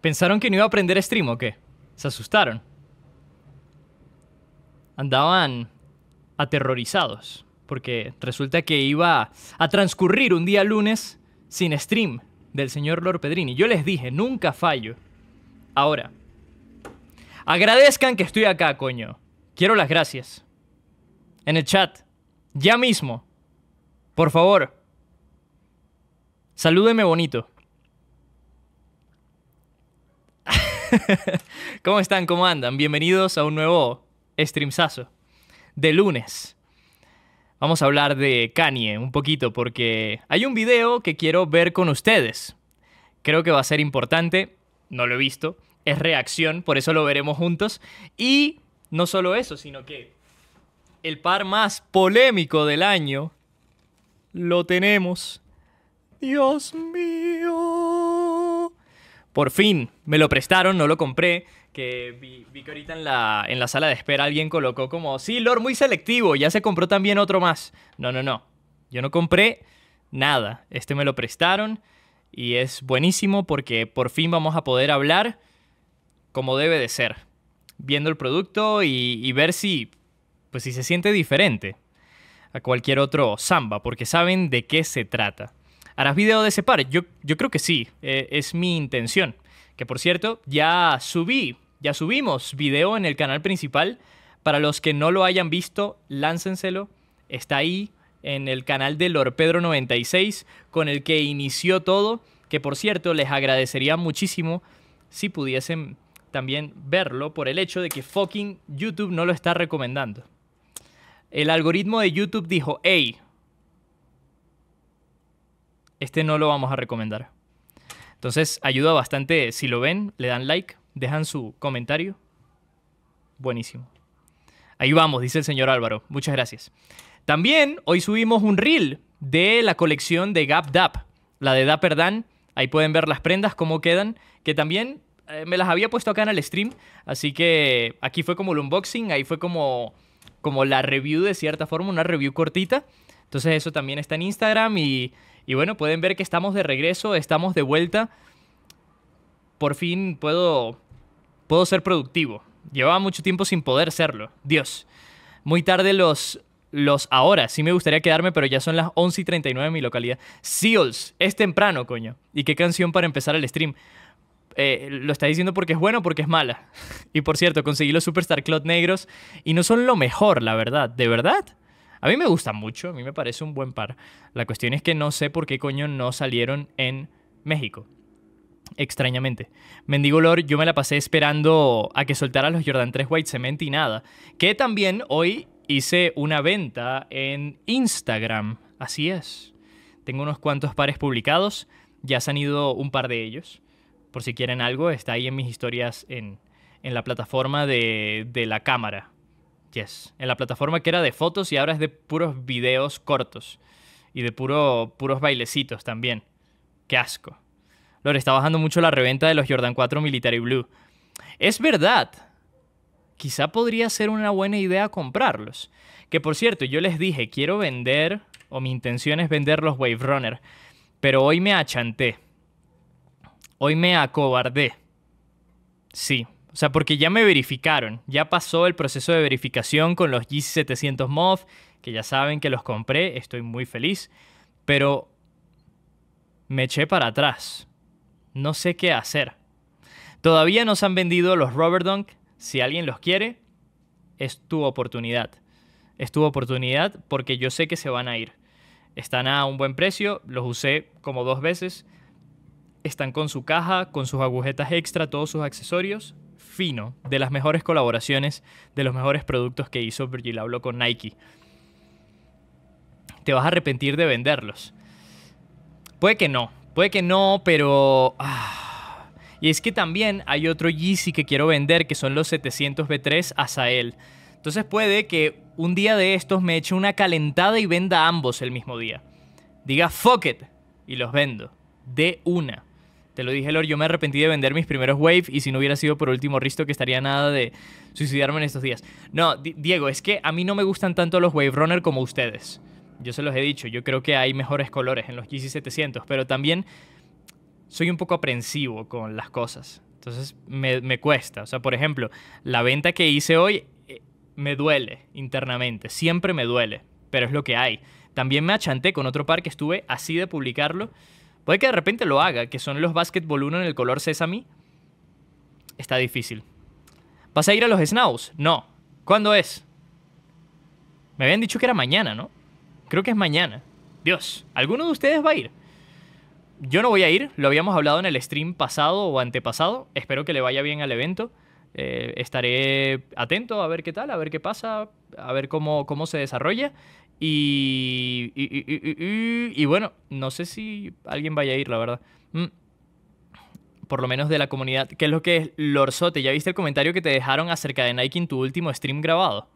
¿Pensaron que no iba a aprender stream o qué? ¿Se asustaron? Andaban aterrorizados, porque resulta que iba a transcurrir un día lunes sin stream del señor Lord Pedrini. Yo les dije, nunca fallo. Ahora, agradezcan que estoy acá, coño. Quiero las gracias. En el chat, ya mismo. Por favor, Salúdenme bonito. ¿Cómo están? ¿Cómo andan? Bienvenidos a un nuevo streamsazo de lunes. Vamos a hablar de Kanye un poquito porque hay un video que quiero ver con ustedes. Creo que va a ser importante, no lo he visto, es reacción, por eso lo veremos juntos. Y no solo eso, sino que el par más polémico del año lo tenemos. Dios mío. Por fin, me lo prestaron, no lo compré. Que vi, que ahorita en la, sala de espera alguien colocó como, sí, Lord, muy selectivo, ya se compró también otro más. No, no, no. Yo no compré nada. Este me lo prestaron y es buenísimo porque por fin vamos a poder hablar como debe de ser, viendo el producto y, y, ver si, pues si se siente diferente a cualquier otro samba, porque saben de qué se trata. ¿Harás video de ese par? Yo, yo creo que sí, eh, es mi intención. Que por cierto, ya subí, ya subimos video en el canal principal. Para los que no lo hayan visto, láncenselo. Está ahí en el canal de lorpedro Pedro 96, con el que inició todo. Que por cierto, les agradecería muchísimo si pudiesen también verlo por el hecho de que fucking YouTube no lo está recomendando. El algoritmo de YouTube dijo, hey, este no lo vamos a recomendar. Entonces ayuda bastante, si lo ven, le dan like, dejan su comentario. Buenísimo. Ahí vamos, dice el señor Álvaro. Muchas gracias. También hoy subimos un reel de la colección de Gap Dap, la de Dapper Dan. Ahí pueden ver las prendas, cómo quedan, que también eh, me las había puesto acá en el stream. Así que aquí fue como el unboxing, ahí fue como, como la review de cierta forma, una review cortita. Entonces eso también está en Instagram y y bueno, pueden ver que estamos de regreso, estamos de vuelta. Por fin puedo, puedo ser productivo. Llevaba mucho tiempo sin poder serlo. Dios. Muy tarde los, los ahora. Sí me gustaría quedarme, pero ya son las 11 y 39 en mi localidad. Seals. Es temprano, coño. ¿Y qué canción para empezar el stream? Eh, lo está diciendo porque es bueno o porque es mala. Y por cierto, conseguí los Superstar Clot negros y no son lo mejor, la verdad. ¿De verdad? A mí me gusta mucho, a mí me parece un buen par. La cuestión es que no sé por qué coño no salieron en México. Extrañamente. Mendigo Lord, yo me la pasé esperando a que soltara los Jordan 3 White Cement y nada. Que también hoy hice una venta en Instagram. Así es. Tengo unos cuantos pares publicados. Ya se han ido un par de ellos. Por si quieren algo, está ahí en mis historias en, en la plataforma de, de la cámara en la plataforma que era de fotos y ahora es de puros videos cortos. Y de puro, puros bailecitos también. Qué asco. Lore, está bajando mucho la reventa de los Jordan 4 Military Blue. Es verdad. Quizá podría ser una buena idea comprarlos. Que por cierto, yo les dije, quiero vender, o mi intención es vender los Wave Runner. Pero hoy me achanté. Hoy me acobardé. Sí, o sea, porque ya me verificaron, ya pasó el proceso de verificación con los g 700 MOV, que ya saben que los compré, estoy muy feliz, pero me eché para atrás. No sé qué hacer. Todavía no se han vendido los Robert Dunk, si alguien los quiere, es tu oportunidad. Es tu oportunidad porque yo sé que se van a ir. Están a un buen precio, los usé como dos veces. Están con su caja, con sus agujetas extra, todos sus accesorios fino, de las mejores colaboraciones, de los mejores productos que hizo Virgil Abloh con Nike. Te vas a arrepentir de venderlos. Puede que no, puede que no, pero... Ah, y es que también hay otro Yeezy que quiero vender, que son los 700 B3 Asael. Entonces puede que un día de estos me eche una calentada y venda ambos el mismo día. Diga, fuck it, y los vendo. De una. Te lo dije, Lord, yo me arrepentí de vender mis primeros Wave y si no hubiera sido por último Risto que estaría nada de suicidarme en estos días. No, Diego, es que a mí no me gustan tanto los Wave Runner como ustedes. Yo se los he dicho, yo creo que hay mejores colores en los GC 700, pero también soy un poco aprensivo con las cosas. Entonces me, cuesta. O sea, por ejemplo, la venta que hice hoy eh, me duele internamente, siempre me duele, pero es lo que hay. También me achanté con otro par que estuve así de publicarlo Puede que de repente lo haga, que son los Basketball 1 en el color Sesame. Está difícil. ¿Vas a ir a los Snows? No. ¿Cuándo es? Me habían dicho que era mañana, ¿no? Creo que es mañana. Dios, ¿alguno de ustedes va a ir? Yo no voy a ir, lo habíamos hablado en el stream pasado o antepasado. Espero que le vaya bien al evento. Eh, estaré atento a ver qué tal, a ver qué pasa, a ver cómo, cómo se desarrolla. Y, bueno, no sé si alguien vaya a ir, la verdad. Mm. Por lo menos de la comunidad. ¿Qué es lo que es Lorzote? ¿Ya viste el comentario que te dejaron acerca de Nike en tu último stream grabado?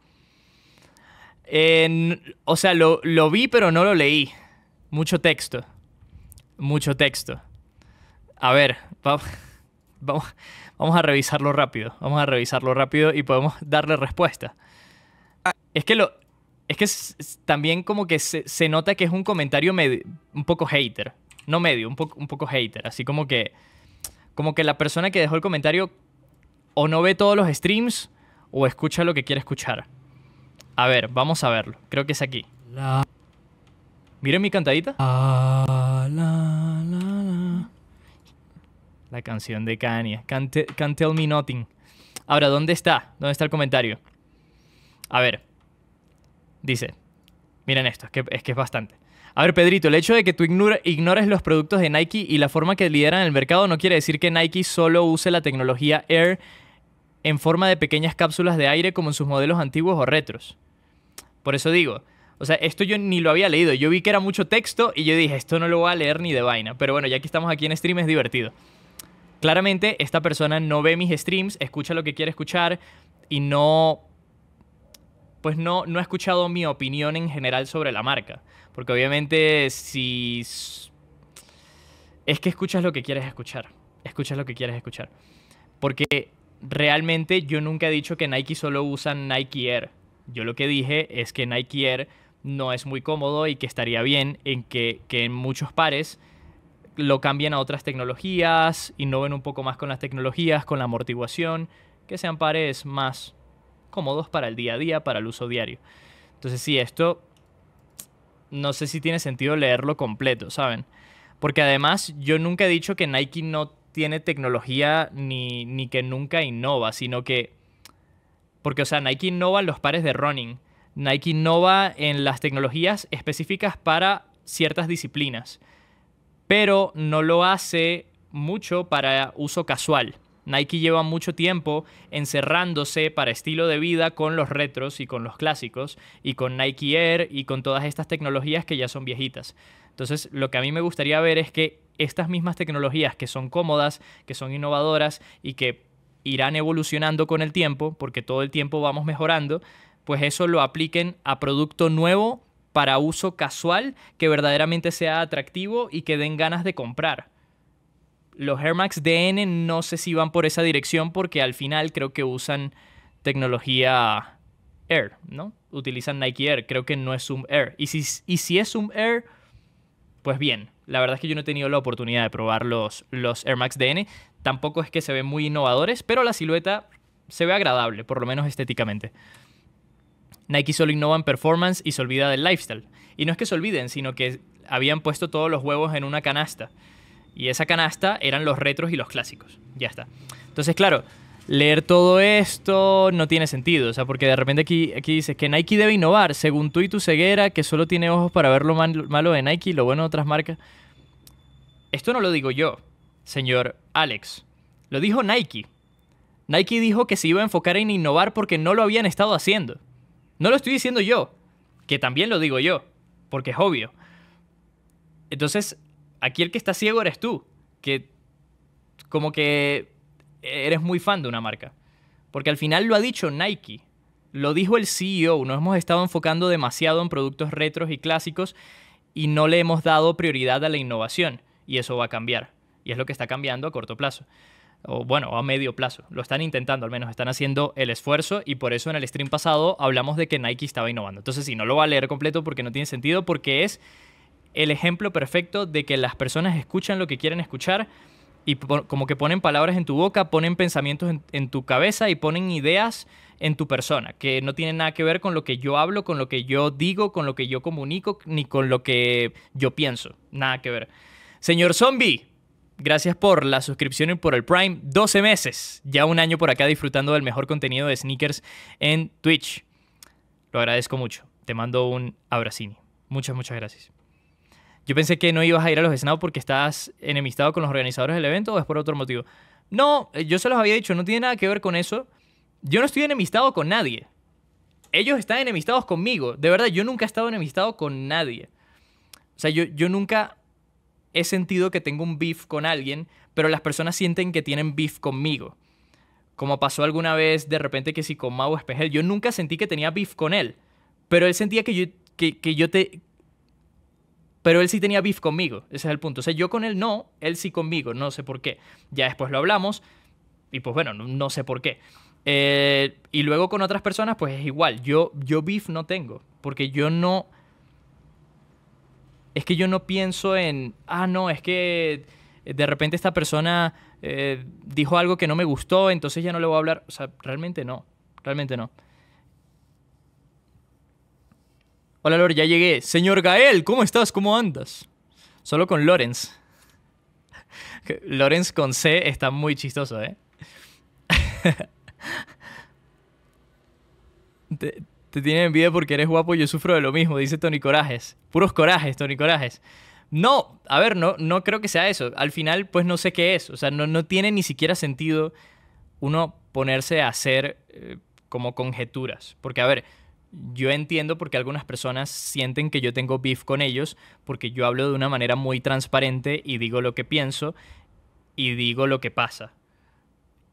o sea, lo, vi, pero no lo leí. Mucho texto. Mucho texto. A ver, vamos a revisarlo rápido. Vamos a revisarlo rápido y podemos darle respuesta. Es que lo, es que también como que se, nota que es un comentario un poco hater. No medio, un, poco, un poco hater. Así como que, como que la persona que dejó el comentario o no ve todos los streams o escucha lo que quiere escuchar. A ver, vamos a verlo. Creo que es aquí. Miren mi cantadita. La, canción de Kanye. can't tell me nothing. Ahora, ¿dónde está? ¿Dónde está el comentario? A ver. Dice, miren esto, es que es, bastante. A ver, Pedrito, el hecho de que tú ignores los productos de Nike y la forma que lideran el mercado no quiere decir que Nike solo use la tecnología Air en forma de pequeñas cápsulas de aire como en sus modelos antiguos o retros. Por eso digo, o sea, esto yo ni lo había leído. Yo vi que era mucho texto y yo dije, esto no lo voy a leer ni de vaina. Pero bueno, ya que estamos aquí en stream es divertido. Claramente, esta persona no ve mis streams, escucha lo que quiere escuchar y no pues no, no he escuchado mi opinión en general sobre la marca. Porque obviamente si... Es que escuchas lo que quieres escuchar. Escuchas lo que quieres escuchar. Porque realmente yo nunca he dicho que Nike solo usa Nike Air. Yo lo que dije es que Nike Air no es muy cómodo y que estaría bien en que, que en muchos pares lo cambien a otras tecnologías, innoven un poco más con las tecnologías, con la amortiguación, que sean pares más cómodos para el día a día, para el uso diario. Entonces, sí, esto no sé si tiene sentido leerlo completo, ¿saben? Porque además yo nunca he dicho que Nike no tiene tecnología ni, ni que nunca innova, sino que... Porque, o sea, Nike innova en los pares de running, Nike innova en las tecnologías específicas para ciertas disciplinas, pero no lo hace mucho para uso casual. Nike lleva mucho tiempo encerrándose para estilo de vida con los retros y con los clásicos y con Nike Air y con todas estas tecnologías que ya son viejitas. Entonces, lo que a mí me gustaría ver es que estas mismas tecnologías que son cómodas, que son innovadoras y que irán evolucionando con el tiempo, porque todo el tiempo vamos mejorando, pues eso lo apliquen a producto nuevo para uso casual que verdaderamente sea atractivo y que den ganas de comprar los Air Max DN no sé si van por esa dirección porque al final creo que usan tecnología Air, ¿no? Utilizan Nike Air, creo que no es Zoom Air. Y si, y si es Zoom Air, pues bien, la verdad es que yo no he tenido la oportunidad de probar los, los Air Max DN. Tampoco es que se ven muy innovadores, pero la silueta se ve agradable, por lo menos estéticamente. Nike solo innova en performance y se olvida del lifestyle. Y no es que se olviden, sino que habían puesto todos los huevos en una canasta. Y esa canasta eran los retros y los clásicos. Ya está. Entonces, claro, leer todo esto no tiene sentido. O sea, porque de repente aquí, aquí dices que Nike debe innovar, según tú y tu ceguera, que solo tiene ojos para ver lo malo de Nike y lo bueno de otras marcas. Esto no lo digo yo, señor Alex. Lo dijo Nike. Nike dijo que se iba a enfocar en innovar porque no lo habían estado haciendo. No lo estoy diciendo yo, que también lo digo yo, porque es obvio. Entonces, aquí el que está ciego eres tú, que como que eres muy fan de una marca. Porque al final lo ha dicho Nike, lo dijo el CEO, nos hemos estado enfocando demasiado en productos retros y clásicos y no le hemos dado prioridad a la innovación. Y eso va a cambiar. Y es lo que está cambiando a corto plazo. O bueno, a medio plazo. Lo están intentando, al menos están haciendo el esfuerzo y por eso en el stream pasado hablamos de que Nike estaba innovando. Entonces, si sí, no lo va a leer completo porque no tiene sentido, porque es el ejemplo perfecto de que las personas escuchan lo que quieren escuchar y como que ponen palabras en tu boca, ponen pensamientos en, tu cabeza y ponen ideas en tu persona, que no tienen nada que ver con lo que yo hablo, con lo que yo digo, con lo que yo comunico, ni con lo que yo pienso. Nada que ver. Señor Zombie, gracias por la suscripción y por el Prime. 12 meses, ya un año por acá disfrutando del mejor contenido de sneakers en Twitch. Lo agradezco mucho. Te mando un abracini. Muchas, muchas gracias. Yo pensé que no ibas a ir a los senados porque estás enemistado con los organizadores del evento o es por otro motivo. No, eh, yo se los había dicho, no tiene nada que ver con eso. Yo no estoy enemistado con nadie. Ellos están enemistados conmigo. De verdad, yo nunca he estado enemistado con nadie. O sea, yo, yo nunca he sentido que tengo un beef con alguien, pero las personas sienten que tienen beef conmigo. Como pasó alguna vez de repente que si con Mau Espejel, yo nunca sentí que tenía beef con él, pero él sentía que yo, que yo te, pero él sí tenía beef conmigo, ese es el punto. O sea, yo con él no, él sí conmigo, no sé por qué. Ya después lo hablamos y pues bueno, no, sé por qué. Eh, y luego con otras personas, pues es igual. Yo, yo beef no tengo, porque yo no... Es que yo no pienso en, ah, no, es que de repente esta persona eh, dijo algo que no me gustó, entonces ya no le voy a hablar. O sea, realmente no, realmente no. Hola Lore, ya llegué. Señor Gael, ¿cómo estás? ¿Cómo andas? Solo con Lorenz. Lorenz con C está muy chistoso, ¿eh? te, te, tienen envidia porque eres guapo y yo sufro de lo mismo, dice Tony Corajes. Puros corajes, Tony Corajes. No, a ver, no, no creo que sea eso. Al final, pues no sé qué es. O sea, no, no tiene ni siquiera sentido uno ponerse a hacer eh, como conjeturas. Porque, a ver, yo entiendo porque algunas personas sienten que yo tengo beef con ellos, porque yo hablo de una manera muy transparente y digo lo que pienso y digo lo que pasa.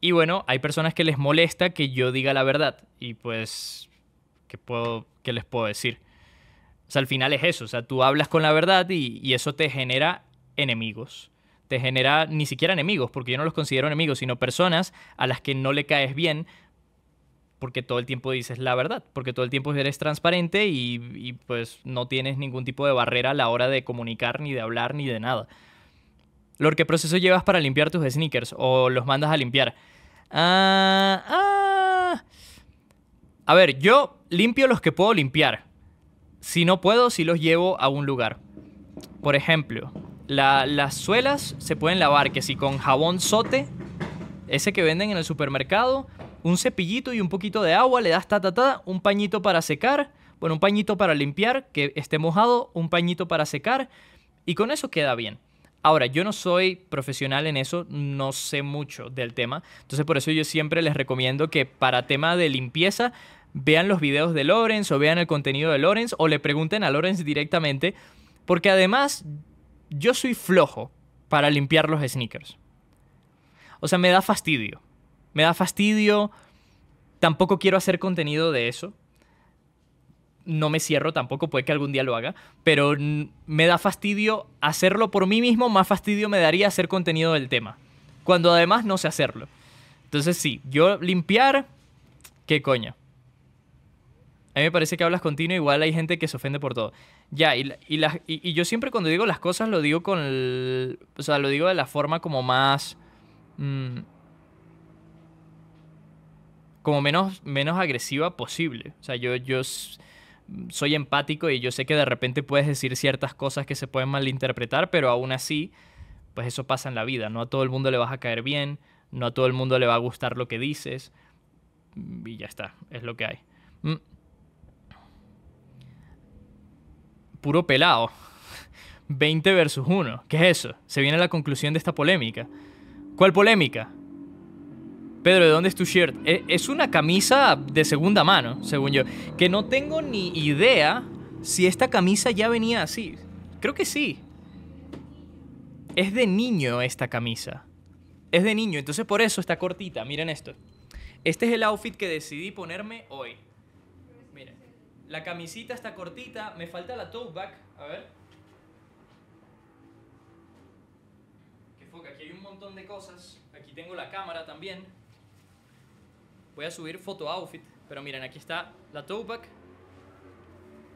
Y bueno, hay personas que les molesta que yo diga la verdad y pues, ¿qué, puedo, qué les puedo decir? O sea, al final es eso, o sea, tú hablas con la verdad y eso te genera enemigos te genera ni siquiera enemigos, porque yo no los considero enemigos, sino personas a las que no le caes bien, porque todo el tiempo dices la verdad, porque todo el tiempo eres transparente y, pues no tienes ningún tipo de barrera a la hora de comunicar, ni de hablar, ni de nada. ¿Lo ¿qué proceso llevas para limpiar tus sneakers o los mandas a limpiar? Ah, ah. A ver, yo limpio los que puedo limpiar. Si no puedo, si los llevo a un lugar. Por ejemplo, las suelas se pueden lavar, que si con jabón sote, ese que venden en el supermercado, un cepillito y un poquito de agua, le das ta un pañito para secar, bueno, un pañito para limpiar, que esté mojado, un pañito para secar, y con eso queda bien. Ahora, yo no soy profesional en eso, no sé mucho del tema, entonces por eso yo siempre les recomiendo que para tema de limpieza vean los videos de Lorenz o vean el contenido de Lorenz o le pregunten a Lorenz directamente, porque además yo soy flojo para limpiar los sneakers. O sea, me da fastidio me da fastidio, tampoco quiero hacer contenido de eso. No me cierro tampoco, puede que algún día lo haga, pero me da fastidio hacerlo por mí mismo, más fastidio me daría hacer contenido del tema, cuando además no sé hacerlo. Entonces sí, yo limpiar, qué coña. A mí me parece que hablas continuo, igual hay gente que se ofende por todo. Ya, y, yo siempre cuando digo las cosas lo digo con... o sea, lo digo de la forma como más... Mm, como menos, menos agresiva posible. O sea, yo, yo soy empático y yo sé que de repente puedes decir ciertas cosas que se pueden malinterpretar, pero aún así, pues eso pasa en la vida. No a todo el mundo le vas a caer bien, no a todo el mundo le va a gustar lo que dices. Y ya está, es lo que hay. Mm. Puro pelado. 20 versus 1. ¿Qué es eso? Se viene la conclusión de esta polémica. ¿Cuál polémica? Pedro, ¿de dónde es tu shirt? E, es una camisa de segunda mano, según yo. Que no tengo ni idea si esta camisa ya venía así. Creo que sí. Es de niño esta camisa. Es de niño, entonces por eso está cortita. Miren esto. Este es el outfit que decidí ponerme hoy. Miren. La camisita está cortita. Me falta la tote A ver. Que foca, aquí hay un montón de cosas. Aquí tengo la cámara también. Voy a subir foto outfit, pero miren, aquí está la towback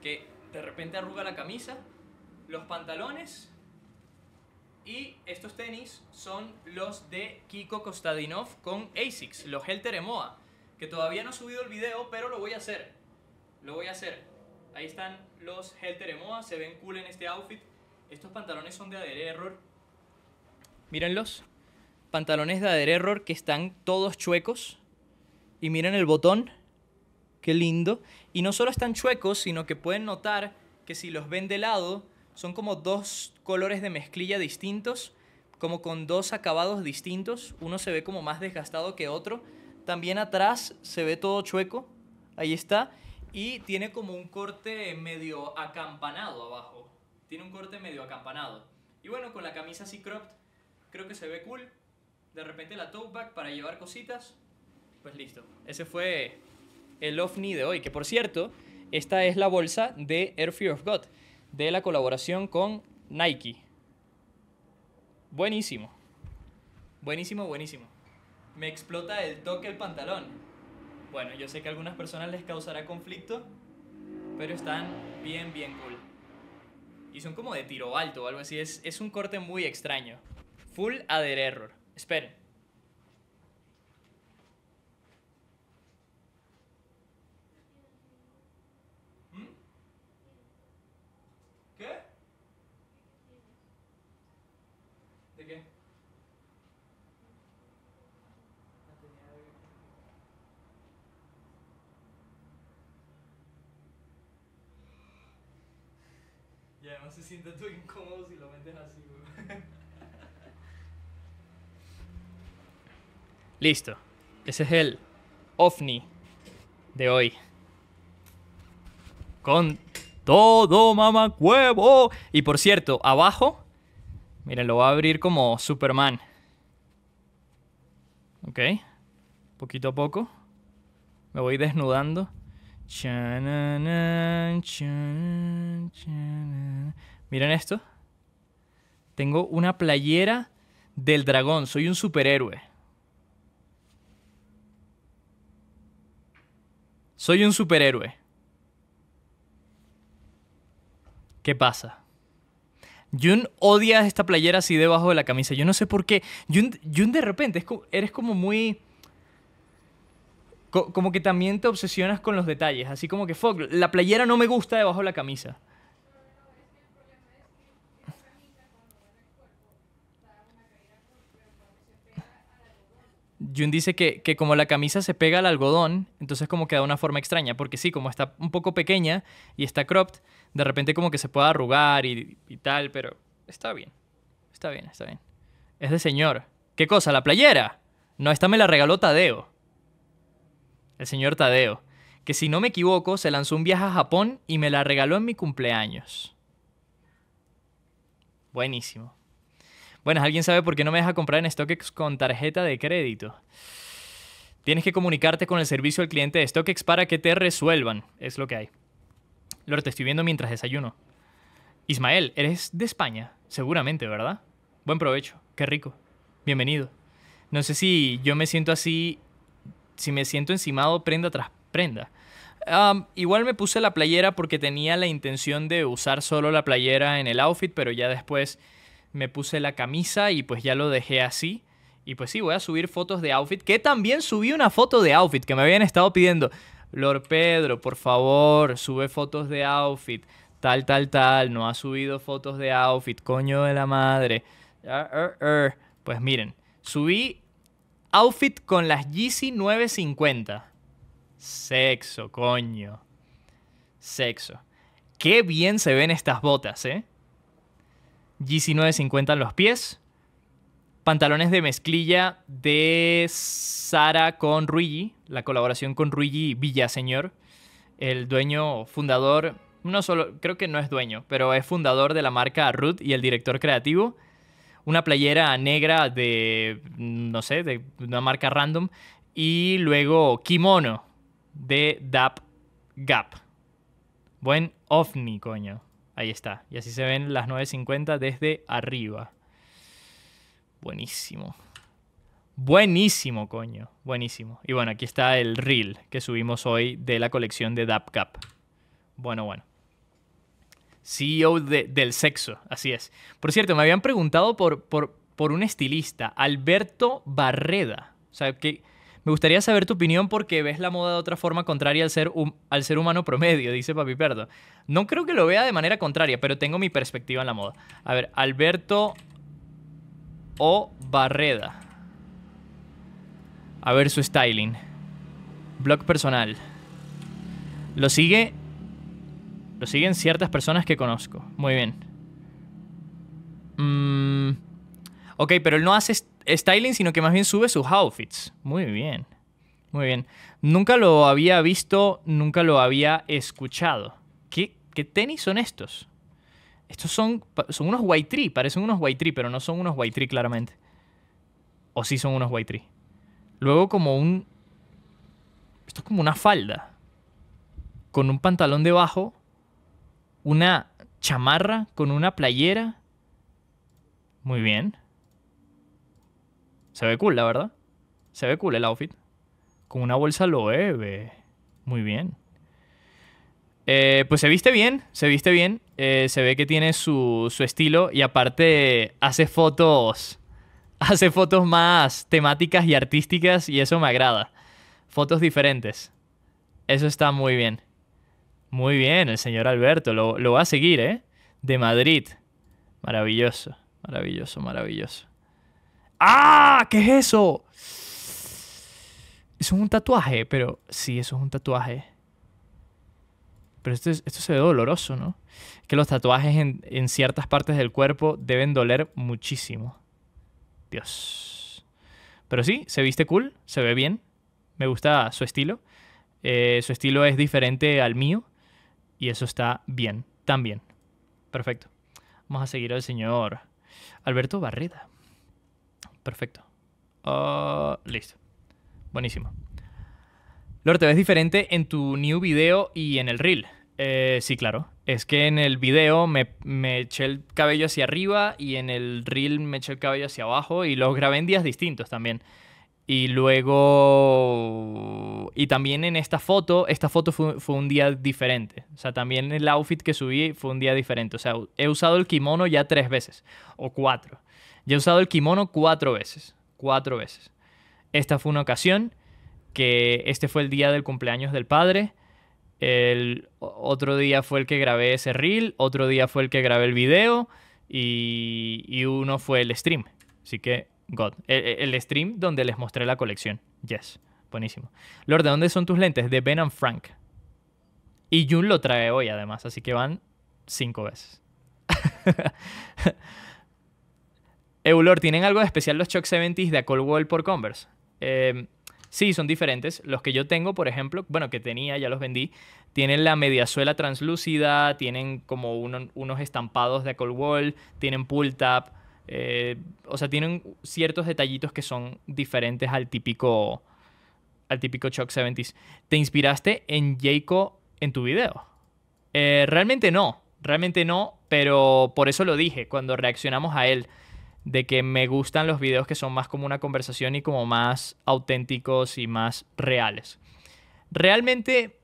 que de repente arruga la camisa, los pantalones y estos tenis son los de Kiko Kostadinov con ASICS, los Helter Emoa, que todavía no he subido el video, pero lo voy a hacer. Lo voy a hacer. Ahí están los Helter Emoa, se ven cool en este outfit. Estos pantalones son de Ader Error. Mírenlos. Pantalones de Ader Error que están todos chuecos. Y miren el botón, qué lindo. Y no solo están chuecos, sino que pueden notar que si los ven de lado, son como dos colores de mezclilla distintos, como con dos acabados distintos. Uno se ve como más desgastado que otro. También atrás se ve todo chueco, ahí está. Y tiene como un corte medio acampanado abajo. Tiene un corte medio acampanado. Y bueno, con la camisa así cropped, creo que se ve cool. De repente la tote bag para llevar cositas. Pues listo. Ese fue el OVNI de hoy, que por cierto, esta es la bolsa de Air Fear of God, de la colaboración con Nike. Buenísimo. Buenísimo, buenísimo. Me explota el toque el pantalón. Bueno, yo sé que a algunas personas les causará conflicto, pero están bien, bien cool. Y son como de tiro alto o algo así. Es, es un corte muy extraño. Full Ader Error. Esperen. no se siente tú incómodo si lo metes así, Listo. Ese es el ovni de hoy. Con todo, mamacuevo. Y por cierto, abajo, Mira, lo va a abrir como Superman. Ok. Poquito a poco. Me voy desnudando. Miren esto. Tengo una playera del dragón. Soy un superhéroe. Soy un superhéroe. ¿Qué pasa? Jun odia esta playera así debajo de la camisa. Yo no sé por qué. Jun, de repente eres como muy como que también te obsesionas con los detalles, así como que, fuck, la playera no me gusta debajo de la camisa. Jun dice que, como la camisa se pega al algodón, entonces como que da una forma extraña, porque sí, como está un poco pequeña y está cropped, de repente como que se puede arrugar y, y tal, pero está bien, está bien, está bien. Es de señor. ¿Qué cosa? ¿La playera? No, esta me la regaló Tadeo el señor Tadeo, que si no me equivoco se lanzó un viaje a Japón y me la regaló en mi cumpleaños. Buenísimo. Bueno, ¿alguien sabe por qué no me deja comprar en StockX con tarjeta de crédito? Tienes que comunicarte con el servicio al cliente de StockX para que te resuelvan. Es lo que hay. Lord, te estoy viendo mientras desayuno. Ismael, eres de España, seguramente, ¿verdad? Buen provecho, qué rico. Bienvenido. No sé si yo me siento así si me siento encimado prenda tras prenda. igual me puse la playera porque tenía la intención de usar solo la playera en el outfit, pero ya después me puse la camisa y pues ya lo dejé así. Y pues sí, voy a subir fotos de outfit, que también subí una foto de outfit que me habían estado pidiendo. Lord Pedro, por favor, sube fotos de outfit, tal, tal, tal, no ha subido fotos de outfit, coño de la madre. Ah, ah, ah. Pues miren, subí Outfit con las Yeezy 950. Sexo, coño. Sexo. Qué bien se ven estas botas, ¿eh? Yeezy 950 en los pies. Pantalones de mezclilla de Sara con Ruigi. La colaboración con Ruigi Villaseñor. El dueño, fundador, no solo, creo que no es dueño, pero es fundador de la marca Ruth y el director creativo una playera negra de, no sé, de una marca random. Y luego kimono de Dap Gap. Buen ovni, coño. Ahí está. Y así se ven las 9.50 desde arriba. Buenísimo. Buenísimo, coño. Buenísimo. Y bueno, aquí está el reel que subimos hoy de la colección de Dap Gap. Bueno, bueno. CEO del sexo, así es. Por cierto, me habían preguntado por, por, un estilista, Alberto Barreda. O sea, que me gustaría saber tu opinión porque ves la moda de otra forma contraria al ser, al ser humano promedio, dice Papi Perdo. No creo que lo vea de manera contraria, pero tengo mi perspectiva en la moda. A ver, Alberto O. Barreda. A ver su styling. Blog personal. Lo sigue lo siguen ciertas personas que conozco. Muy bien. Mm, ok, pero él no hace styling, sino que más bien sube sus outfits. Muy bien. Muy bien. Nunca lo había visto, nunca lo había escuchado. ¿Qué, tenis son estos? Estos son, son unos white tree, parecen unos white tree, pero no son unos white tree claramente. O sí son unos white tree. Luego como un... Esto es como una falda. Con un pantalón debajo una chamarra con una playera. Muy bien. Se ve cool, la verdad. Se ve cool el outfit. Con una bolsa loeve. Muy bien. Eh, pues se viste bien, se viste bien. Eh, se ve que tiene su, su, estilo y aparte hace fotos. Hace fotos más temáticas y artísticas y eso me agrada. Fotos diferentes. Eso está muy bien. Muy bien, el señor Alberto, lo, va a seguir, ¿eh? De Madrid. Maravilloso, maravilloso, maravilloso. ¡Ah! ¿Qué es eso? Eso es un tatuaje, pero sí, eso es un tatuaje. Pero esto, se ve doloroso, ¿no? Es que los tatuajes en, ciertas partes del cuerpo deben doler muchísimo. Dios. Pero sí, se viste cool, se ve bien. Me gusta su estilo. Eh, su estilo es diferente al mío. Y eso está bien, también. Perfecto. Vamos a seguir al señor Alberto Barreda. Perfecto. Ah, listo. Buenísimo. Lord, te ves diferente en tu new video y en el reel. Eh, sí, claro. Es que en el video me, me, eché el cabello hacia arriba y en el reel me eché el cabello hacia abajo y los grabé en días distintos también. Y luego... Y también en esta foto, esta foto fue, un día diferente. O sea, también el outfit que subí fue un día diferente. O sea, he usado el kimono ya tres veces o cuatro. Ya he usado el kimono cuatro veces. Cuatro veces. Esta fue una ocasión que este fue el día del cumpleaños del padre. El otro día fue el que grabé ese reel, otro día fue el que grabé el video y, y uno fue el stream. Así que God. El, stream donde les mostré la colección. Yes. Buenísimo. Lord, ¿de dónde son tus lentes? De Ben and Frank. Y Jun lo trae hoy, además, así que van cinco veces. Eulor, ¿tienen algo de especial los Chuck 70s de Cold por Converse? Em, sí, son diferentes. Los que yo tengo, por ejemplo, bueno, que tenía, ya los vendí, tienen la mediazuela translúcida, tienen como unos estampados de Cold World, tienen pull tap, eh, o sea, tienen ciertos detallitos que son diferentes al típico, al típico Chuck 70s. ¿Te inspiraste en Jayco en tu video? Eh, realmente no, realmente no, pero por eso lo dije cuando reaccionamos a él, de que me gustan los videos que son más como una conversación y como más auténticos y más reales. Realmente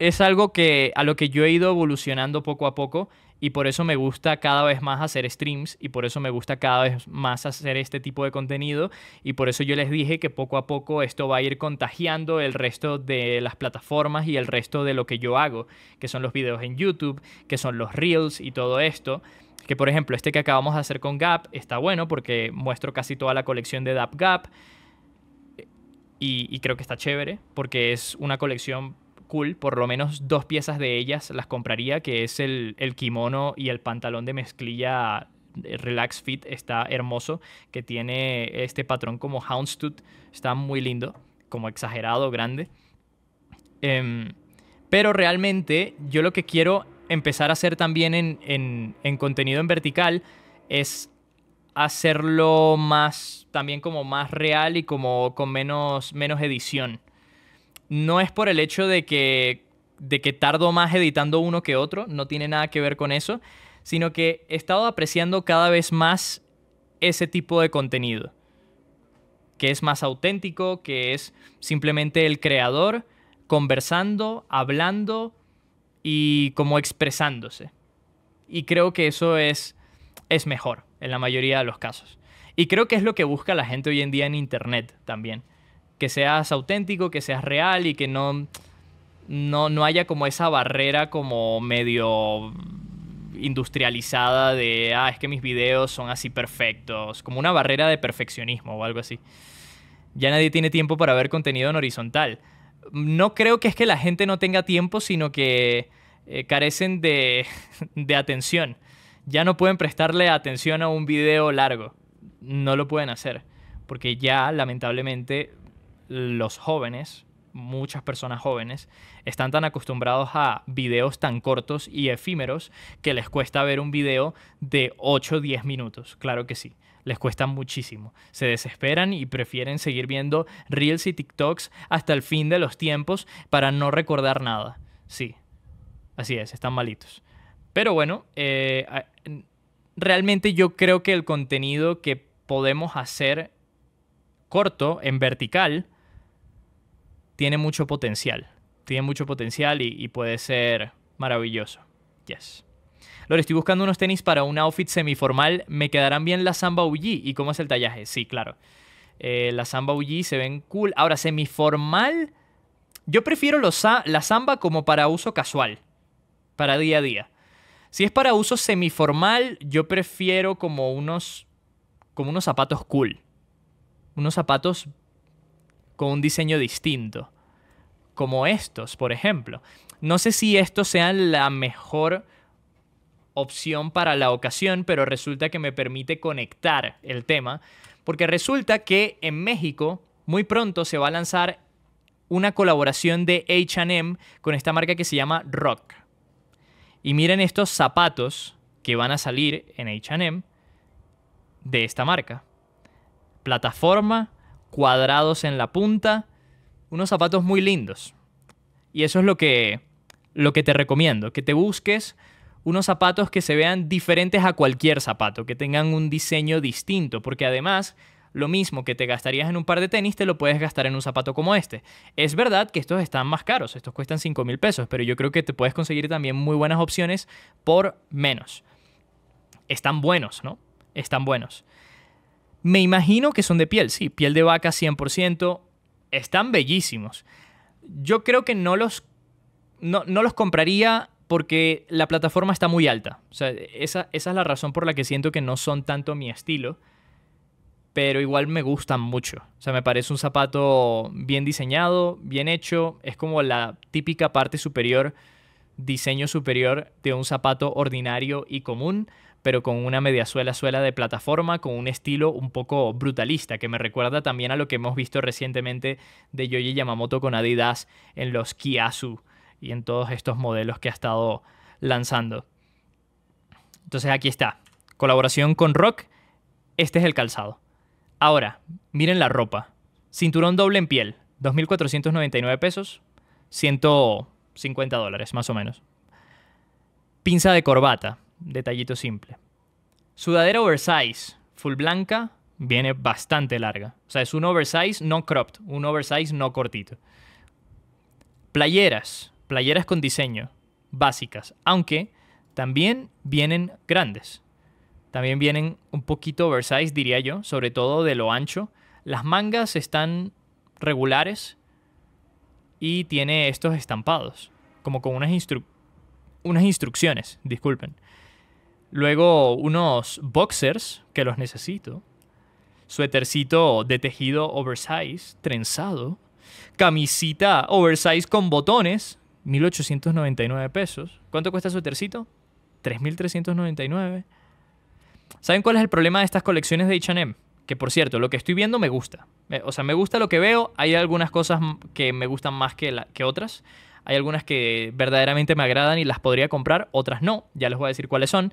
es algo que a lo que yo he ido evolucionando poco a poco y por eso me gusta cada vez más hacer streams y por eso me gusta cada vez más hacer este tipo de contenido. Y por eso yo les dije que poco a poco esto va a ir contagiando el resto de las plataformas y el resto de lo que yo hago, que son los videos en YouTube, que son los reels y todo esto. Que por ejemplo este que acabamos de hacer con Gap está bueno porque muestro casi toda la colección de Dap Gap. Y, y creo que está chévere porque es una colección cool, por lo menos dos piezas de ellas las compraría, que es el, kimono y el pantalón de mezclilla eh, Relax Fit, está hermoso, que tiene este patrón como houndstooth, está muy lindo, como exagerado, grande. Em, pero realmente yo lo que quiero empezar a hacer también en, en contenido en vertical es hacerlo más, también como más real y como con menos, menos edición no es por el hecho de que, de que tardo más editando uno que otro, no tiene nada que ver con eso, sino que he estado apreciando cada vez más ese tipo de contenido, que es más auténtico, que es simplemente el creador conversando, hablando y como expresándose. Y creo que eso es, es mejor en la mayoría de los casos. Y creo que es lo que busca la gente hoy en día en Internet también que seas auténtico, que seas real y que no, no, no haya como esa barrera como medio industrializada de, ah, es que mis videos son así perfectos, como una barrera de perfeccionismo o algo así. Ya nadie tiene tiempo para ver contenido en horizontal. No creo que es que la gente no tenga tiempo, sino que eh, carecen de, de atención. Ya no pueden prestarle atención a un video largo. No lo pueden hacer. Porque ya, lamentablemente, los jóvenes, muchas personas jóvenes, están tan acostumbrados a videos tan cortos y efímeros que les cuesta ver un video de 8 o 10 minutos, claro que sí. Les cuesta muchísimo. Se desesperan y prefieren seguir viendo reels y TikToks hasta el fin de los tiempos para no recordar nada. Sí, así es, están malitos. Pero bueno, eh, realmente yo creo que el contenido que podemos hacer corto, en vertical, tiene mucho potencial. Tiene mucho potencial y, puede ser maravilloso. Yes. Lore, estoy buscando unos tenis para un outfit semiformal. ¿Me quedarán bien la Samba UG? ¿Y cómo es el tallaje? Sí, claro. Las eh, la Samba UG se ven cool. Ahora, semiformal. Yo prefiero los, la Samba como para uso casual. Para día a día. Si es para uso semiformal, yo prefiero como unos. como unos zapatos cool. Unos zapatos con un diseño distinto. Como estos, por ejemplo. No sé si estos sean la mejor opción para la ocasión, pero resulta que me permite conectar el tema. Porque resulta que en México muy pronto se va a lanzar una colaboración de HM con esta marca que se llama Rock. Y miren estos zapatos que van a salir en HM de esta marca. Plataforma cuadrados en la punta, unos zapatos muy lindos. Y eso es lo que, lo que te recomiendo, que te busques unos zapatos que se vean diferentes a cualquier zapato, que tengan un diseño distinto, porque además lo mismo que te gastarías en un par de tenis te lo puedes gastar en un zapato como este. Es verdad que estos están más caros, estos cuestan 5 mil pesos, pero yo creo que te puedes conseguir también muy buenas opciones por menos. Están buenos, ¿no? Están buenos. Me imagino que son de piel, sí, piel de vaca 100%. Están bellísimos. Yo creo que no los, no, los compraría porque la plataforma está muy alta. O sea, esa, esa, es la razón por la que siento que no son tanto mi estilo. Pero igual me gustan mucho. O sea, me parece un zapato bien diseñado, bien hecho. Es como la típica parte superior, diseño superior de un zapato ordinario y común pero con una media suela suela de plataforma, con un estilo un poco brutalista, que me recuerda también a lo que hemos visto recientemente de Yoji Yamamoto con Adidas en los Kiasu y en todos estos modelos que ha estado lanzando. Entonces aquí está, colaboración con Rock, este es el calzado. Ahora, miren la ropa. Cinturón doble en piel, 2.499 pesos, 150 dólares más o menos. Pinza de corbata, detallito simple. Sudadera oversize, full blanca, viene bastante larga. O sea, es un oversize no cropped, un oversize no cortito. Playeras, playeras con diseño, básicas, aunque también vienen grandes. También vienen un poquito oversize, diría yo, sobre todo de lo ancho. Las mangas están regulares y tiene estos estampados, como con unas, unas instrucciones, disculpen. Luego unos boxers, que los necesito. Suétercito de tejido oversize, trenzado. Camisita oversize con botones, 1.899 pesos. ¿Cuánto cuesta suétercito? 3.399. ¿Saben cuál es el problema de estas colecciones de HM? Que por cierto, lo que estoy viendo me gusta. Eh, o sea, me gusta lo que veo. Hay algunas cosas que me gustan más que, que otras. Hay algunas que verdaderamente me agradan y las podría comprar, otras no. Ya les voy a decir cuáles son.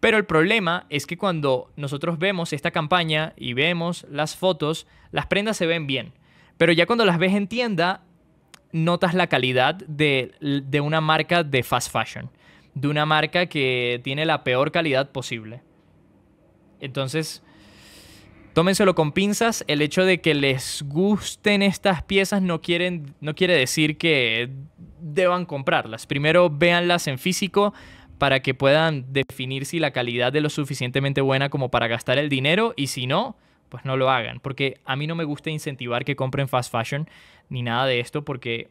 Pero el problema es que cuando nosotros vemos esta campaña y vemos las fotos, las prendas se ven bien. Pero ya cuando las ves en tienda, notas la calidad de, una marca de fast fashion. De una marca que tiene la peor calidad posible. Entonces, tómenselo con pinzas. El hecho de que les gusten estas piezas no, no quiere decir que deban comprarlas. Primero véanlas en físico, para que puedan definir si la calidad es lo suficientemente buena como para gastar el dinero y si no, pues no lo hagan. Porque a mí no me gusta incentivar que compren fast fashion ni nada de esto porque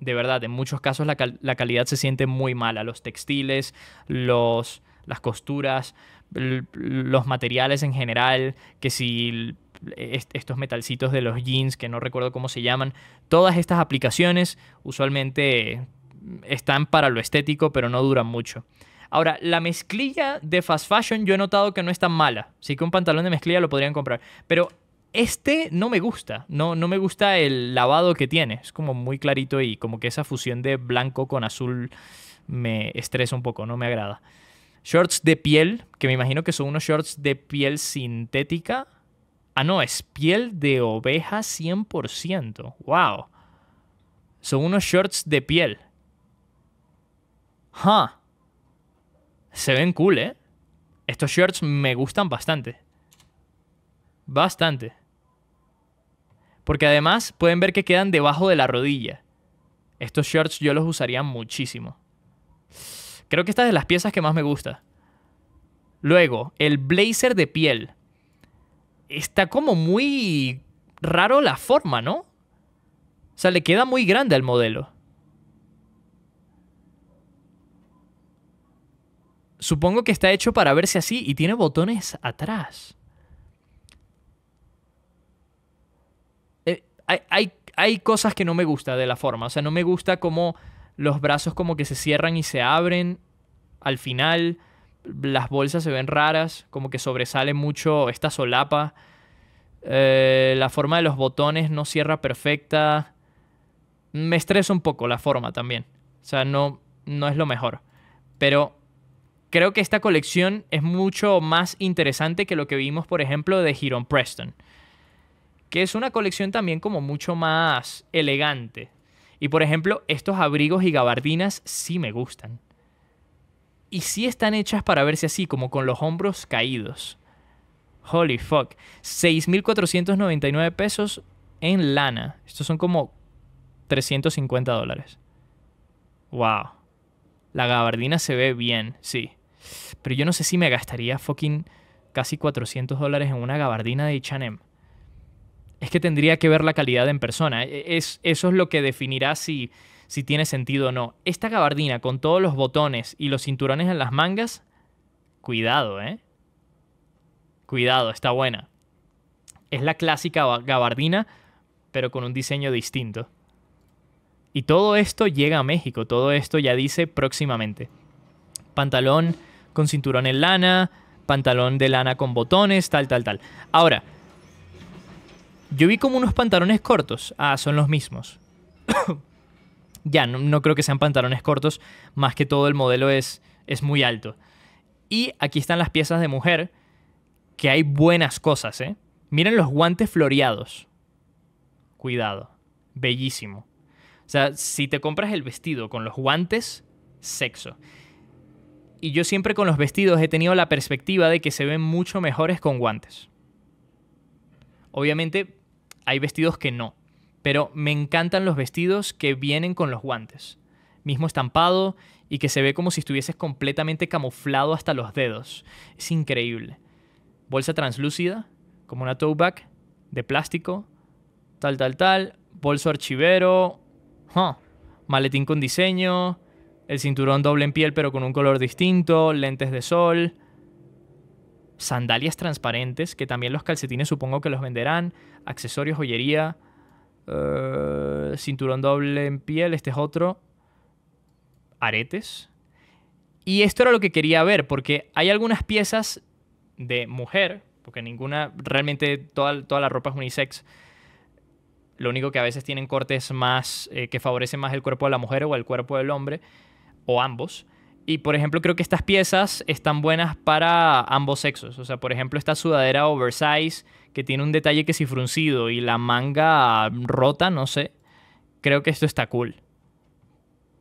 de verdad en muchos casos la, calidad se siente muy mala. Los textiles, los, las costuras, los materiales en general, que si estos metalcitos de los jeans, que no recuerdo cómo se llaman, todas estas aplicaciones usualmente están para lo estético, pero no duran mucho. Ahora, la mezclilla de fast fashion yo he notado que no es tan mala. Sí que un pantalón de mezclilla lo podrían comprar. Pero este no me gusta. No, no me gusta el lavado que tiene. Es como muy clarito y como que esa fusión de blanco con azul me estresa un poco, no me agrada. Shorts de piel, que me imagino que son unos shorts de piel sintética. Ah, no, es piel de oveja 100%. ¡Wow! Son unos shorts de piel. Se ven cool, ¿eh? Estos shirts me gustan bastante. Bastante. Porque además pueden ver que quedan debajo de la rodilla. Estos shirts yo los usaría muchísimo. Creo que esta es de las piezas que más me gusta. Luego, el blazer de piel. Está como muy raro la forma, ¿no? O sea, le queda muy grande al modelo. Supongo que está hecho para verse así y tiene botones atrás. Eh, hay, hay, cosas que no me gusta de la forma. O sea, no me gusta cómo los brazos como que se cierran y se abren al final. Las bolsas se ven raras, como que sobresale mucho esta solapa. Eh, la forma de los botones no cierra perfecta. Me estresa un poco la forma también. O sea, no, no es lo mejor. Pero creo que esta colección es mucho más interesante que lo que vimos, por ejemplo, de Giron Preston, que es una colección también como mucho más elegante. Y por ejemplo, estos abrigos y gabardinas sí me gustan. Y sí están hechas para verse así, como con los hombros caídos. Holy fuck. 6.499 pesos en lana. Estos son como 350 dólares. Wow. La gabardina se ve bien, sí. Pero yo no sé si me gastaría fucking casi 400 dólares en una gabardina de H&M. Es que tendría que ver la calidad en persona. E, eso es lo que definirá si, si tiene sentido o no. Esta gabardina con todos los botones y los cinturones en las mangas, cuidado, ¿eh? Cuidado, está buena. Es la clásica gabardina, pero con un diseño distinto. Y todo esto llega a México, todo esto ya dice próximamente. Pantalón con cinturón en lana, pantalón de lana con botones, tal, tal, tal. Ahora, yo vi como unos pantalones cortos. Ah, son los mismos. ya, no, creo que sean pantalones cortos, más que todo el modelo es, es muy alto. Y aquí están las piezas de mujer, que hay buenas cosas, ¿eh? Miren los guantes floreados. Cuidado, bellísimo. O sea, si te compras el vestido con los guantes, sexo y yo siempre con los vestidos he tenido la perspectiva de que se ven mucho mejores con guantes. Obviamente hay vestidos que no, pero me encantan los vestidos que vienen con los guantes. Mismo estampado y que se ve como si estuvieses completamente camuflado hasta los dedos. Es increíble. Bolsa translúcida, como una tote bag, de plástico, tal, tal, tal. Bolso archivero, maletín con diseño, el cinturón doble en piel pero con un color distinto, lentes de sol, sandalias transparentes, que también los calcetines supongo que los venderán, accesorios, joyería, eh, cinturón doble en piel, este es otro, aretes. Y esto era lo que quería ver, porque hay algunas piezas de mujer, porque ninguna, realmente toda, toda la ropa es unisex. Lo único que a veces tienen cortes más eh, que favorecen más el cuerpo de la mujer o el cuerpo del hombre o ambos. Y por ejemplo, creo que estas piezas están buenas para ambos sexos. O sea, por ejemplo, esta sudadera oversize que tiene un detalle que si fruncido y la manga rota, no sé. Creo que esto está cool.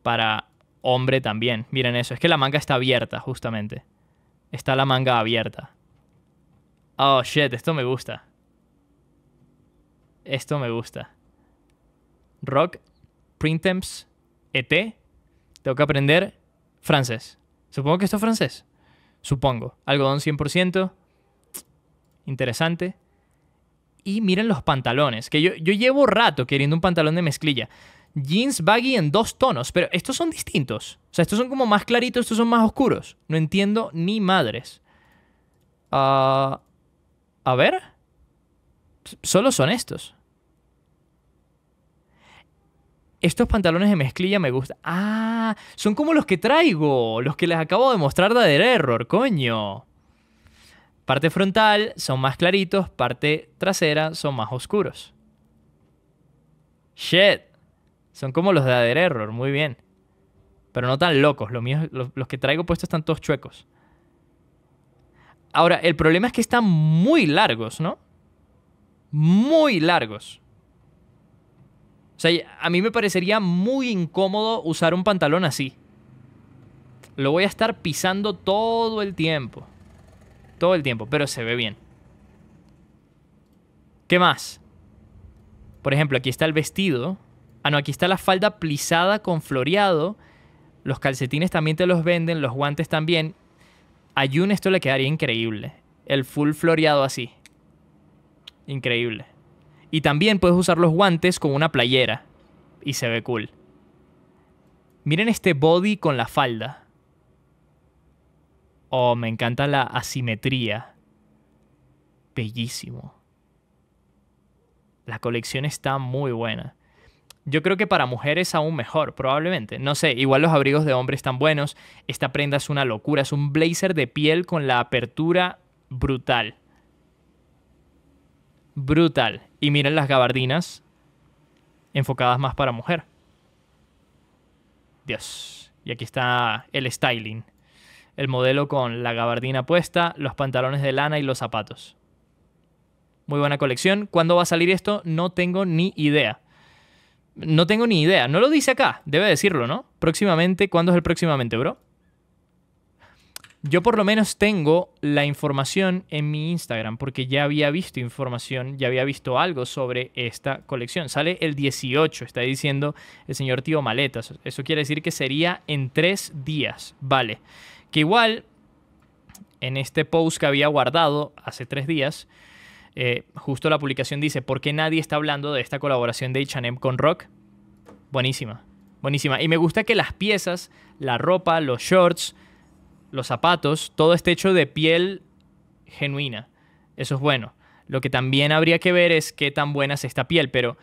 Para hombre también. Miren eso, es que la manga está abierta, justamente. Está la manga abierta. Oh, shit, esto me gusta. Esto me gusta. Rock, Printemps, ET, tengo que aprender francés. Supongo que esto es francés. Supongo. Algodón 100%. Interesante. Y miren los pantalones, que yo, llevo rato queriendo un pantalón de mezclilla. Jeans baggy en dos tonos, pero estos son distintos. O sea, estos son como más claritos, estos son más oscuros. No entiendo ni madres. Ah, a ver. Solo son estos. Estos pantalones de mezclilla me gustan. Ah, son como los que traigo, los que les acabo de mostrar de Ader Error, coño. Parte frontal son más claritos, parte trasera son más oscuros. Shit. Son como los de Ader Error, muy bien. Pero no tan locos, los, míos, los que traigo puestos están todos chuecos. Ahora, el problema es que están muy largos, ¿no? Muy largos. O sea, a mí me parecería muy incómodo usar un pantalón así. Lo voy a estar pisando todo el tiempo. Todo el tiempo, pero se ve bien. ¿Qué más? Por ejemplo, aquí está el vestido. Ah, no, aquí está la falda plisada con floreado. Los calcetines también te los venden, los guantes también. A June esto le quedaría increíble. El full floreado así. Increíble. Y también puedes usar los guantes con una playera. Y se ve cool. Miren este body con la falda. Oh, me encanta la asimetría. Bellísimo. La colección está muy buena. Yo creo que para mujeres aún mejor, probablemente. No sé, igual los abrigos de hombres están buenos. Esta prenda es una locura, es un blazer de piel con la apertura brutal brutal. Y miren las gabardinas enfocadas más para mujer. Dios. Y aquí está el styling. El modelo con la gabardina puesta, los pantalones de lana y los zapatos. Muy buena colección. ¿Cuándo va a salir esto? No tengo ni idea. No tengo ni idea. No lo dice acá. Debe decirlo, ¿no? Próximamente. ¿Cuándo es el próximamente, bro? Yo por lo menos tengo la información en mi Instagram porque ya había visto información, ya había visto algo sobre esta colección. Sale el 18, está diciendo el señor Tío Maletas. Eso quiere decir que sería en tres días, ¿vale? Que igual, en este post que había guardado hace tres días, eh, justo la publicación dice, ¿por qué nadie está hablando de esta colaboración de H&M con Rock? Buenísima, buenísima. Y me gusta que las piezas, la ropa, los shorts los zapatos, todo está hecho de piel genuina. Eso es bueno. Lo que también habría que ver es qué tan buena es esta piel, pero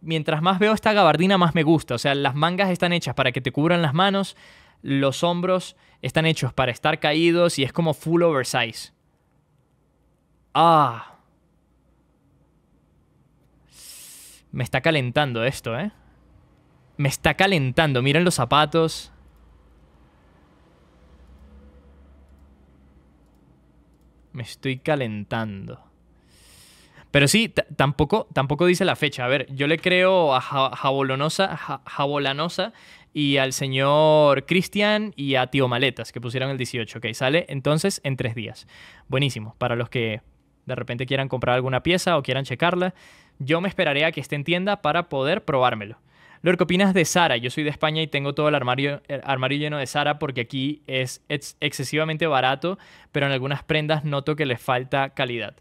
mientras más veo esta gabardina, más me gusta. O sea, las mangas están hechas para que te cubran las manos, los hombros están hechos para estar caídos y es como full oversize. Ah. Me está calentando esto, ¿eh? Me está calentando. Miren los zapatos. Me estoy calentando. Pero sí, tampoco, tampoco dice la fecha. A ver, yo le creo a Jabolanosa y al señor Cristian y a Tío Maletas, que pusieron el 18. Ok, sale entonces en tres días. Buenísimo, para los que de repente quieran comprar alguna pieza o quieran checarla. Yo me esperaré a que esté en tienda para poder probármelo. Lo ¿qué opinas de Sara? Yo soy de España y tengo todo el armario, armario lleno de Sara porque aquí es excesivamente barato, pero en algunas prendas noto que les falta calidad.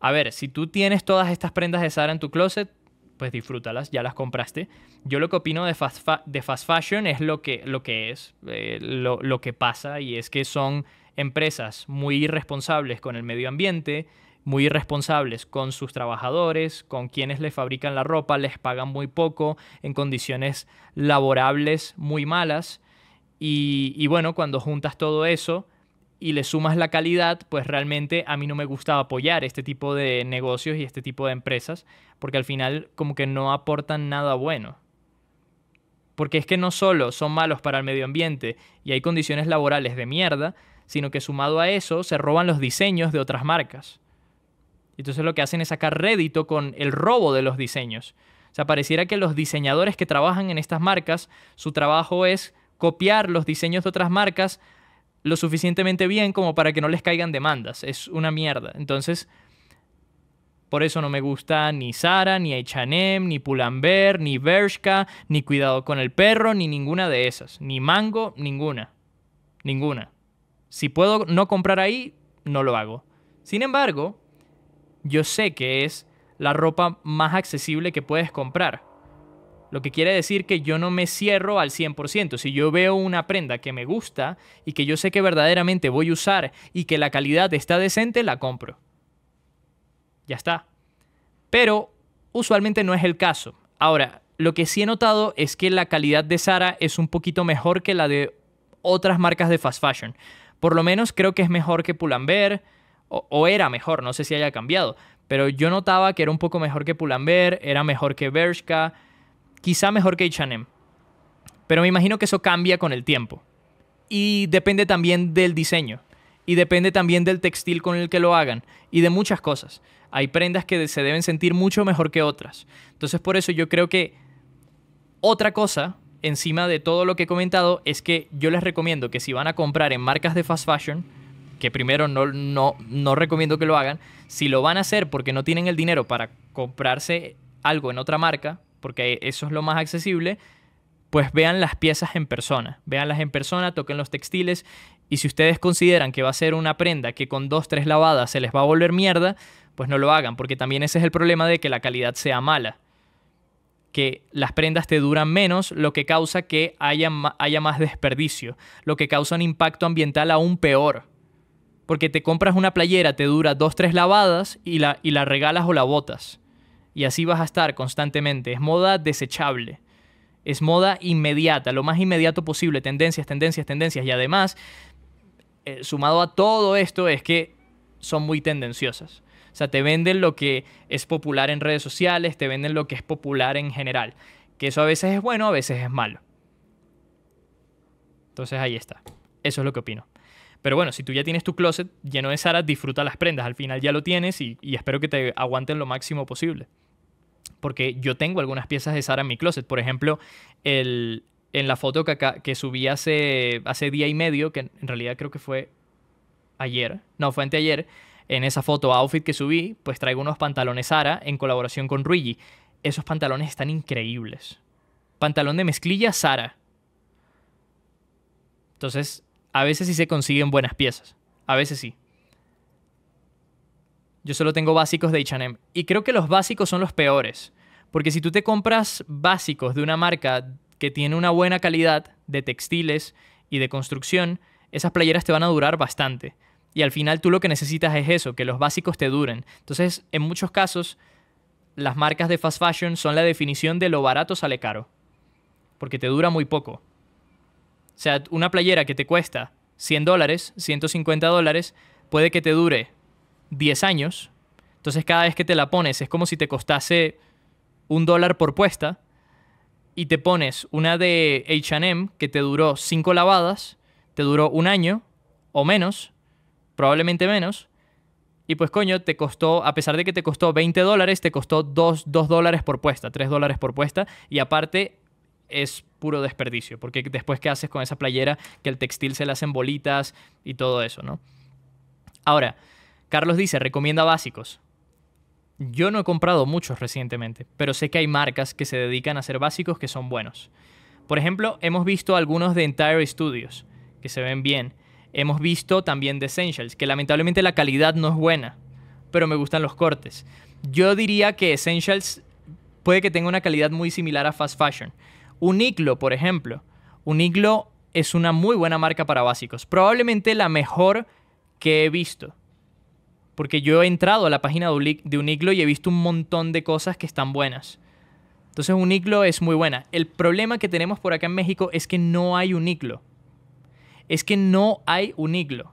A ver, si tú tienes todas estas prendas de Sara en tu closet, pues disfrútalas, ya las compraste. Yo lo que opino de fast, fast fashion es lo que, lo que es, eh, lo, lo que pasa, y es que son empresas muy irresponsables con el medio ambiente, muy irresponsables con sus trabajadores, con quienes les fabrican la ropa, les pagan muy poco, en condiciones laborables muy malas. Y, bueno, cuando juntas todo eso y le sumas la calidad, pues realmente a mí no me gustaba apoyar este tipo de negocios y este tipo de empresas, porque al final como que no aportan nada bueno. Porque es que no solo son malos para el medio ambiente y hay condiciones laborales de mierda, sino que sumado a eso se roban los diseños de otras marcas. Entonces lo que hacen es sacar rédito con el robo de los diseños. O sea, pareciera que los diseñadores que trabajan en estas marcas, su trabajo es copiar los diseños de otras marcas lo suficientemente bien como para que no les caigan demandas. Es una mierda. Entonces, por eso no me gusta ni Sara, ni H&M, ni Pull&Bear, ni Bershka, ni Cuidado con el Perro, ni ninguna de esas. Ni Mango, ninguna. Ninguna. Si puedo no comprar ahí, no lo hago. Sin embargo, yo sé que es la ropa más accesible que puedes comprar. Lo que quiere decir que yo no me cierro al 100%. Si yo veo una prenda que me gusta y que yo sé que verdaderamente voy a usar y que la calidad está decente, la compro. Ya está. Pero usualmente no es el caso. Ahora, lo que sí he notado es que la calidad de Sara es un poquito mejor que la de otras marcas de fast fashion. Por lo menos creo que es mejor que Pull&Bear, o, era mejor, no sé si haya cambiado, pero yo notaba que era un poco mejor que Pulamber, era mejor que Bershka, quizá mejor que H&M. Pero me imagino que eso cambia con el tiempo. Y depende también del diseño. Y depende también del textil con el que lo hagan. Y de muchas cosas. Hay prendas que se deben sentir mucho mejor que otras. Entonces por eso yo creo que otra cosa, encima de todo lo que he comentado, es que yo les recomiendo que si van a comprar en marcas de fast fashion, que primero no, recomiendo que lo hagan, si lo van a hacer porque no tienen el dinero para comprarse algo en otra marca, porque eso es lo más accesible, pues vean las piezas en persona, veanlas en persona, toquen los textiles y si ustedes consideran que va a ser una prenda que con dos, tres lavadas se les va a volver mierda, pues no lo hagan, porque también ese es el problema de que la calidad sea mala. Que las prendas te duran menos, lo que causa que haya, haya más desperdicio, lo que causa un impacto ambiental aún peor. Porque te compras una playera, te dura dos, tres lavadas y la, y regalas o la botas. Y así vas a estar constantemente. Es moda desechable. Es moda inmediata, lo más inmediato posible. Tendencias, tendencias, tendencias. Y además, eh, sumado a todo esto, es que son muy tendenciosas. O sea, te venden lo que es popular en redes sociales, te venden lo que es popular en general. Que eso a veces es bueno, a veces es malo. Entonces ahí está. Eso es lo que opino. Pero bueno, si tú ya tienes tu closet lleno de Sara, disfruta las prendas. Al final ya lo tienes y, espero que te aguanten lo máximo posible. Porque yo tengo algunas piezas de Sara en mi closet. Por ejemplo, el, en la foto que, subí hace, hace día y medio, que en realidad creo que fue ayer, no, fue anteayer, en esa foto outfit que subí, pues traigo unos pantalones Sara en colaboración con Ruigi. Esos pantalones están increíbles. Pantalón de mezclilla Sara. Entonces, a veces sí se consiguen buenas piezas. A veces sí. Yo solo tengo básicos de HM. Y creo que los básicos son los peores. Porque si tú te compras básicos de una marca que tiene una buena calidad de textiles y de construcción, esas playeras te van a durar bastante. Y al final tú lo que necesitas es eso, que los básicos te duren. Entonces, en muchos casos, las marcas de fast fashion son la definición de lo barato sale caro. Porque te dura muy poco. O sea, una playera que te cuesta 100 dólares, 150 dólares, puede que te dure 10 años. Entonces cada vez que te la pones es como si te costase un dólar por puesta y te pones una de HM que te duró 5 lavadas, te duró un año o menos, probablemente menos, y pues coño, te costó, a pesar de que te costó 20 dólares, te costó 2, 2 dólares por puesta, 3 dólares por puesta, y aparte es puro desperdicio, porque después qué haces con esa playera que el textil se le hacen bolitas y todo eso, ¿no? Ahora, Carlos dice, recomienda básicos. Yo no he comprado muchos recientemente, pero sé que hay marcas que se dedican a hacer básicos que son buenos. Por ejemplo, hemos visto algunos de Entire Studios, que se ven bien. Hemos visto también de Essentials, que lamentablemente la calidad no es buena, pero me gustan los cortes. Yo diría que Essentials puede que tenga una calidad muy similar a Fast Fashion, un por ejemplo. Un es una muy buena marca para básicos. Probablemente la mejor que he visto. Porque yo he entrado a la página de Uniclo y he visto un montón de cosas que están buenas. Entonces Uniclo es muy buena. El problema que tenemos por acá en México es que no hay Uniclo. Es que no hay Uniclo.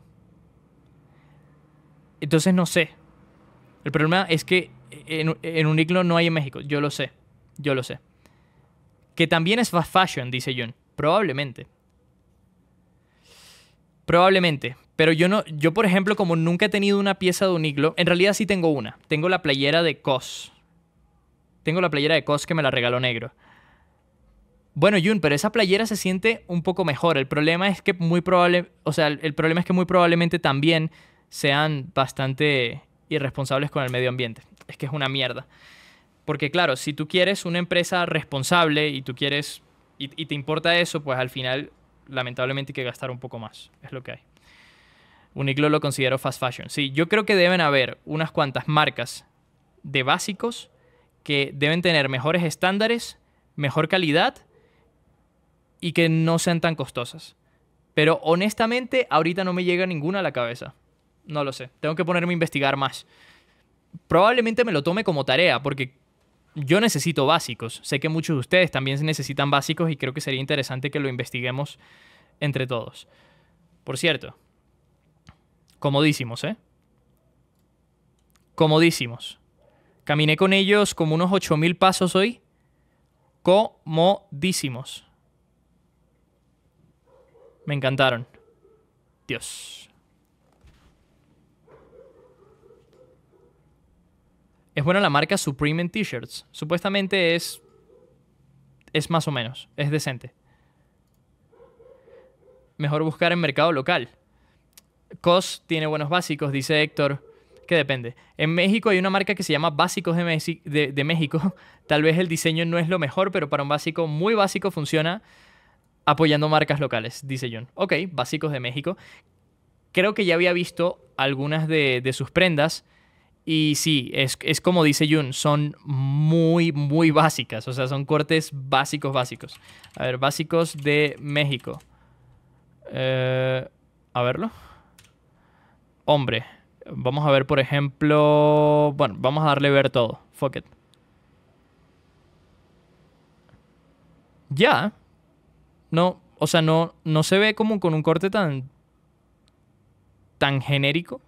Entonces no sé. El problema es que en, en Uniclo no hay en México. Yo lo sé. Yo lo sé. Que también es fast fashion, dice Jun Probablemente. Probablemente. Pero yo no, yo por ejemplo, como nunca he tenido una pieza de un Uniqlo, en realidad sí tengo una. Tengo la playera de COS. Tengo la playera de COS que me la regaló negro. Bueno, Jun, pero esa playera se siente un poco mejor. El problema es que muy probable, o sea, el problema es que muy probablemente también sean bastante irresponsables con el medio ambiente. Es que es una mierda. Porque claro, si tú quieres una empresa responsable y tú quieres y, te importa eso, pues al final lamentablemente hay que gastar un poco más. Es lo que hay. Uniqlo lo considero fast fashion. Sí, yo creo que deben haber unas cuantas marcas de básicos que deben tener mejores estándares, mejor calidad y que no sean tan costosas. Pero honestamente, ahorita no me llega ninguna a la cabeza. No lo sé. Tengo que ponerme a investigar más. Probablemente me lo tome como tarea, porque yo necesito básicos. Sé que muchos de ustedes también necesitan básicos y creo que sería interesante que lo investiguemos entre todos. Por cierto, comodísimos, ¿eh? Comodísimos. Caminé con ellos como unos 8.000 pasos hoy. Comodísimos. Me encantaron. Dios. es buena la marca Supreme en t-shirts. Supuestamente es. Es más o menos, es decente. Mejor buscar en mercado local. COS tiene buenos básicos, dice Héctor. Que depende. En México hay una marca que se llama Básicos de, México. Tal vez el diseño no es lo mejor, pero para un básico muy básico funciona apoyando marcas locales, dice John. Ok, Básicos de México. Creo que ya había visto algunas de sus prendas y sí, es, como dice Jun, son muy, muy básicas. O sea, son cortes básicos, básicos. A ver, básicos de México. Eh, a verlo. Hombre. Vamos a ver, por ejemplo... Bueno, vamos a darle ver todo. Fuck it. Ya. No, o sea, no, no se ve como con un corte tan... tan genérico.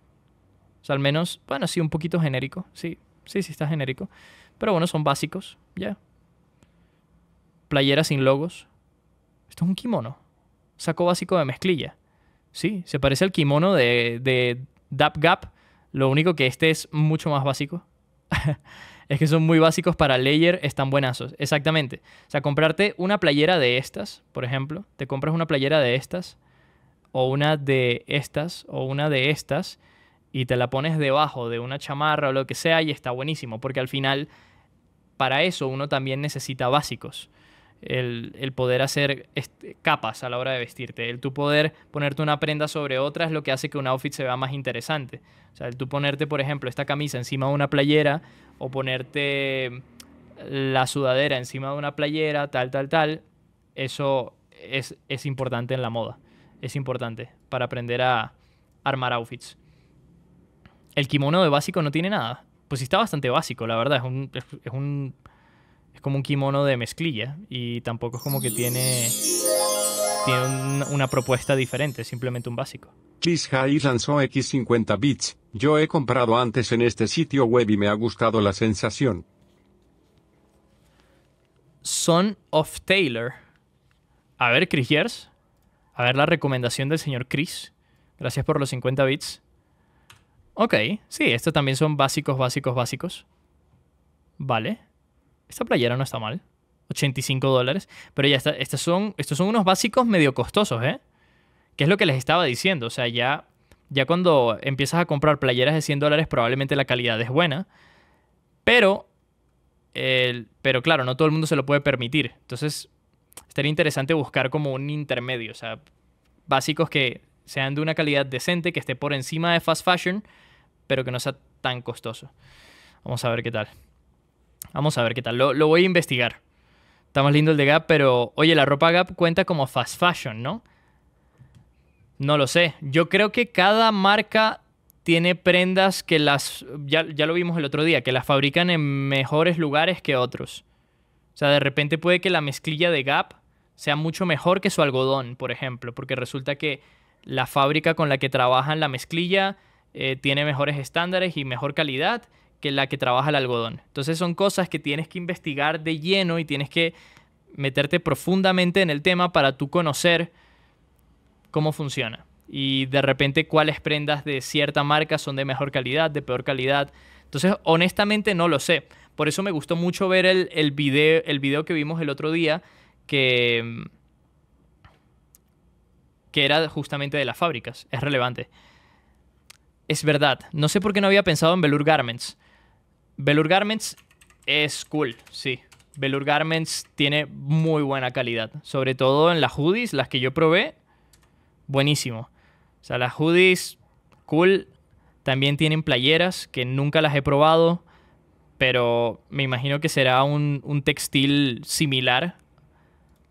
O sea, al menos, bueno, sí, un poquito genérico. Sí, sí, sí está genérico. Pero bueno, son básicos, ya. Playera sin logos. Esto es un kimono. Saco básico de mezclilla. Sí, se parece al kimono de, de Dap Gap. Lo único que este es mucho más básico. es que son muy básicos para layer, están buenazos. Exactamente. O sea, comprarte una playera de estas, por ejemplo, te compras una playera de estas, o una de estas, o una de estas, y te la pones debajo de una chamarra o lo que sea y está buenísimo, porque al final para eso uno también necesita básicos. El, poder hacer capas a la hora de vestirte, el tu poder ponerte una prenda sobre otra es lo que hace que un outfit se vea más interesante. O sea, el tú ponerte, por ejemplo, esta camisa encima de una playera o ponerte la sudadera encima de una playera, tal, tal, tal, eso es, es importante en la moda. Es importante para aprender a armar outfits el kimono de básico no tiene nada. Pues sí está bastante básico, la verdad. Es un, es, como un kimono de mezclilla. Y tampoco es como que tiene. Tiene una propuesta diferente, simplemente un básico. Chris lanzó X50 bits. Yo he comprado antes en este sitio web y me ha gustado la sensación. Son of Taylor. A ver, Chris Yers. A ver la recomendación del señor Chris. Gracias por los 50 bits. Ok, sí, estos también son básicos, básicos, básicos. Vale. Esta playera no está mal. 85 dólares. Pero ya está, estos son, estos son unos básicos medio costosos, ¿eh? Que es lo que les estaba diciendo. O sea, ya, ya cuando empiezas a comprar playeras de 100 dólares, probablemente la calidad es buena. Pero, pero claro, no todo el mundo se lo puede permitir. Entonces, estaría interesante buscar como un intermedio. O sea, básicos que sean de una calidad decente, que esté por encima de fast fashion, pero que no sea tan costoso. Vamos a ver qué tal. Vamos a ver qué tal. Lo, voy a investigar. Está más lindo el de Gap, pero oye, la ropa Gap cuenta como fast fashion, ¿no? No lo sé. Yo creo que cada marca tiene prendas que las, ya, ya lo vimos el otro día, que las fabrican en mejores lugares que otros. O sea, de repente puede que la mezclilla de Gap sea mucho mejor que su algodón, por ejemplo, porque resulta que la fábrica con la que trabajan la mezclilla eh, tiene mejores estándares y mejor calidad que la que trabaja el algodón. Entonces son cosas que tienes que investigar de lleno y tienes que meterte profundamente en el tema para tú conocer cómo funciona. Y de repente cuáles prendas de cierta marca son de mejor calidad, de peor calidad. Entonces, honestamente no lo sé. Por eso me gustó mucho ver el, el, video, el que vimos el otro día, que, que era justamente de las fábricas. Es relevante. Es verdad, no sé por qué no había pensado en Velour Garments. Velour Garments es cool, sí. Velour Garments tiene muy buena calidad, sobre todo en las hoodies, las que yo probé, buenísimo. O sea, las hoodies, cool. También tienen playeras que nunca las he probado, pero me imagino que será un, un textil similar,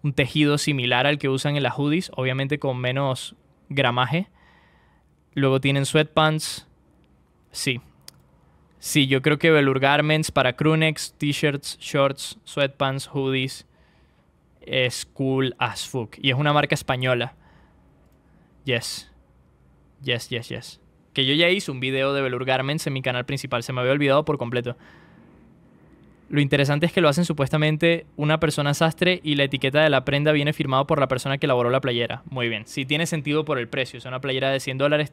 un tejido similar al que usan en las hoodies, obviamente con menos gramaje. Luego tienen sweatpants. Sí. Sí, yo creo que velour garments para crewnecks, t-shirts, shorts, sweatpants, hoodies. Es cool as fuck. Y es una marca española. Yes. Yes, yes, yes. Que yo ya hice un video de velour garments en mi canal principal. Se me había olvidado por completo. Lo interesante es que lo hacen supuestamente una persona sastre y la etiqueta de la prenda viene firmada por la persona que elaboró la playera. Muy bien, Si tiene sentido por el precio. es una playera de 100 dólares,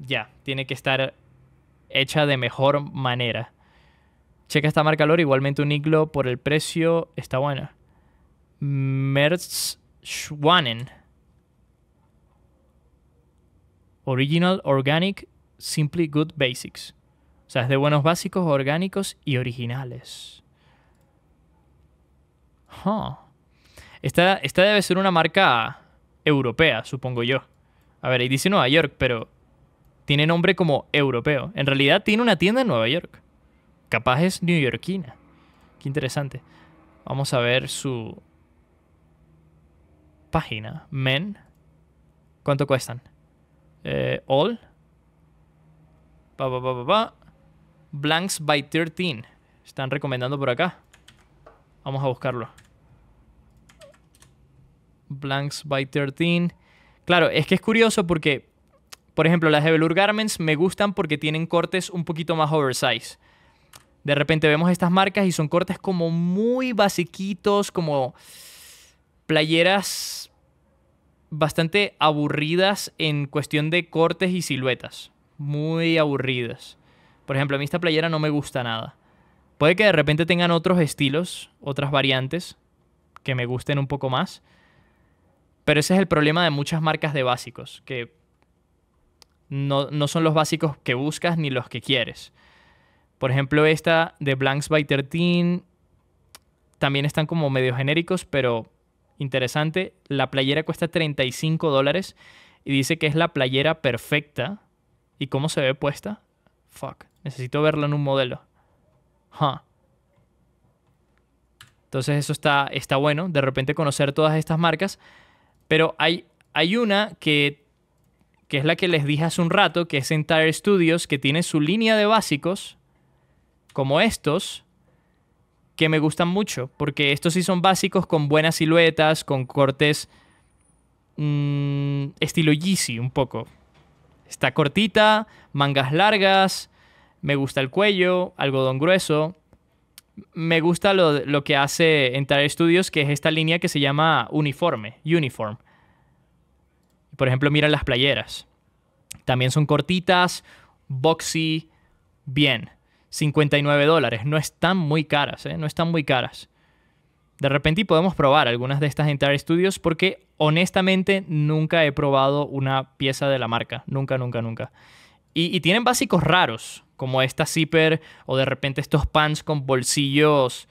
ya, tiene que estar hecha de mejor manera. Checa esta marca Lore, igualmente un iglo por el precio está buena. Merz Schwanen. Original Organic Simply Good Basics. O sea, es de buenos básicos, orgánicos y originales. Huh. Esta, esta debe ser una marca europea, supongo yo. A ver, ahí dice Nueva York, pero tiene nombre como europeo. En realidad tiene una tienda en Nueva York. Capaz es neoyorquina. Qué interesante. Vamos a ver su página. Men. ¿Cuánto cuestan? Eh, all. Pa, pa, pa, pa, Blanks by 13. Están recomendando por acá. Vamos a buscarlo. Blanks by 13. Claro, es que es curioso porque por ejemplo, las de garments me gustan porque tienen cortes un poquito más oversize. De repente vemos estas marcas y son cortes como muy basiquitos, como playeras bastante aburridas en cuestión de cortes y siluetas. Muy aburridas. Por ejemplo, a mí esta playera no me gusta nada. Puede que de repente tengan otros estilos, otras variantes, que me gusten un poco más. Pero ese es el problema de muchas marcas de básicos, que no, son los básicos que buscas ni los que quieres. Por ejemplo, esta de Blanks by 13 también están como medio genéricos, pero interesante. La playera cuesta 35 dólares y dice que es la playera perfecta. ¿Y cómo se ve puesta? Fuck, necesito verla en un modelo. Huh. Entonces eso está, está bueno, de repente conocer todas estas marcas. Pero hay, hay una que que es la que les dije hace un rato, que es Entire Studios, que tiene su línea de básicos, como estos, que me gustan mucho, porque estos sí son básicos con buenas siluetas, con cortes mm, estilo Yeezy un poco. Está cortita, mangas largas, me gusta el cuello, algodón grueso. Me gusta lo, que hace Entire Studios, que es esta línea que se llama uniforme, uniform por ejemplo, mira las playeras. También son cortitas, boxy, bien. 59 dólares. No están muy caras, ¿eh? No están muy caras. De repente podemos probar algunas de estas Entire Studios porque honestamente nunca he probado una pieza de la marca. Nunca, nunca, nunca. Y, y tienen básicos raros, como esta zipper o de repente estos pants con bolsillos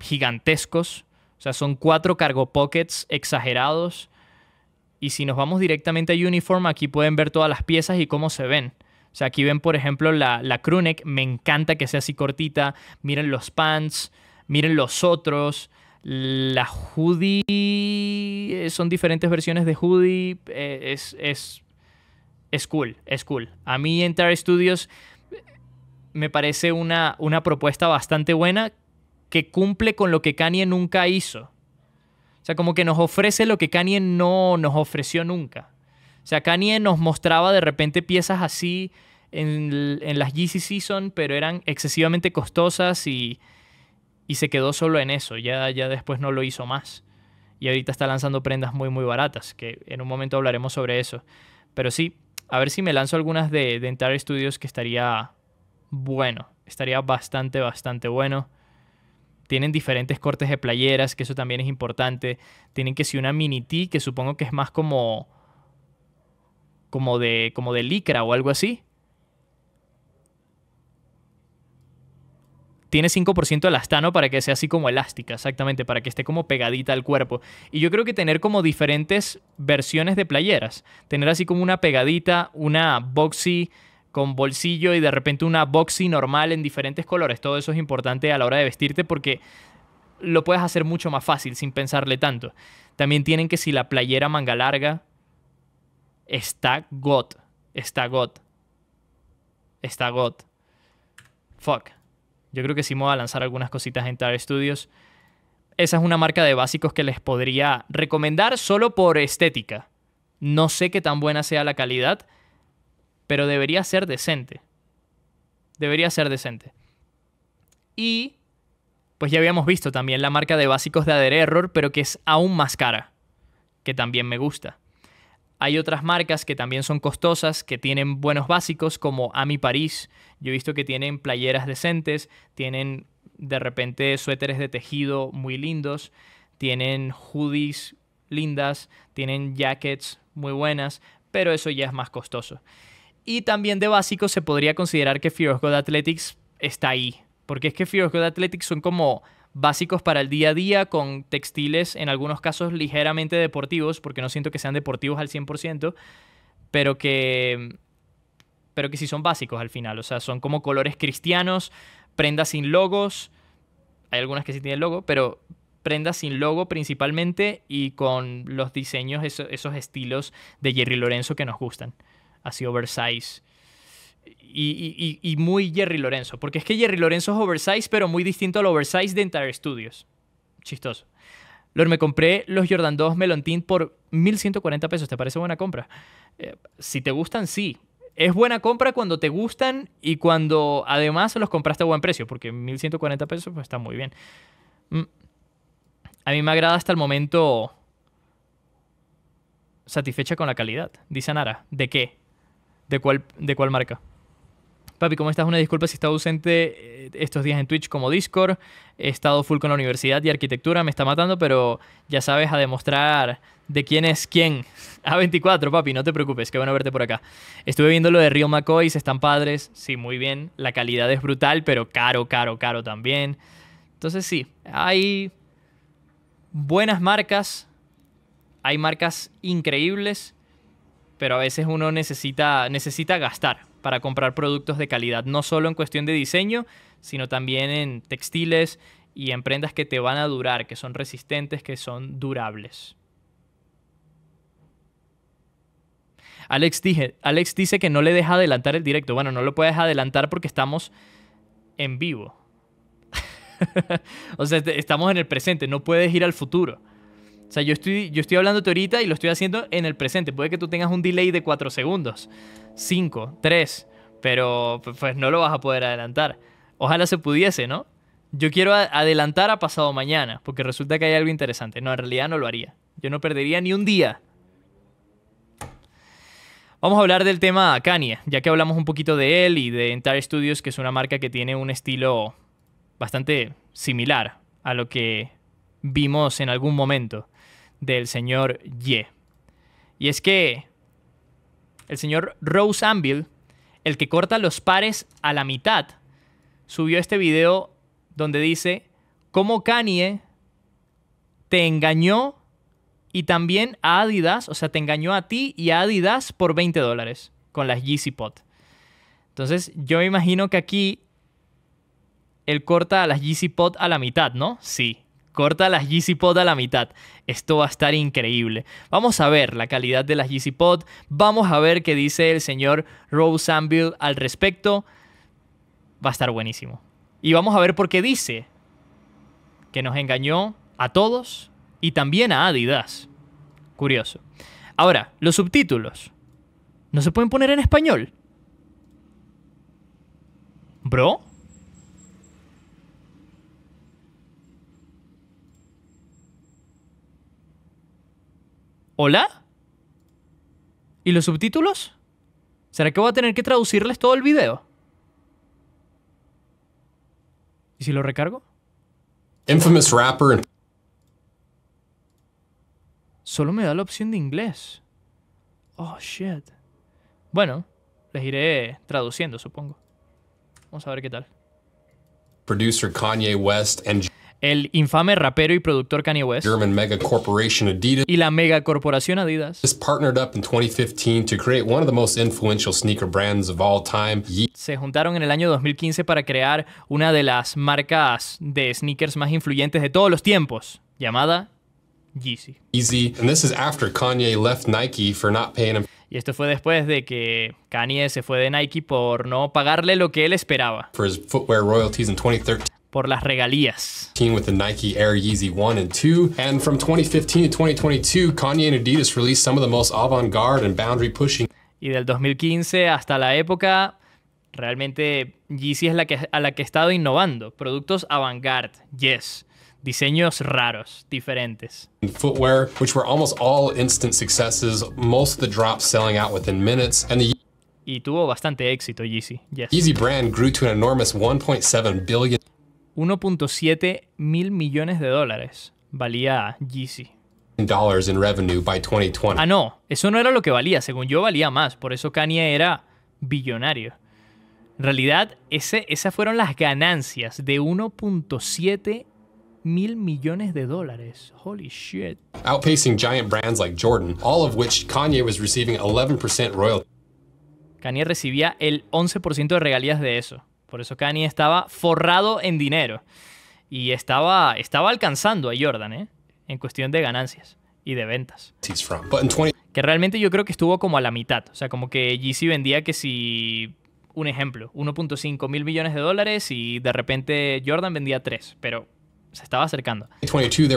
gigantescos. O sea, son cuatro cargo pockets exagerados. Y si nos vamos directamente a Uniform, aquí pueden ver todas las piezas y cómo se ven. O sea, aquí ven, por ejemplo, la, la Me encanta que sea así cortita. Miren los pants, miren los otros. La hoodie, eh, son diferentes versiones de hoodie. Eh, es, es, es cool, es cool. A mí Entire Studios eh, me parece una, una propuesta bastante buena que cumple con lo que Kanye nunca hizo. O sea, como que nos ofrece lo que Kanye no nos ofreció nunca. O sea, Kanye nos mostraba de repente piezas así en, las Yeezy Season, pero eran excesivamente costosas y, se quedó solo en eso. Ya, ya después no lo hizo más. Y ahorita está lanzando prendas muy, muy baratas, que en un momento hablaremos sobre eso. Pero sí, a ver si me lanzo algunas de, de Studios que estaría bueno. Estaría bastante, bastante bueno tienen diferentes cortes de playeras, que eso también es importante. Tienen que si una mini t, que supongo que es más como como de como de licra o algo así. Tiene 5% elastano para que sea así como elástica, exactamente, para que esté como pegadita al cuerpo. Y yo creo que tener como diferentes versiones de playeras, tener así como una pegadita, una boxy, con bolsillo y de repente una boxy normal en diferentes colores. Todo eso es importante a la hora de vestirte porque lo puedes hacer mucho más fácil sin pensarle tanto. También tienen que si la playera manga larga está got, está got, está got. Fuck. Yo creo que sí me voy a lanzar algunas cositas en Tar Studios. Esa es una marca de básicos que les podría recomendar solo por estética. No sé qué tan buena sea la calidad, pero debería ser decente. Debería ser decente. Y pues ya habíamos visto también la marca de básicos de Adererror, Error, pero que es aún más cara, que también me gusta. Hay otras marcas que también son costosas, que tienen buenos básicos, como Ami París. Yo he visto que tienen playeras decentes, tienen de repente suéteres de tejido muy lindos, tienen hoodies lindas, tienen jackets muy buenas, pero eso ya es más costoso. Y también de básico se podría considerar que Fear de Athletics está ahí. Porque es que Fear de Athletics son como básicos para el día a día, con textiles en algunos casos ligeramente deportivos, porque no siento que sean deportivos al 100%, pero que, pero que sí son básicos al final. O sea, son como colores cristianos, prendas sin logos. Hay algunas que sí tienen logo, pero prendas sin logo principalmente y con los diseños, esos, esos estilos de Jerry Lorenzo que nos gustan así oversize. Y, y, muy Jerry Lorenzo. Porque es que Jerry Lorenzo es oversize, pero muy distinto al oversize de Entire Studios. Chistoso. Lord, me compré los Jordan 2 Melon por 1140 pesos. ¿Te parece buena compra? Eh, si te gustan, sí. Es buena compra cuando te gustan y cuando además los compraste a buen precio, porque 1140 pesos pues, está muy bien. Mm. A mí me agrada hasta el momento satisfecha con la calidad, dice Nara. ¿De qué? ¿De cuál, de cuál marca? Papi, ¿cómo estás? Una disculpa si estado ausente eh, estos días en Twitch como Discord. He estado full con la universidad y arquitectura, me está matando, pero ya sabes, a demostrar de quién es quién. A24, papi, no te preocupes, qué bueno verte por acá. Estuve viendo lo de Río McCoy, están padres, sí, muy bien. La calidad es brutal, pero caro, caro, caro también. Entonces sí, hay buenas marcas, hay marcas increíbles pero a veces uno necesita, necesita gastar para comprar productos de calidad, no solo en cuestión de diseño, sino también en textiles y en prendas que te van a durar, que son resistentes, que son durables. Alex, dije, Alex dice que no le deja adelantar el directo. Bueno, no lo puedes adelantar porque estamos en vivo. o sea, estamos en el presente, no puedes ir al futuro. O sea, yo estoy, yo estoy hablándote ahorita y lo estoy haciendo en el presente. Puede que tú tengas un delay de 4 segundos, 5, 3, pero pues, pues no lo vas a poder adelantar. Ojalá se pudiese, ¿no? Yo quiero adelantar a pasado mañana, porque resulta que hay algo interesante. No, en realidad no lo haría. Yo no perdería ni un día. Vamos a hablar del tema Kanye, ya que hablamos un poquito de él y de Entire Studios, que es una marca que tiene un estilo bastante similar a lo que vimos en algún momento del señor Ye. Y es que el señor Rose Anvil, el que corta los pares a la mitad, subió este video donde dice cómo Kanye te engañó y también a Adidas, o sea, te engañó a ti y a Adidas por 20 dólares con las Yeezy Pot. Entonces, yo me imagino que aquí él corta a las Yeezy Pot a la mitad, ¿no? Sí. Corta las Yeezy Pod a la mitad. Esto va a estar increíble. Vamos a ver la calidad de las Yeezy Pod. Vamos a ver qué dice el señor Rose Anvil al respecto. Va a estar buenísimo. Y vamos a ver por qué dice que nos engañó a todos y también a Adidas. Curioso. Ahora, los subtítulos. ¿No se pueden poner en español? ¿Bro? ¿Hola? ¿Y los subtítulos? ¿Será que voy a tener que traducirles todo el video? ¿Y si lo recargo? Infamous rapper. Solo me da la opción de inglés. Oh, shit. Bueno, les iré traduciendo, supongo. Vamos a ver qué tal. Producer Kanye West and el infame rapero y productor Kanye West y la mega corporación Adidas se juntaron en el año 2015 para crear una de las marcas de sneakers más influyentes de todos los tiempos, llamada Yeezy. Y esto fue después de que Kanye se fue de Nike por no pagarle lo que él esperaba por las regalías. With the Nike Air Yeezy 1 and 2, and from 2015 to 2022, Kanye and Adidas released some of the most avant-garde and boundary-pushing. Y del 2015 hasta la época, realmente Yeezy es la que a la que ha estado innovando, productos avant-garde, yes diseños raros, diferentes. Footwear, which were almost all instant successes, most of the drops selling out within minutes, and the y tuvo bastante éxito Yeezy. Yes. Yeezy brand grew to an enormous 1.7 billion. 1.7 mil millones de dólares valía Yeezy. Ah, no, eso no era lo que valía. Según yo, valía más. Por eso Kanye era billonario. En realidad, ese, esas fueron las ganancias de 1.7 mil millones de dólares. Holy shit. Outpacing giant brands like Jordan, all of which Kanye was receiving 11% royalty. Kanye recibía el 11% de regalías de eso. Por eso Kanye estaba forrado en dinero. Y estaba, estaba alcanzando a Jordan, ¿eh? En cuestión de ganancias y de ventas. Que realmente yo creo que estuvo como a la mitad. O sea, como que Yeezy vendía que si un ejemplo, 1.5 mil millones de dólares y de repente Jordan vendía 3, pero se estaba acercando. En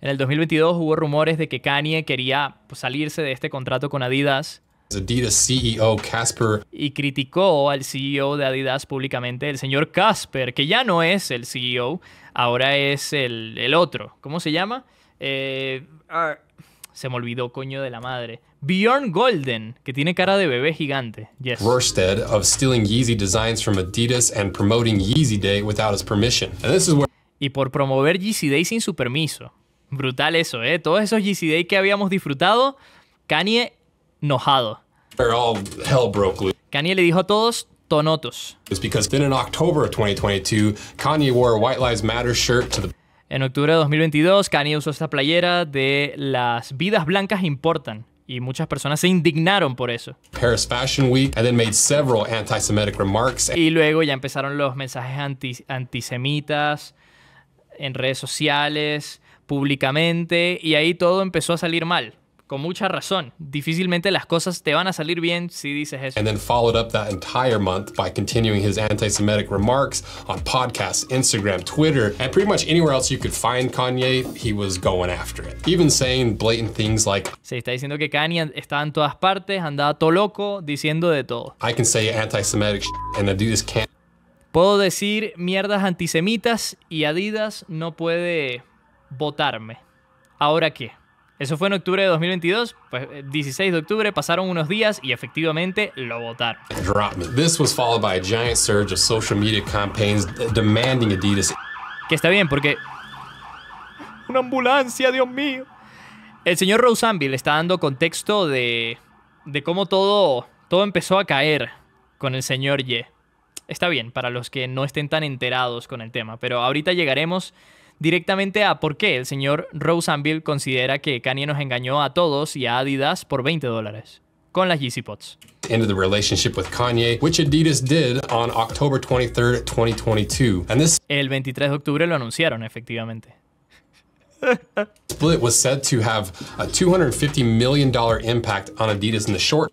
el 2022 hubo rumores de que Kanye quería pues, salirse de este contrato con Adidas e Casper. Y criticó al CEO de Adidas públicamente, el señor Casper, que ya no es el CEO, ahora es el, otro. ¿Cómo se llama? Eh, ah. se me olvidó, coño de la madre. Bjorn Golden, que tiene cara de bebé gigante. Yes. of stealing Yeezy designs from Adidas and promoting Yeezy Day without his permission. y por promover Yeezy Day sin su permiso. Brutal eso, ¿eh? Todos esos Yeezy Day que habíamos disfrutado, Kanye enojado. Kanye le dijo a todos, tonotos. En octubre de 2022, Kanye usó esta playera de las vidas blancas importan. Y muchas personas se indignaron por eso. Y luego ya empezaron los mensajes antisemitas en redes sociales, públicamente, y ahí todo empezó a salir mal con mucha razón. Difícilmente las cosas te van a salir bien si dices eso. And then followed up that entire month by continuing his anti-Semitic remarks on podcasts, Instagram, Twitter, and pretty much anywhere else you could find Kanye, he was going after it. Even saying blatant things like Se está diciendo que Kanye estaba en todas partes, andaba todo loco, diciendo de todo. I can say anti-Semitic and Adidas can't. Puedo decir mierdas antisemitas y Adidas no puede votarme. ¿Ahora qué? Eso fue en octubre de 2022, pues 16 eh, de octubre pasaron unos días y efectivamente lo votaron. Que está bien porque una ambulancia, Dios mío. El señor Anvil está dando contexto de de cómo todo todo empezó a caer con el señor Ye. Está bien para los que no estén tan enterados con el tema, pero ahorita llegaremos directamente a por qué el señor Anvil considera que Kanye nos engañó a todos y a Adidas por 20 dólares con las Yeezy Pots. of the relationship with Kanye, which Adidas did on October 23, 2022. And this El 23 de octubre lo anunciaron efectivamente. Split was said to have a $250 million impact on Adidas in the short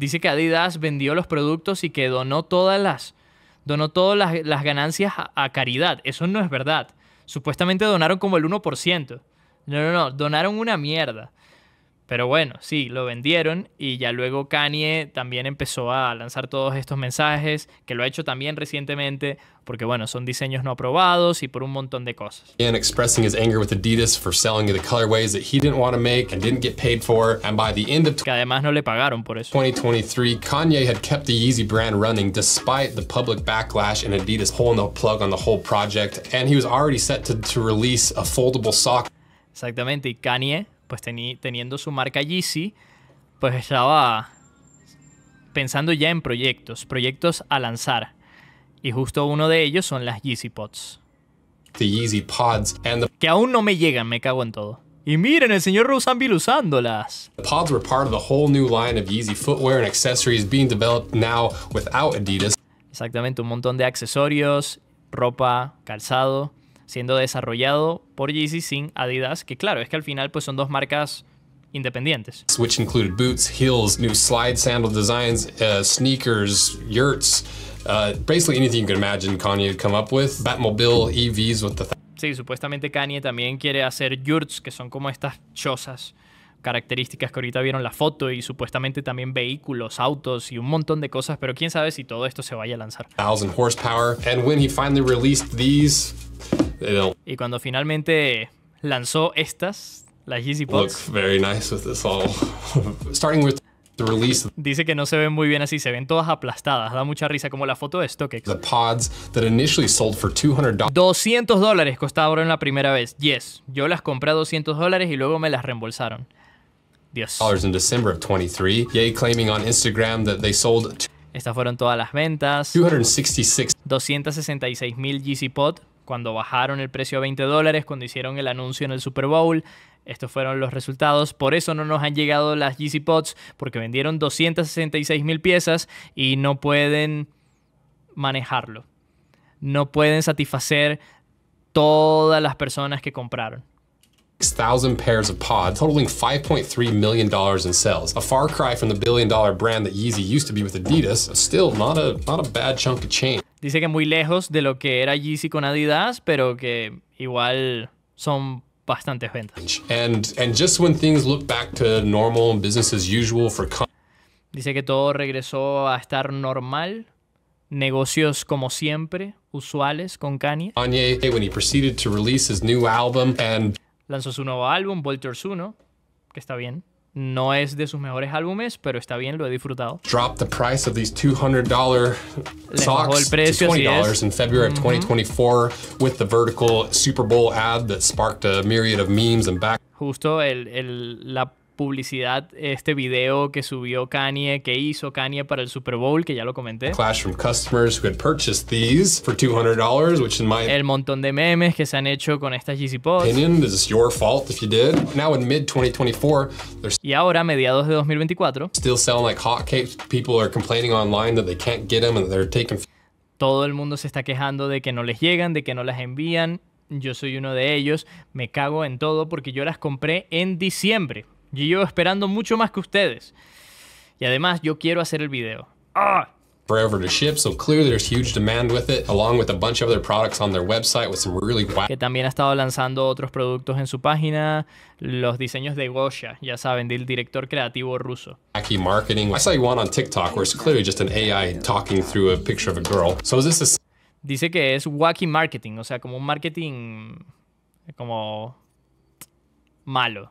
Dice que Adidas vendió los productos y que donó todas las, donó todas las, ganancias a, a, caridad. Eso no es verdad. Supuestamente donaron como el 1%. No, no, no, donaron una mierda. Pero bueno, sí, lo vendieron y ya luego Kanye también empezó a lanzar todos estos mensajes, que lo ha hecho también recientemente, porque bueno, son diseños no aprobados y por un montón de cosas. And expressing his anger with Adidas for selling the colorways that he didn't want to make and didn't get paid for, and by the end of que además no le pagaron por eso. 2023, Kanye had kept the Yeezy brand running despite the public backlash and Adidas pulling the plug on the whole project, and he was already set to, to release a foldable sock. Exactamente, y Kanye pues teniendo su marca Yeezy, pues estaba pensando ya en proyectos, proyectos a lanzar. Y justo uno de ellos son las Yeezy Pods. Que aún no me llegan, me cago en todo. Y miren, el señor Rosanville usándolas. The pods were part of whole new line of Yeezy footwear and accessories being developed now Adidas. Exactamente, un montón de accesorios, ropa, calzado siendo desarrollado por Yeezy sin Adidas, que claro, es que al final pues son dos marcas independientes. Which included boots, heels, new slide sandal designs, uh, sneakers, yurts, uh, basically anything you could imagine Kanye had come up with. Batmobile, EVs with the... Sí, supuestamente Kanye también quiere hacer yurts, que son como estas chozas características que ahorita vieron la foto y supuestamente también vehículos, autos y un montón de cosas, pero quién sabe si todo esto se vaya a lanzar. y cuando finalmente lanzó estas, las Yeezy Pods. Dice que no se ven muy bien así, se ven todas aplastadas. Da mucha risa como la foto de StockX. The 200 200 dólares costaron la primera vez. Yes, yo las compré a 200 dólares y luego me las reembolsaron. Dios. Estas fueron todas las ventas. 266 266.000 GC cuando bajaron el precio a 20 dólares, cuando hicieron el anuncio en el Super Bowl. Estos fueron los resultados. Por eso no nos han llegado las GC porque vendieron 266.000 piezas y no pueden manejarlo. No pueden satisfacer todas las personas que compraron. 6,000 pairs of pods, totaling $5.3 million in sales. A far cry from the billion dollar brand that Yeezy used to be with Adidas, still not a, not a bad chunk of change. Dice que muy lejos de lo que era Yeezy con Adidas, pero que igual son bastantes ventas. And, and just when things look back to normal and business as usual for Dice que todo regresó a estar normal negocios como siempre, usuales con Kanye. Kanye, when he proceeded to release his new album and Lanzó su nuevo álbum, Volters 1, que está bien. No es de sus mejores álbumes, pero está bien, lo he disfrutado. Drop the price of these $200 socks el precio, to $20 in February of 2024 with the vertical Super Bowl ad that sparked a myriad of memes and back. Justo el, el, la publicidad, este video que subió Kanye, que hizo Kanye para el Super Bowl, que ya lo comenté. El montón de memes que se han hecho con estas Yeezy Pods. Y ahora, mediados de 2024, Todo el mundo se está quejando de que no les llegan, de que no las envían. Yo soy uno de ellos, me cago en todo porque yo las compré en diciembre. Y yo esperando mucho más que ustedes. Y además yo quiero hacer el video. Que también ha estado lanzando otros productos en su página, los diseños de Gosha, ya saben, del director creativo ruso. marketing. Dice que es wacky marketing, o sea, como un marketing como malo.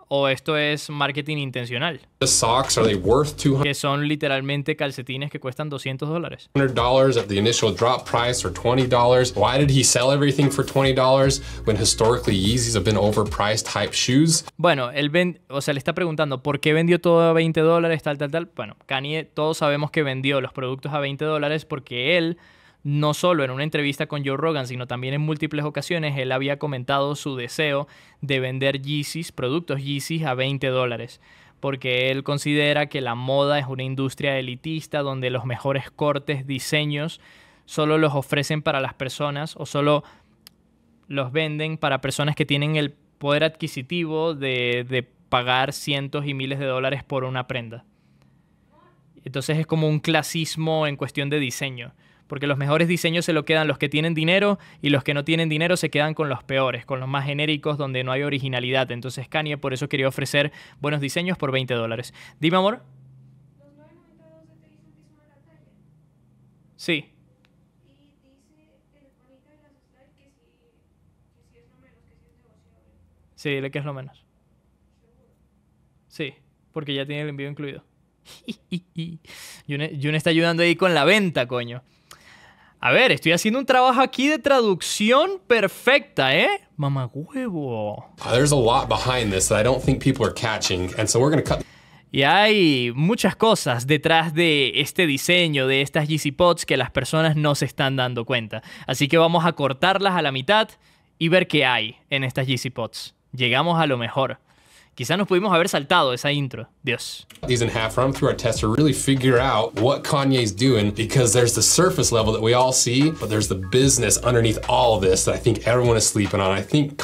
o esto es marketing intencional. The socks, are they worth 200? Que son literalmente calcetines que cuestan 200 dólares. $100 at the initial drop price or $20. Why did he sell everything for $20 when historically Yeezys have been overpriced type shoes? Bueno, él ven, o sea, le está preguntando por qué vendió todo a 20 dólares, tal, tal, tal. Bueno, Kanye, todos sabemos que vendió los productos a 20 dólares porque él no solo en una entrevista con Joe Rogan, sino también en múltiples ocasiones, él había comentado su deseo de vender Yeezys, productos Yeezys, a 20 dólares porque él considera que la moda es una industria elitista donde los mejores cortes, diseños, solo los ofrecen para las personas o solo los venden para personas que tienen el poder adquisitivo de, de pagar cientos y miles de dólares por una prenda. Entonces es como un clasismo en cuestión de diseño porque los mejores diseños se lo quedan los que tienen dinero y los que no tienen dinero se quedan con los peores, con los más genéricos donde no hay originalidad. Entonces Kanye por eso quería ofrecer buenos diseños por 20 dólares. Dime, amor. Sí. Sí, le que es lo menos. Sí, porque ya tiene el envío incluido. me está ayudando ahí con la venta, coño. A ver, estoy haciendo un trabajo aquí de traducción perfecta, ¿eh? Mamagüevo. There's Y hay muchas cosas detrás de este diseño, de estas GC que las personas no se están dando cuenta. Así que vamos a cortarlas a la mitad y ver qué hay en estas GC Llegamos a lo mejor. Quizás nos pudimos haber saltado esa intro. Dios. half our to really figure out what doing because there's the surface level that we all see, but there's the business underneath all this that I think everyone is sleeping on. I think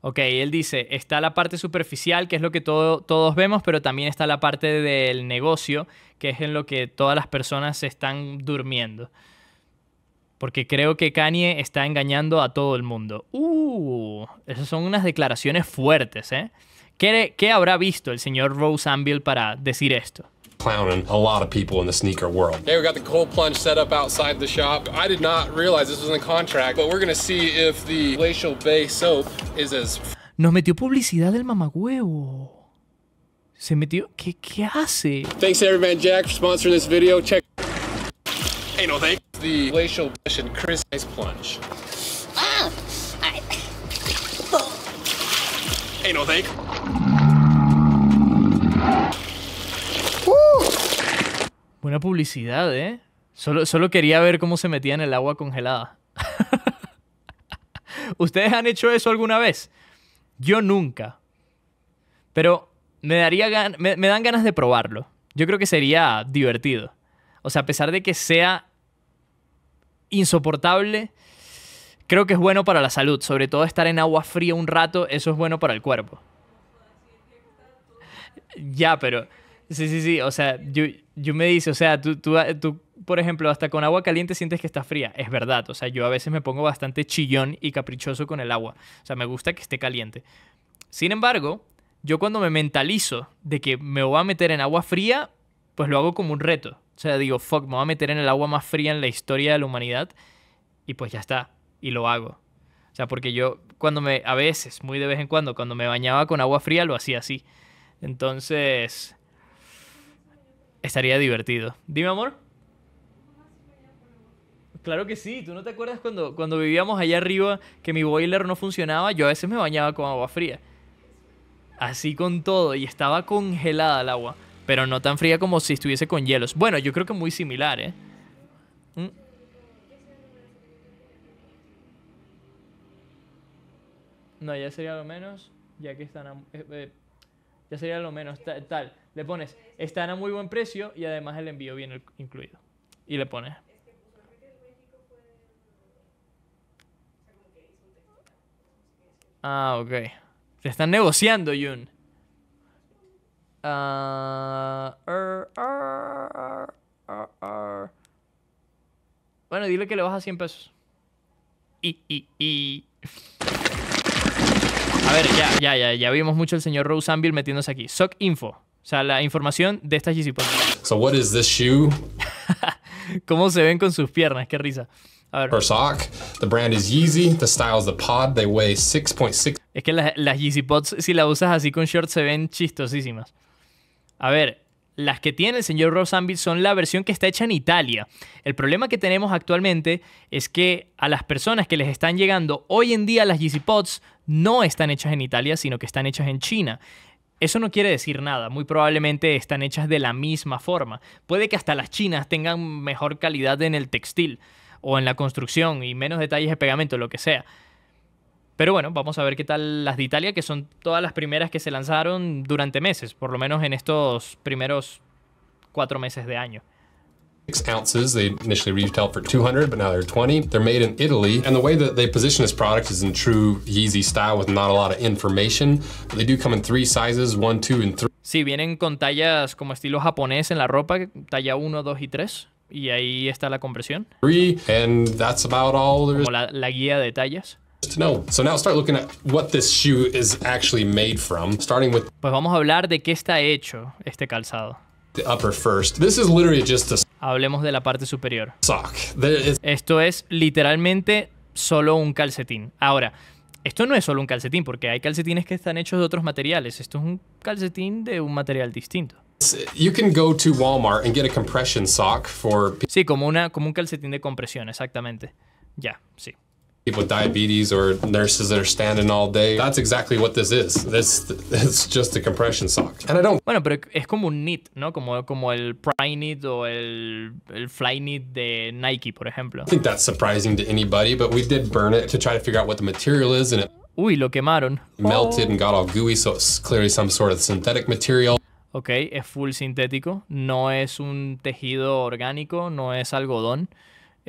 Ok, él dice, está la parte superficial, que es lo que todos vemos, pero también está la parte del negocio, que es en lo que todas las personas se están durmiendo. Porque creo que Kanye está engañando a todo el mundo. Uh, esas son unas declaraciones fuertes, ¿eh? ¿Qué, ¿Qué, habrá visto el señor Rose Anvil para decir esto? Clowning a lot of people in the sneaker world. Hey, we got the cold plunge set up outside the shop. I did not realize this was in the contract, but we're gonna see if the glacial bay soap is as. Nos metió publicidad del mamagüevo. Se metió. ¿Qué, qué hace? Thanks to man Jack for sponsoring this video. Check. Hey, no thanks. The glacial and Chris ice plunge. Ah! Uh. Buena publicidad, ¿eh? Solo, solo quería ver cómo se metía en el agua congelada. ¿Ustedes han hecho eso alguna vez? Yo nunca. Pero me, daría me dan ganas de probarlo. Yo creo que sería divertido. O sea, a pesar de que sea insoportable, creo que es bueno para la salud, sobre todo estar en agua fría un rato, eso es bueno para el cuerpo. Ya, pero... Sí, sí, sí, o sea, yo, yo me dice, o sea, tú, tú, tú, por ejemplo, hasta con agua caliente sientes que está fría, es verdad, o sea, yo a veces me pongo bastante chillón y caprichoso con el agua, o sea, me gusta que esté caliente. Sin embargo, yo cuando me mentalizo de que me voy a meter en agua fría, pues lo hago como un reto, o sea, digo, fuck, me voy a meter en el agua más fría en la historia de la humanidad y pues ya está, y lo hago. O sea, porque yo cuando me, a veces, muy de vez en cuando, cuando me bañaba con agua fría, lo hacía así. Entonces, estaría divertido. Dime, amor. Claro que sí, tú no te acuerdas cuando, cuando vivíamos allá arriba que mi boiler no funcionaba, yo a veces me bañaba con agua fría. Así con todo, y estaba congelada el agua, pero no tan fría como si estuviese con hielos. Bueno, yo creo que muy similar, ¿eh? Mm. No, ya sería lo menos, ya que están a... Eh, eh, ya sería lo menos tal, Le pones, están a muy buen precio y además el envío viene incluido. Y le pones. Ah, ok. Se están negociando, Jun. Ah, er, er, er, bueno, dile que le vas a 100 pesos. Y, y, a ver, ya, ya, ya, ya vimos mucho el señor Rose Anvil metiéndose aquí. Sock Info. O sea, la información de estas Yeezy So this shoe? ¿Cómo se ven con sus piernas? Qué risa. A ver. Es que las, Yeezy Pods, si las usas así con shorts, se ven chistosísimas. A ver, las que tiene el señor Rose Anvil son la versión que está hecha en Italia. El problema que tenemos actualmente es que a las personas que les están llegando hoy en día las Yeezy Pods no están hechas en Italia, sino que están hechas en China. Eso no quiere decir nada, muy probablemente están hechas de la misma forma. Puede que hasta las chinas tengan mejor calidad en el textil o en la construcción y menos detalles de pegamento, lo que sea. Pero bueno, vamos a ver qué tal las de Italia, que son todas las primeras que se lanzaron durante meses, por lo menos en estos primeros cuatro meses de año. six ounces. They initially retailed for 200, but now they're 20. They're made in Italy. And the way that they position this product is in true Yeezy style with not a lot of information. But they do come in three sizes, one, two, and three. Sí, vienen con tallas como estilo japonés en la ropa, talla 1, 2 y 3. Y ahí está la compresión. Three, and that's about all there is. Como la, la guía de tallas. To know. So now start looking at what this shoe is actually made from, starting with... Pues vamos a hablar de qué está hecho este calzado. upper first. Hablemos de la parte superior. Sock. Esto es literalmente solo un calcetín. Ahora, esto no es solo un calcetín, porque hay calcetines que están hechos de otros materiales. Esto es un calcetín de un material distinto. You can go to Walmart and get a compression sock for... Sí, como, una, como un calcetín de compresión, exactamente. Ya, sí. people with diabetes or nurses that are standing all day. That's exactly what this is. This, it's just a compression sock. And I don't... Bueno, pero es como un knit, ¿no? Como, como el pry knit o el, el fly knit de Nike, por ejemplo. I think that's surprising to anybody, but we did burn it to try to figure out what the material is and it... Uy, lo quemaron. Melted and got all gooey, so it's clearly some sort of synthetic material. Ok, es full sintético, no es un tejido orgánico, no es algodón.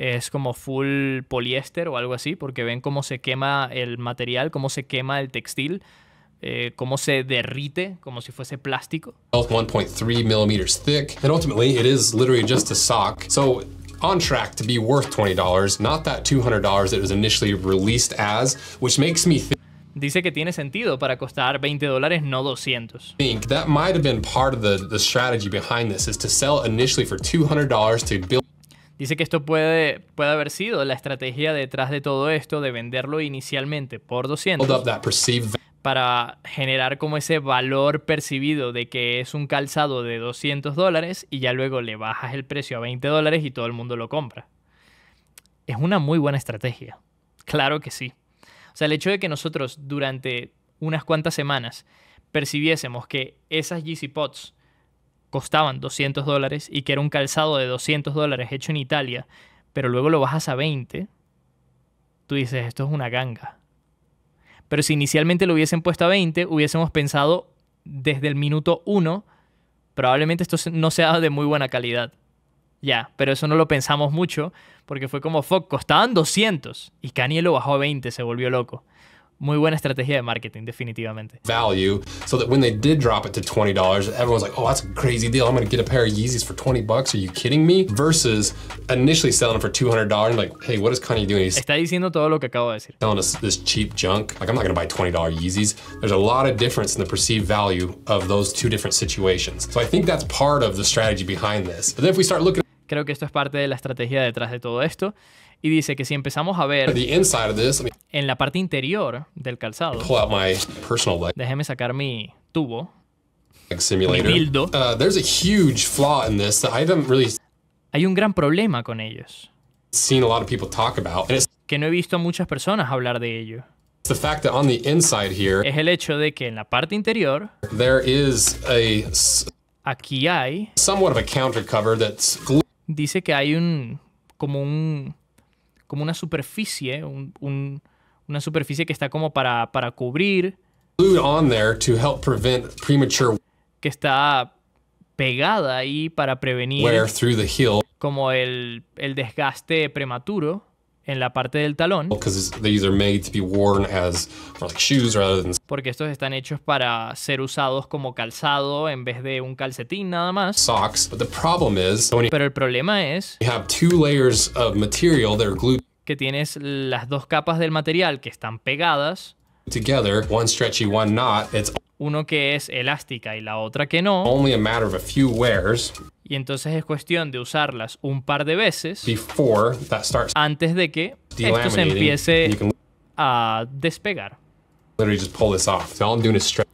es como full poliéster o algo así, porque ven cómo se quema el material, cómo se quema el textil, eh, cómo se derrite como si fuese plástico. 1.3 millimeters thick, and ultimately it is literally just a sock. So on track to be worth $20, not that $200 it was initially released as, which makes me think Dice que tiene sentido para costar 20 dólares, no 200. Think that might have been part of the, the strategy behind this is to sell initially for $200 to build Dice que esto puede, puede haber sido la estrategia detrás de todo esto de venderlo inicialmente por 200 para generar como ese valor percibido de que es un calzado de 200 dólares y ya luego le bajas el precio a 20 dólares y todo el mundo lo compra. Es una muy buena estrategia. Claro que sí. O sea, el hecho de que nosotros durante unas cuantas semanas percibiésemos que esas GC Pots costaban 200 dólares y que era un calzado de 200 dólares hecho en Italia, pero luego lo bajas a 20, tú dices, esto es una ganga. Pero si inicialmente lo hubiesen puesto a 20, hubiésemos pensado desde el minuto 1, probablemente esto no sea de muy buena calidad. Ya, pero eso no lo pensamos mucho porque fue como, fuck, costaban 200 y Kanye lo bajó a 20, se volvió loco. Muy buena estrategia de marketing, definitivamente. Value, so that when they did drop it to twenty dollars, everyone's like, oh, that's a crazy deal. I'm gonna get a pair of Yeezys for twenty bucks. Are you kidding me? Versus initially selling for two hundred dollars, like, hey, what is Kanye doing? Está diciendo todo lo que acabo de decir. Selling us this cheap junk. Like, I'm not gonna buy twenty dollars Yeezys. There's a lot of difference in the perceived value of those two different situations. So I think that's part of the strategy behind this. But then if we start looking Creo que esto es parte de la estrategia detrás de todo esto. Y dice que si empezamos a ver en la parte interior del calzado, déjeme sacar mi tubo, mi uh, Hay un gran problema con ellos. Que no he visto a muchas personas hablar de ello. es el hecho de que en la parte interior aquí hay dice que hay un como un como una superficie, una superficie que está como para, para cubrir. Que está pegada ahí para prevenir como el desgaste prematuro en la parte del talón. Porque estos están hechos para ser usados como calzado en vez de un calcetín nada más. Pero el problema es que tienes las dos capas del material que están pegadas together, uno que es elástica y la otra que no. a matter of a few wears. Y entonces es cuestión de usarlas un par de veces before that starts antes de que esto se empiece a despegar.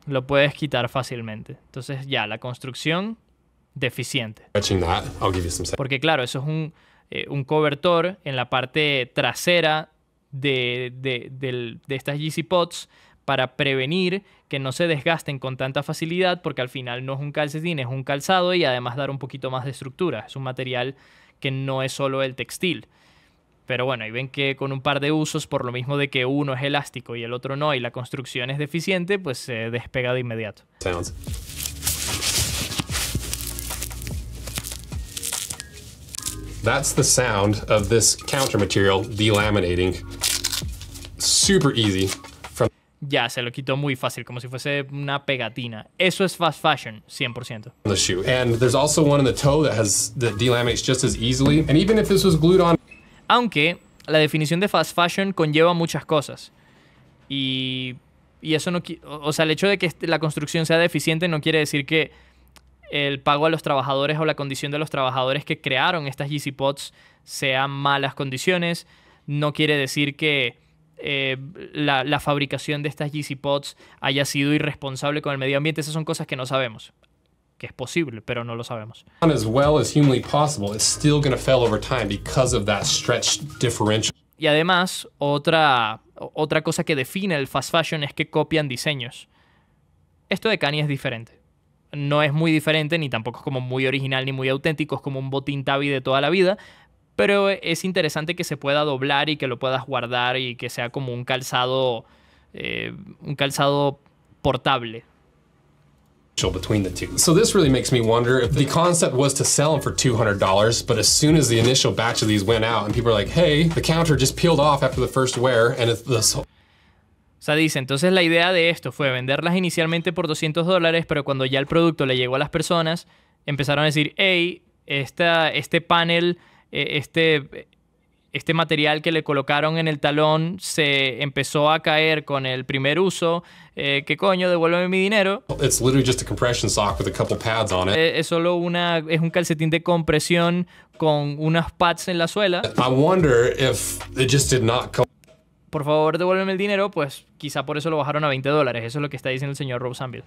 Lo puedes quitar fácilmente. Entonces ya la construcción deficiente. Porque claro, eso es un, eh, un cobertor en la parte trasera de, estas GC Pots para prevenir que no se desgasten con tanta facilidad, porque al final no es un calcetín, es un calzado y además dar un poquito más de estructura. Es un material que no es solo el textil. Pero bueno, y ven que con un par de usos, por lo mismo de que uno es elástico y el otro no, y la construcción es deficiente, pues se despega de inmediato. That's the sound of this counter material delaminating. Super easy. ya, se lo quitó muy fácil, como si fuese una pegatina. Eso es fast fashion, 100%. And there's also one in the toe that has that delaminates just as easily. And even if this was glued on. Aunque la definición de fast fashion conlleva muchas cosas. Y, y eso no. O sea, el hecho de que la construcción sea deficiente no quiere decir que el pago a los trabajadores o la condición de los trabajadores que crearon estas Yeezy Pots sean malas condiciones. No quiere decir que eh, la, fabricación de estas Yeezy Pots haya sido irresponsable con el medio ambiente. Esas son cosas que no sabemos. Que es posible, pero no lo sabemos. Y además, otra, otra cosa que define el fast fashion es que copian diseños. Esto de Kanye es diferente no es muy diferente, ni tampoco es como muy original ni muy auténtico, es como un botín tabi de toda la vida, pero es interesante que se pueda doblar y que lo puedas guardar y que sea como un calzado, eh, un calzado portable, between the two. So this really makes me wonder if the concept was to sell them for $200, but as soon as the initial batch of these went out and people are like, hey, the counter just peeled off after the first wear and it's this sea, dice, entonces la idea de esto fue venderlas inicialmente por 200 dólares, pero cuando ya el producto le llegó a las personas, empezaron a decir, hey, esta, este panel, e, este, este material que le colocaron en el talón se empezó a caer con el primer uso. Eh, ¿Qué coño? Devuélveme mi dinero. Es, eh, es solo una, es un calcetín de compresión con unas pads en la suela. I por favor devuélveme el dinero, pues quizá por eso lo bajaron a 20 dólares. Eso es lo que está diciendo el señor Rob Samville.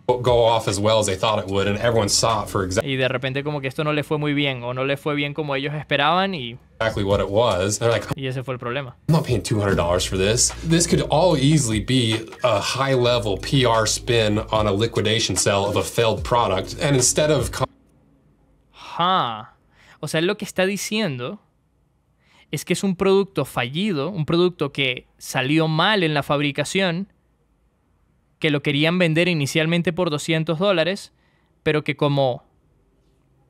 Y de repente como que esto no le fue muy bien o no le fue bien como ellos esperaban y exactly what it was. like, y ese fue el problema. I'm not paying $200 for this. This could all easily be a high level PR spin on a liquidation sale of a failed product. And instead of. Huh. O sea, lo que está diciendo es que es un producto fallido, un producto que salió mal en la fabricación, que lo querían vender inicialmente por 200 dólares, pero que como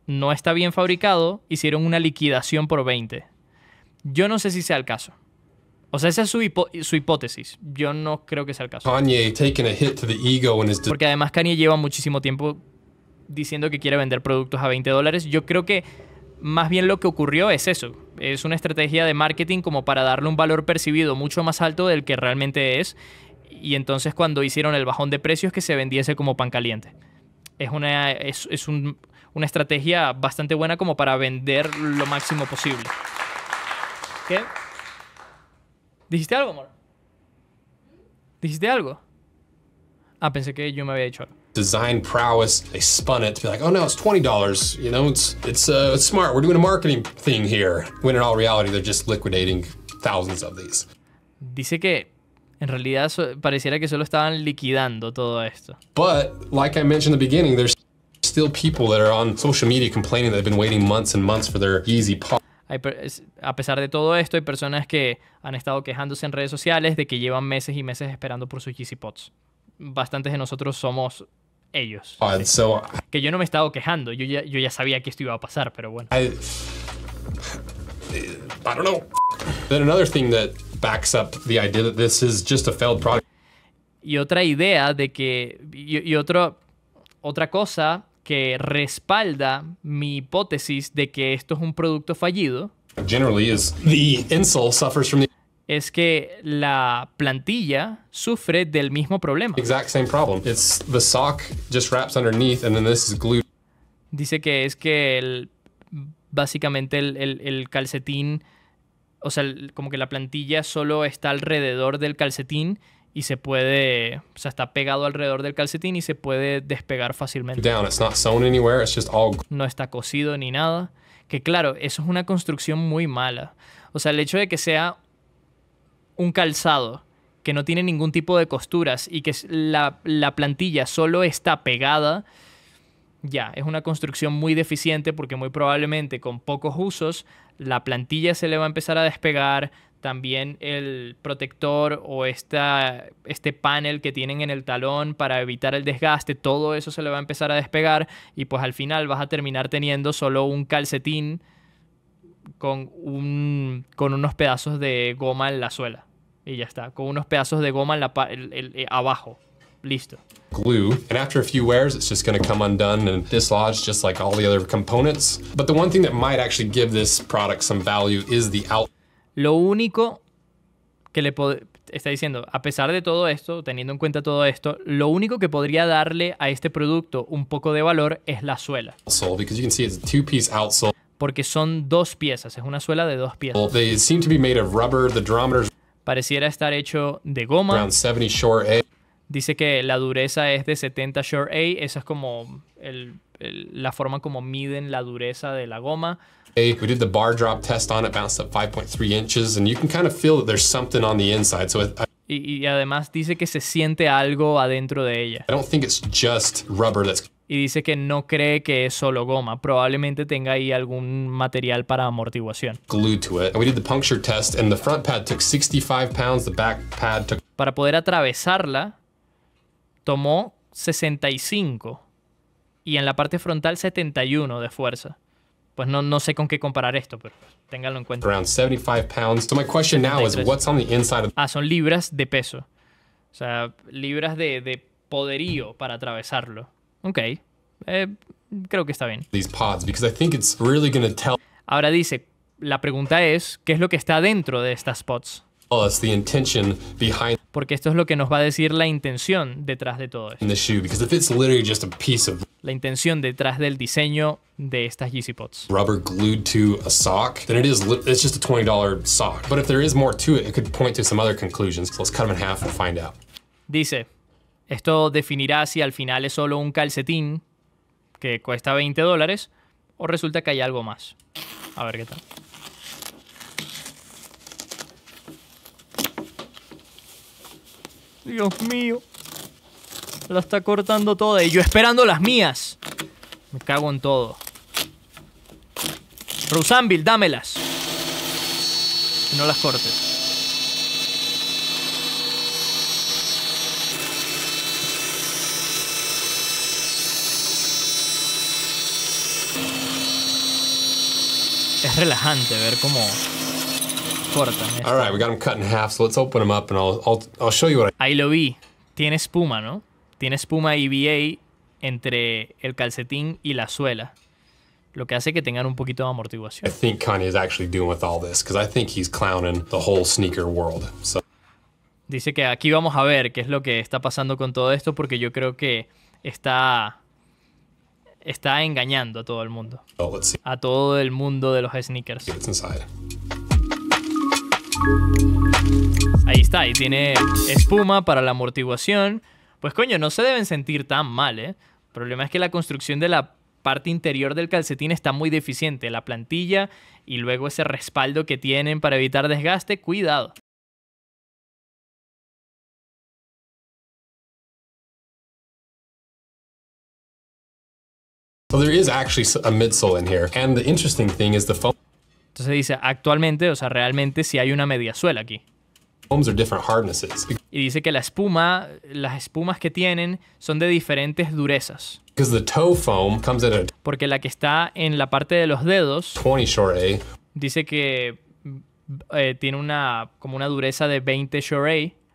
no está bien fabricado, hicieron una liquidación por 20. Yo no sé si sea el caso. O sea, esa es su, hipótesis. Yo no creo que sea el caso. Porque además Kanye lleva muchísimo tiempo diciendo que quiere vender productos a 20 dólares. Yo creo que más bien lo que ocurrió es eso. Es una estrategia de marketing como para darle un valor percibido mucho más alto del que realmente es. Y entonces cuando hicieron el bajón de precios que se vendiese como pan caliente. Es una, es, una estrategia bastante buena como para vender lo máximo posible. ¿Qué? ¿Dijiste algo, amor? ¿Dijiste algo? Ah, pensé que yo me había dicho algo. design prowess, they spun it to be like, oh no, it's $20. You know, it's, it's, uh, it's smart. We're doing a marketing thing here. When in all reality, they're just liquidating thousands of these. Dice que En realidad pareciera que solo estaban liquidando todo esto. But like I mentioned in the beginning, there's still people that are on social media complaining that they've been waiting months and months for their Easy Pop. a pesar de todo esto, hay personas que han estado quejándose en redes sociales de que llevan meses y meses esperando por sus Yeezy Pots. Bastantes de nosotros somos ellos. Ah, que yo no me estaba quejando, yo ya, yo ya sabía que esto iba a pasar, pero bueno. I, don't know. Then another thing that backs up the idea that this is just a failed product. Y otra idea de que y, otro, otra cosa que respalda mi hipótesis de que esto es un producto fallido. Generally is the insole suffers from the es que la plantilla sufre del mismo problema. sock just Dice que es que el, básicamente el, calcetín, o sea, como que la plantilla solo está alrededor del calcetín y se puede, o sea, está pegado alrededor del calcetín y se puede despegar fácilmente. No está cosido ni nada. Que claro, eso es una construcción muy mala. O sea, el hecho de que sea un calzado que no tiene ningún tipo de costuras y que la, plantilla solo está pegada, ya, es una construcción muy deficiente porque muy probablemente con pocos usos la plantilla se le va a empezar a despegar, también el protector o este panel que tienen en el talón para evitar el desgaste, todo eso se le va a empezar a despegar y pues al final vas a terminar teniendo solo un calcetín con, un, con unos pedazos de goma en la suela. Y ya está, con unos pedazos de goma en la el, el, el, eh, abajo. Listo. Glue, and after a few wears, it's just going to come undone and dislodge just like all the other components. But the one thing that might actually give this product some value is the out. Lo único que le está diciendo, a pesar de todo esto, teniendo en cuenta todo esto, lo único que podría darle a este producto un poco de valor es la suela. because you can see it's two Outsole, Porque son dos piezas, es una suela de dos piezas. Pareciera estar hecho de goma. Dice que la dureza es de 70 Shore A. Esa es como la forma como miden la dureza de la goma. y, además dice que se siente algo adentro de ella. just y dice que no cree que es solo goma. Probablemente tenga ahí algún material para amortiguación. Para poder atravesarla, tomó 65 y en la parte frontal 71 de fuerza. Pues no, no sé con qué comparar esto, pero ténganlo en cuenta. Ah, son libras de peso. O sea, libras de, de poderío para atravesarlo. Ok. Eh, creo que está bien. Ahora dice, la pregunta es, ¿qué es lo que está dentro de estas pods? Porque esto es lo que nos va a decir la intención detrás de todo esto. La intención detrás del diseño de estas Yeezy Pods. Rubber glued to a sock, then it is, it's just a $20 sock. But if there is more to it, it could point to some other conclusions. So let's cut them in half and find out. Dice, esto definirá si al final es solo un calcetín que cuesta 20 dólares o resulta que hay algo más. A ver qué tal. Dios mío. La está cortando toda y yo esperando las mías. Me cago en todo. Rusanville, dámelas. No las cortes. relajante ver cómo cortan. Ahí lo vi. Tiene espuma, ¿no? Tiene espuma EVA entre el calcetín y la suela. Lo que hace que tengan un poquito de amortiguación. Dice que aquí vamos a ver qué es lo que está pasando con todo esto, porque yo creo que está está engañando a todo el mundo. Oh, a todo el mundo de los sneakers. Ahí está, ahí tiene espuma para la amortiguación. Pues coño, no se deben sentir tan mal, ¿eh? El problema es que la construcción de la parte interior del calcetín está muy deficiente. La plantilla y luego ese respaldo que tienen para evitar desgaste, cuidado. Entonces dice, actualmente, o sea, realmente si hay una media suela aquí. Y dice que la espuma, las espumas que tienen son de diferentes durezas. Porque la que está en la parte de los dedos dice que mm, eh, tiene una, como una dureza de 20 A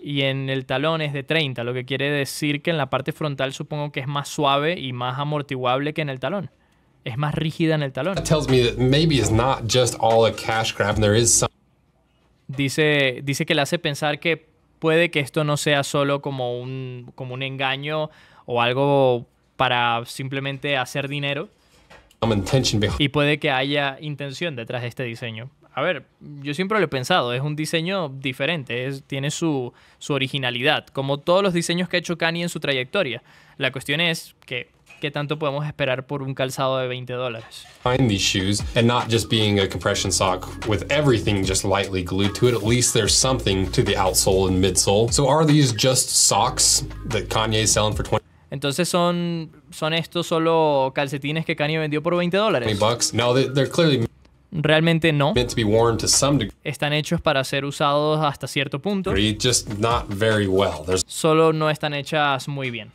y en el talón es de 30, lo que quiere decir que en la parte frontal supongo que es más suave y más amortiguable que en el talón. Es más rígida en el talón. Dice, dice que le hace pensar que puede que esto no sea solo como un, como un engaño o algo para simplemente hacer dinero. Y puede que haya intención detrás de este diseño a ver, yo siempre lo he pensado, es un diseño diferente, tiene su, originalidad, como todos los diseños que ha hecho Kanye en su trayectoria. La cuestión es que qué tanto podemos esperar por un calzado de 20 dólares. Entonces son son estos solo calcetines que Kanye vendió por 20 dólares. No, they're clearly Realmente no. Están hechos para ser usados hasta cierto punto. Solo no están hechas muy bien.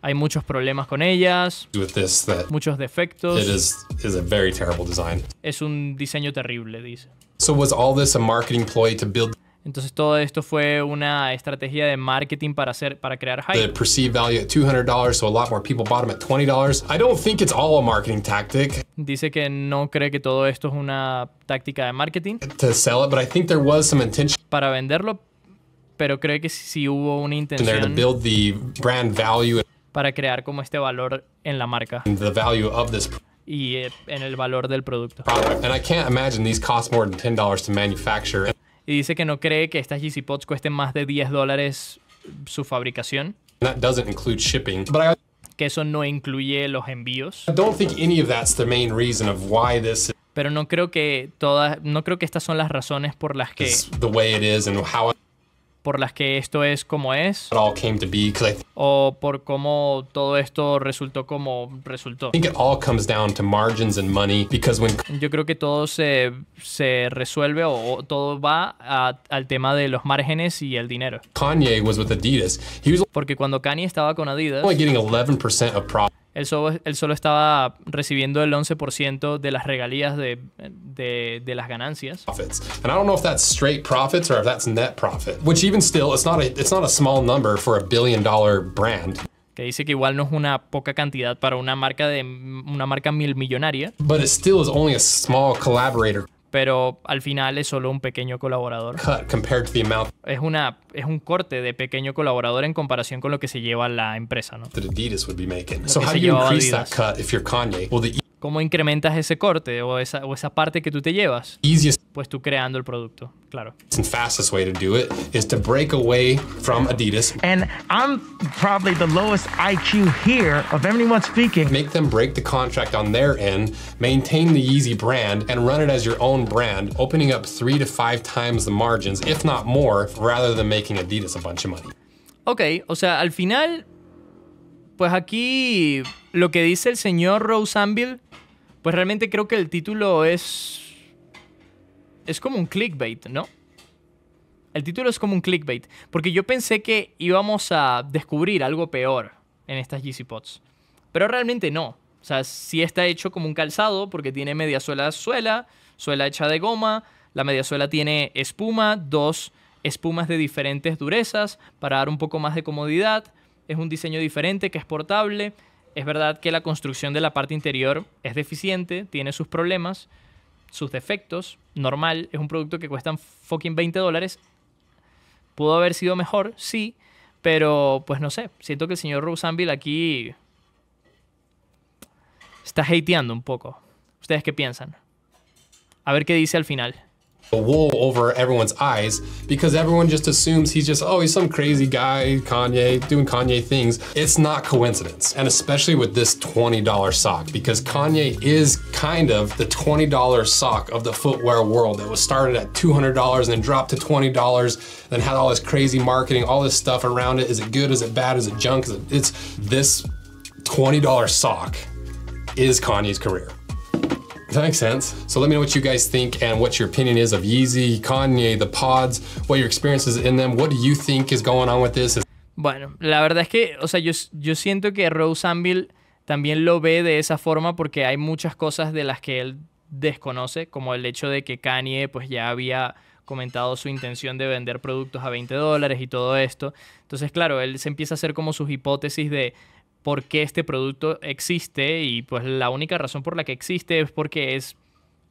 Hay muchos problemas con ellas. muchos defectos. Es un diseño terrible, dice. So was all this a marketing ploy to build entonces todo esto fue una estrategia de marketing para hacer para crear hype. The perceived value at $200, so a lot more people bought them at $20. I don't think it's all a marketing tactic. Dice que no cree que todo esto es una táctica de marketing. To sell it, but I think there was Para venderlo, pero cree que sí hubo una intención. To build the brand value. Para crear como este valor en la marca. The value of this y eh, en el valor del producto. And I can't imagine these cost more than $10 to manufacture y dice que no cree que estas GC Pods cuesten más de 10 dólares su fabricación. Que eso no incluye los envíos. pero no creo que todas, no creo que estas son las razones por las que por las que esto es como es. O por cómo todo esto resultó como resultó. Yo creo que todo se, se resuelve o, todo va al tema de los márgenes y el dinero. Porque cuando Kanye estaba con Adidas, él solo, estaba recibiendo el 11% de las regalías de, las ganancias. straight profits net profit, Que dice que igual no es una poca cantidad para una marca de una marca mil millonaria. But it still is only a small collaborator pero al final es solo un pequeño colaborador. Es, una, es un corte de pequeño colaborador en comparación con lo que se lleva la empresa, ¿no? ¿Cómo incrementas ese corte o esa, o esa parte que tú te llevas? pues tú creando el producto, claro. The fastest way to do it is to break away from Adidas. And I'm probably the lowest IQ here of anyone speaking. Make them break the contract on their end, maintain the Yeezy brand, and run it as your own brand, opening up three to five times the margins, if not more, rather than making Adidas a bunch of money. Ok, o sea, al final, pues aquí lo que dice el señor Rosanville, pues realmente creo que el título es es como un clickbait, ¿no? El título es como un clickbait, porque yo pensé que íbamos a descubrir algo peor en estas Yeezy Pots pero realmente no. O sea, sí está hecho como un calzado porque tiene media suela suela, suela hecha de goma, la media suela tiene espuma, dos espumas de diferentes durezas para dar un poco más de comodidad. Es un diseño diferente que es portable. Es verdad que la construcción de la parte interior es deficiente, tiene sus problemas, sus defectos, normal, es un producto que cuestan fucking 20 dólares. Pudo haber sido mejor, sí, pero pues no sé. Siento que el señor Anvil aquí está hateando un poco. ¿Ustedes qué piensan? A ver qué dice al final. A wool over everyone's eyes because everyone just assumes he's just, oh, he's some crazy guy, Kanye, doing Kanye things. It's not coincidence. And especially with this $20 sock because Kanye is kind of the $20 sock of the footwear world that was started at $200 and then dropped to $20, then had all this crazy marketing, all this stuff around it. Is it good? Is it bad? Is it junk? Is it, it's this $20 sock is Kanye's career. Bueno, la verdad es que, o sea, yo, yo siento que Rose Anvil también lo ve de esa forma porque hay muchas cosas de las que él desconoce, como el hecho de que Kanye pues ya había comentado su intención de vender productos a 20 dólares y todo esto. Entonces, claro, él se empieza a hacer como sus hipótesis de por qué este producto existe y pues la única razón por la que existe es porque es,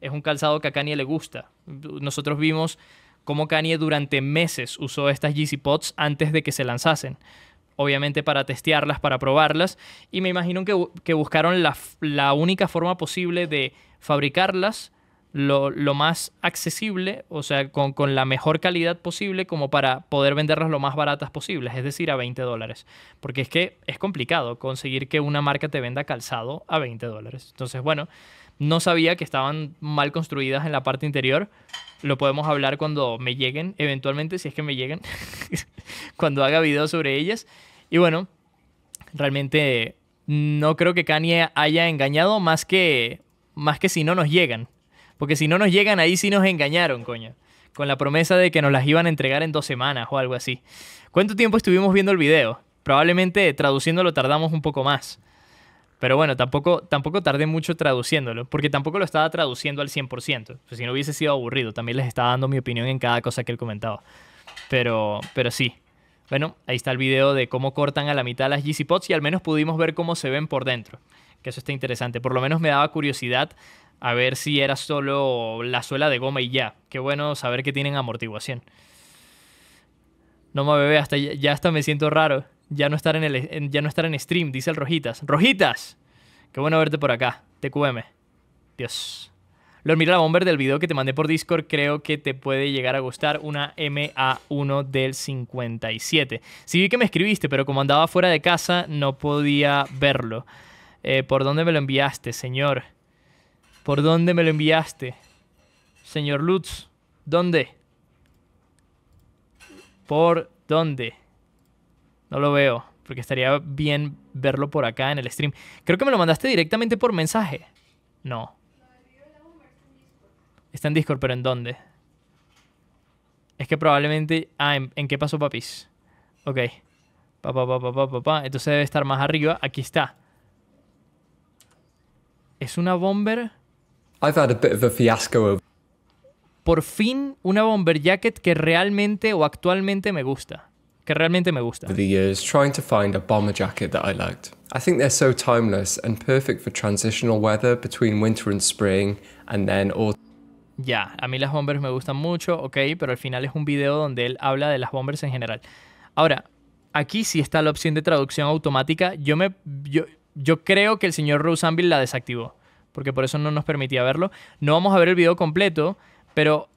un calzado que a Kanye le gusta. Nosotros vimos cómo Kanye durante meses usó estas Yeezy Pots antes de que se lanzasen. Obviamente para testearlas, para probarlas. Y me imagino que, buscaron la, la única forma posible de fabricarlas lo, más accesible, o sea, con, la mejor calidad posible como para poder venderlas lo más baratas posibles, es decir, a 20 dólares. Porque es que es complicado conseguir que una marca te venda calzado a 20 dólares. Entonces, bueno, no sabía que estaban mal construidas en la parte interior. Lo podemos hablar cuando me lleguen, eventualmente, si es que me lleguen, cuando haga videos sobre ellas. Y bueno, realmente no creo que Kanye haya engañado más que, más que si no nos llegan. Porque si no nos llegan ahí, sí nos engañaron, coño. Con la promesa de que nos las iban a entregar en dos semanas o algo así. ¿Cuánto tiempo estuvimos viendo el video? Probablemente traduciéndolo tardamos un poco más. Pero bueno, tampoco, tampoco tardé mucho traduciéndolo, porque tampoco lo estaba traduciendo al 100%. Pues si no hubiese sido aburrido, también les estaba dando mi opinión en cada cosa que él comentaba. Pero, pero sí. Bueno, ahí está el video de cómo cortan a la mitad las GC y al menos pudimos ver cómo se ven por dentro. Que eso está interesante. Por lo menos me daba curiosidad a ver si era solo la suela de goma y ya. Qué bueno saber que tienen amortiguación. No me bebé, hasta ya hasta me siento raro. Ya no estar en el ya no estar en stream, dice el Rojitas. Rojitas. Qué bueno verte por acá. TQM. Dios. Lo mira la bomber del video que te mandé por Discord, creo que te puede llegar a gustar una MA1 del 57. Sí vi que me escribiste, pero como andaba fuera de casa no podía verlo. Eh, ¿Por dónde me lo enviaste, señor? ¿Por dónde me lo enviaste? Señor Lutz, ¿dónde? ¿Por dónde? No lo veo, porque estaría bien verlo por acá en el stream. Creo que me lo mandaste directamente por mensaje. No. Está en Discord, pero ¿en dónde? Es que probablemente... Ah, ¿en, qué pasó, papis? Ok. Papá, Entonces debe estar más arriba. Aquí está. Es una bomber... I've fiasco Por fin una bomber jacket que realmente o actualmente me gusta. Que realmente me gusta. I think they're so timeless and perfect for transitional weather between winter and spring and then Ya, a mí las bombers me gustan mucho, ok, pero al final es un video donde él habla de las bombers en general. Ahora, aquí sí está la opción de traducción automática. Yo me creo que el señor Rosenville la desactivó porque por eso no nos permitía verlo. No vamos a ver el video completo, pero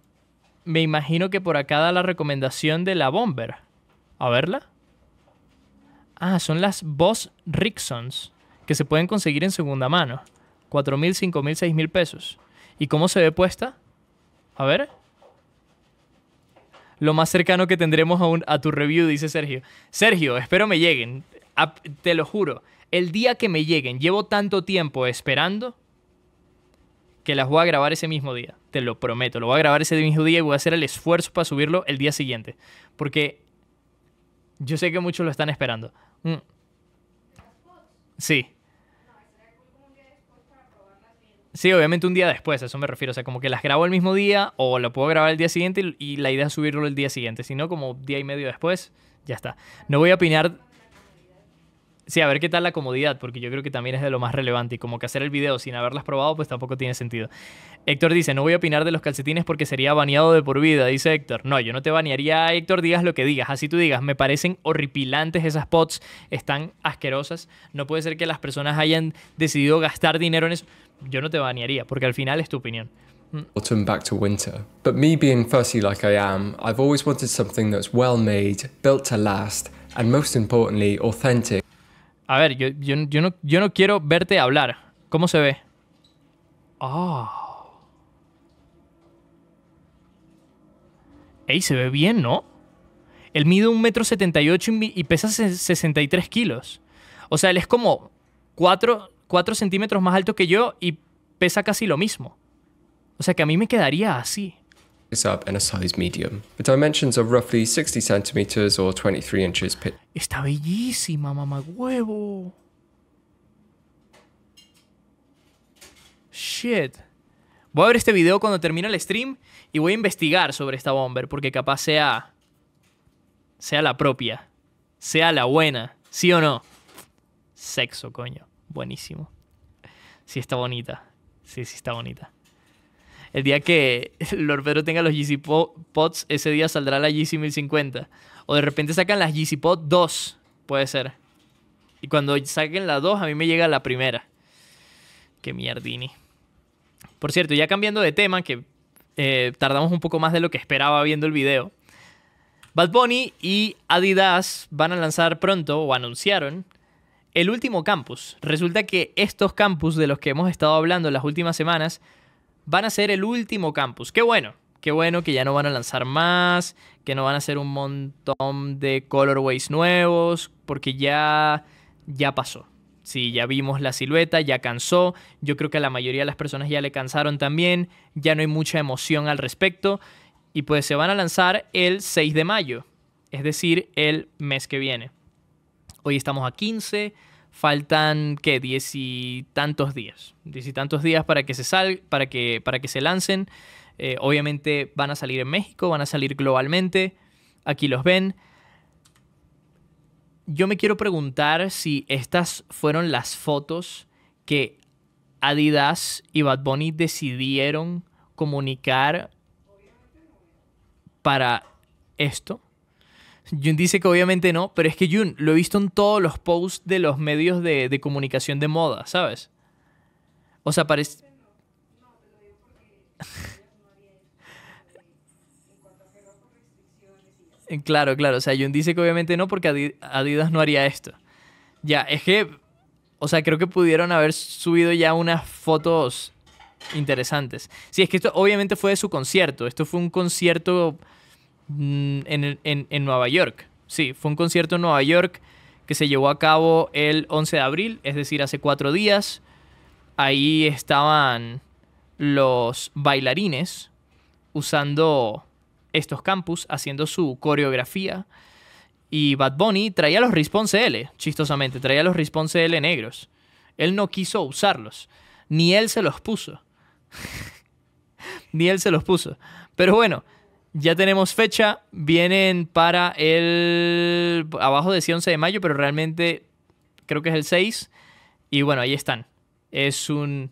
me imagino que por acá da la recomendación de la Bomber. A verla. Ah, son las Boss Rixons, que se pueden conseguir en segunda mano. 4.000, 5.000, 6.000 pesos. ¿Y cómo se ve puesta? A ver. Lo más cercano que tendremos a, a tu review, dice Sergio. Sergio, espero me lleguen. te lo juro. El día que me lleguen, llevo tanto tiempo esperando que las voy a grabar ese mismo día. Te lo prometo, lo voy a grabar ese mismo día y voy a hacer el esfuerzo para subirlo el día siguiente. Porque yo sé que muchos lo están esperando. Mm. Sí. Sí, obviamente un día después, a eso me refiero. O sea, como que las grabo el mismo día o lo puedo grabar el día siguiente y la idea es subirlo el día siguiente. Si no, como día y medio después, ya está. No voy a opinar Sí, a ver qué tal la comodidad, porque yo creo que también es de lo más relevante. Y como que hacer el video sin haberlas probado, pues tampoco tiene sentido. Héctor dice, no voy a opinar de los calcetines porque sería baneado de por vida, dice Héctor. No, yo no te banearía, Héctor, digas lo que digas. Así tú digas, me parecen horripilantes esas pots, están asquerosas. No puede ser que las personas hayan decidido gastar dinero en eso. Yo no te banearía, porque al final es tu opinión. autumn mm. back to winter. But me being fussy like I am, I've always wanted something that's well made, built to last, and most importantly, authentic. A ver, yo, no, yo no quiero verte hablar. ¿Cómo se ve? Oh. Ey, se ve bien, ¿no? Él mide un metro setenta y pesa 63 kilos. O sea, él es como 4 centímetros más alto que yo y pesa casi lo mismo. O sea que a mí me quedaría así. Está bellísima, mamá huevo. Shit. Voy a ver este video cuando termine el stream y voy a investigar sobre esta bomber porque capaz sea sea la propia, sea la buena, ¿sí o no? Sexo, coño. Buenísimo. Sí está bonita. Sí, sí está bonita. El día que Lord Pedro tenga los Yeezy Pots, ese día saldrá la Yeezy 1050. O de repente sacan las Yeezy 2, puede ser. Y cuando saquen la 2, a mí me llega la primera. Qué mierdini. Por cierto, ya cambiando de tema, que eh, tardamos un poco más de lo que esperaba viendo el video. Bad Bunny y Adidas van a lanzar pronto, o anunciaron, el último campus. Resulta que estos campus de los que hemos estado hablando en las últimas semanas van a ser el último campus. Qué bueno, qué bueno que ya no van a lanzar más, que no van a hacer un montón de colorways nuevos, porque ya, ya pasó. Sí, ya vimos la silueta, ya cansó. Yo creo que a la mayoría de las personas ya le cansaron también. Ya no hay mucha emoción al respecto. Y pues se van a lanzar el 6 de mayo, es decir, el mes que viene. Hoy estamos a 15 faltan ¿qué? diez y tantos días, diez y tantos días para que se para que para que se lancen. Eh, obviamente van a salir en México, van a salir globalmente. Aquí los ven. Yo me quiero preguntar si estas fueron las fotos que Adidas y Bad Bunny decidieron comunicar para esto Jun dice que obviamente no, pero es que Jun, lo he visto en todos los posts de los medios de, de comunicación de moda, ¿sabes? O sea, parece... Claro, claro. O sea, Jun dice que obviamente no porque Adidas no haría esto. Ya, es que... O sea, creo que pudieron haber subido ya unas fotos interesantes. Sí, es que esto obviamente fue de su concierto. Esto fue un concierto Mm, en, Nueva York. Sí, fue un concierto en Nueva York que se llevó a cabo el 11 de abril, es decir, hace cuatro días. Ahí estaban los bailarines usando estos campus, haciendo su coreografía. Y Bad Bunny traía los Response L, chistosamente, traía los Response L negros. Él no quiso usarlos, ni él se los puso. ni él se los puso. Pero bueno, ya tenemos fecha, vienen para el... abajo de 11 de mayo, pero realmente creo que es el 6. Y bueno, ahí están. Es un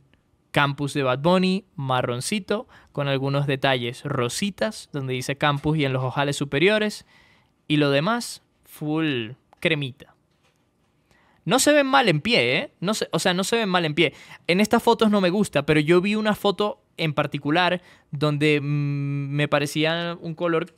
campus de Bad Bunny, marroncito, con algunos detalles rositas, donde dice campus y en los ojales superiores. Y lo demás, full cremita. No se ven mal en pie, ¿eh? No o sea, no se ven mal en pie. En estas fotos no me gusta, pero yo vi una foto en particular donde mm, me parecía un color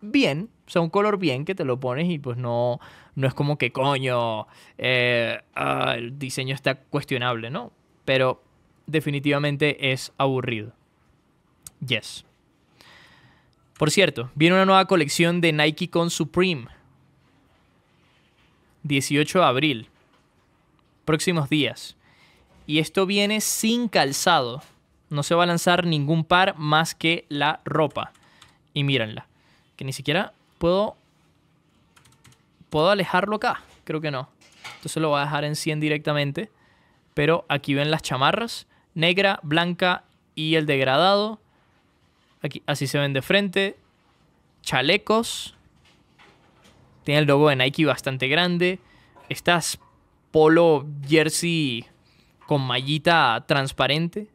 bien, o sea, un color bien que te lo pones y pues no, no es como que coño, eh, ah, el diseño está cuestionable, ¿no? Pero definitivamente es aburrido. Yes. Por cierto, viene una nueva colección de Nike con Supreme. 18 de abril. Próximos días. Y esto viene sin calzado. No se va a lanzar ningún par más que la ropa. Y mírenla. Que ni siquiera puedo... ¿Puedo alejarlo acá? Creo que no. Entonces lo voy a dejar en 100 directamente. Pero aquí ven las chamarras. Negra, blanca y el degradado. Aquí, así se ven de frente. Chalecos. Tiene el logo de Nike bastante grande. Estas polo jersey con mallita transparente,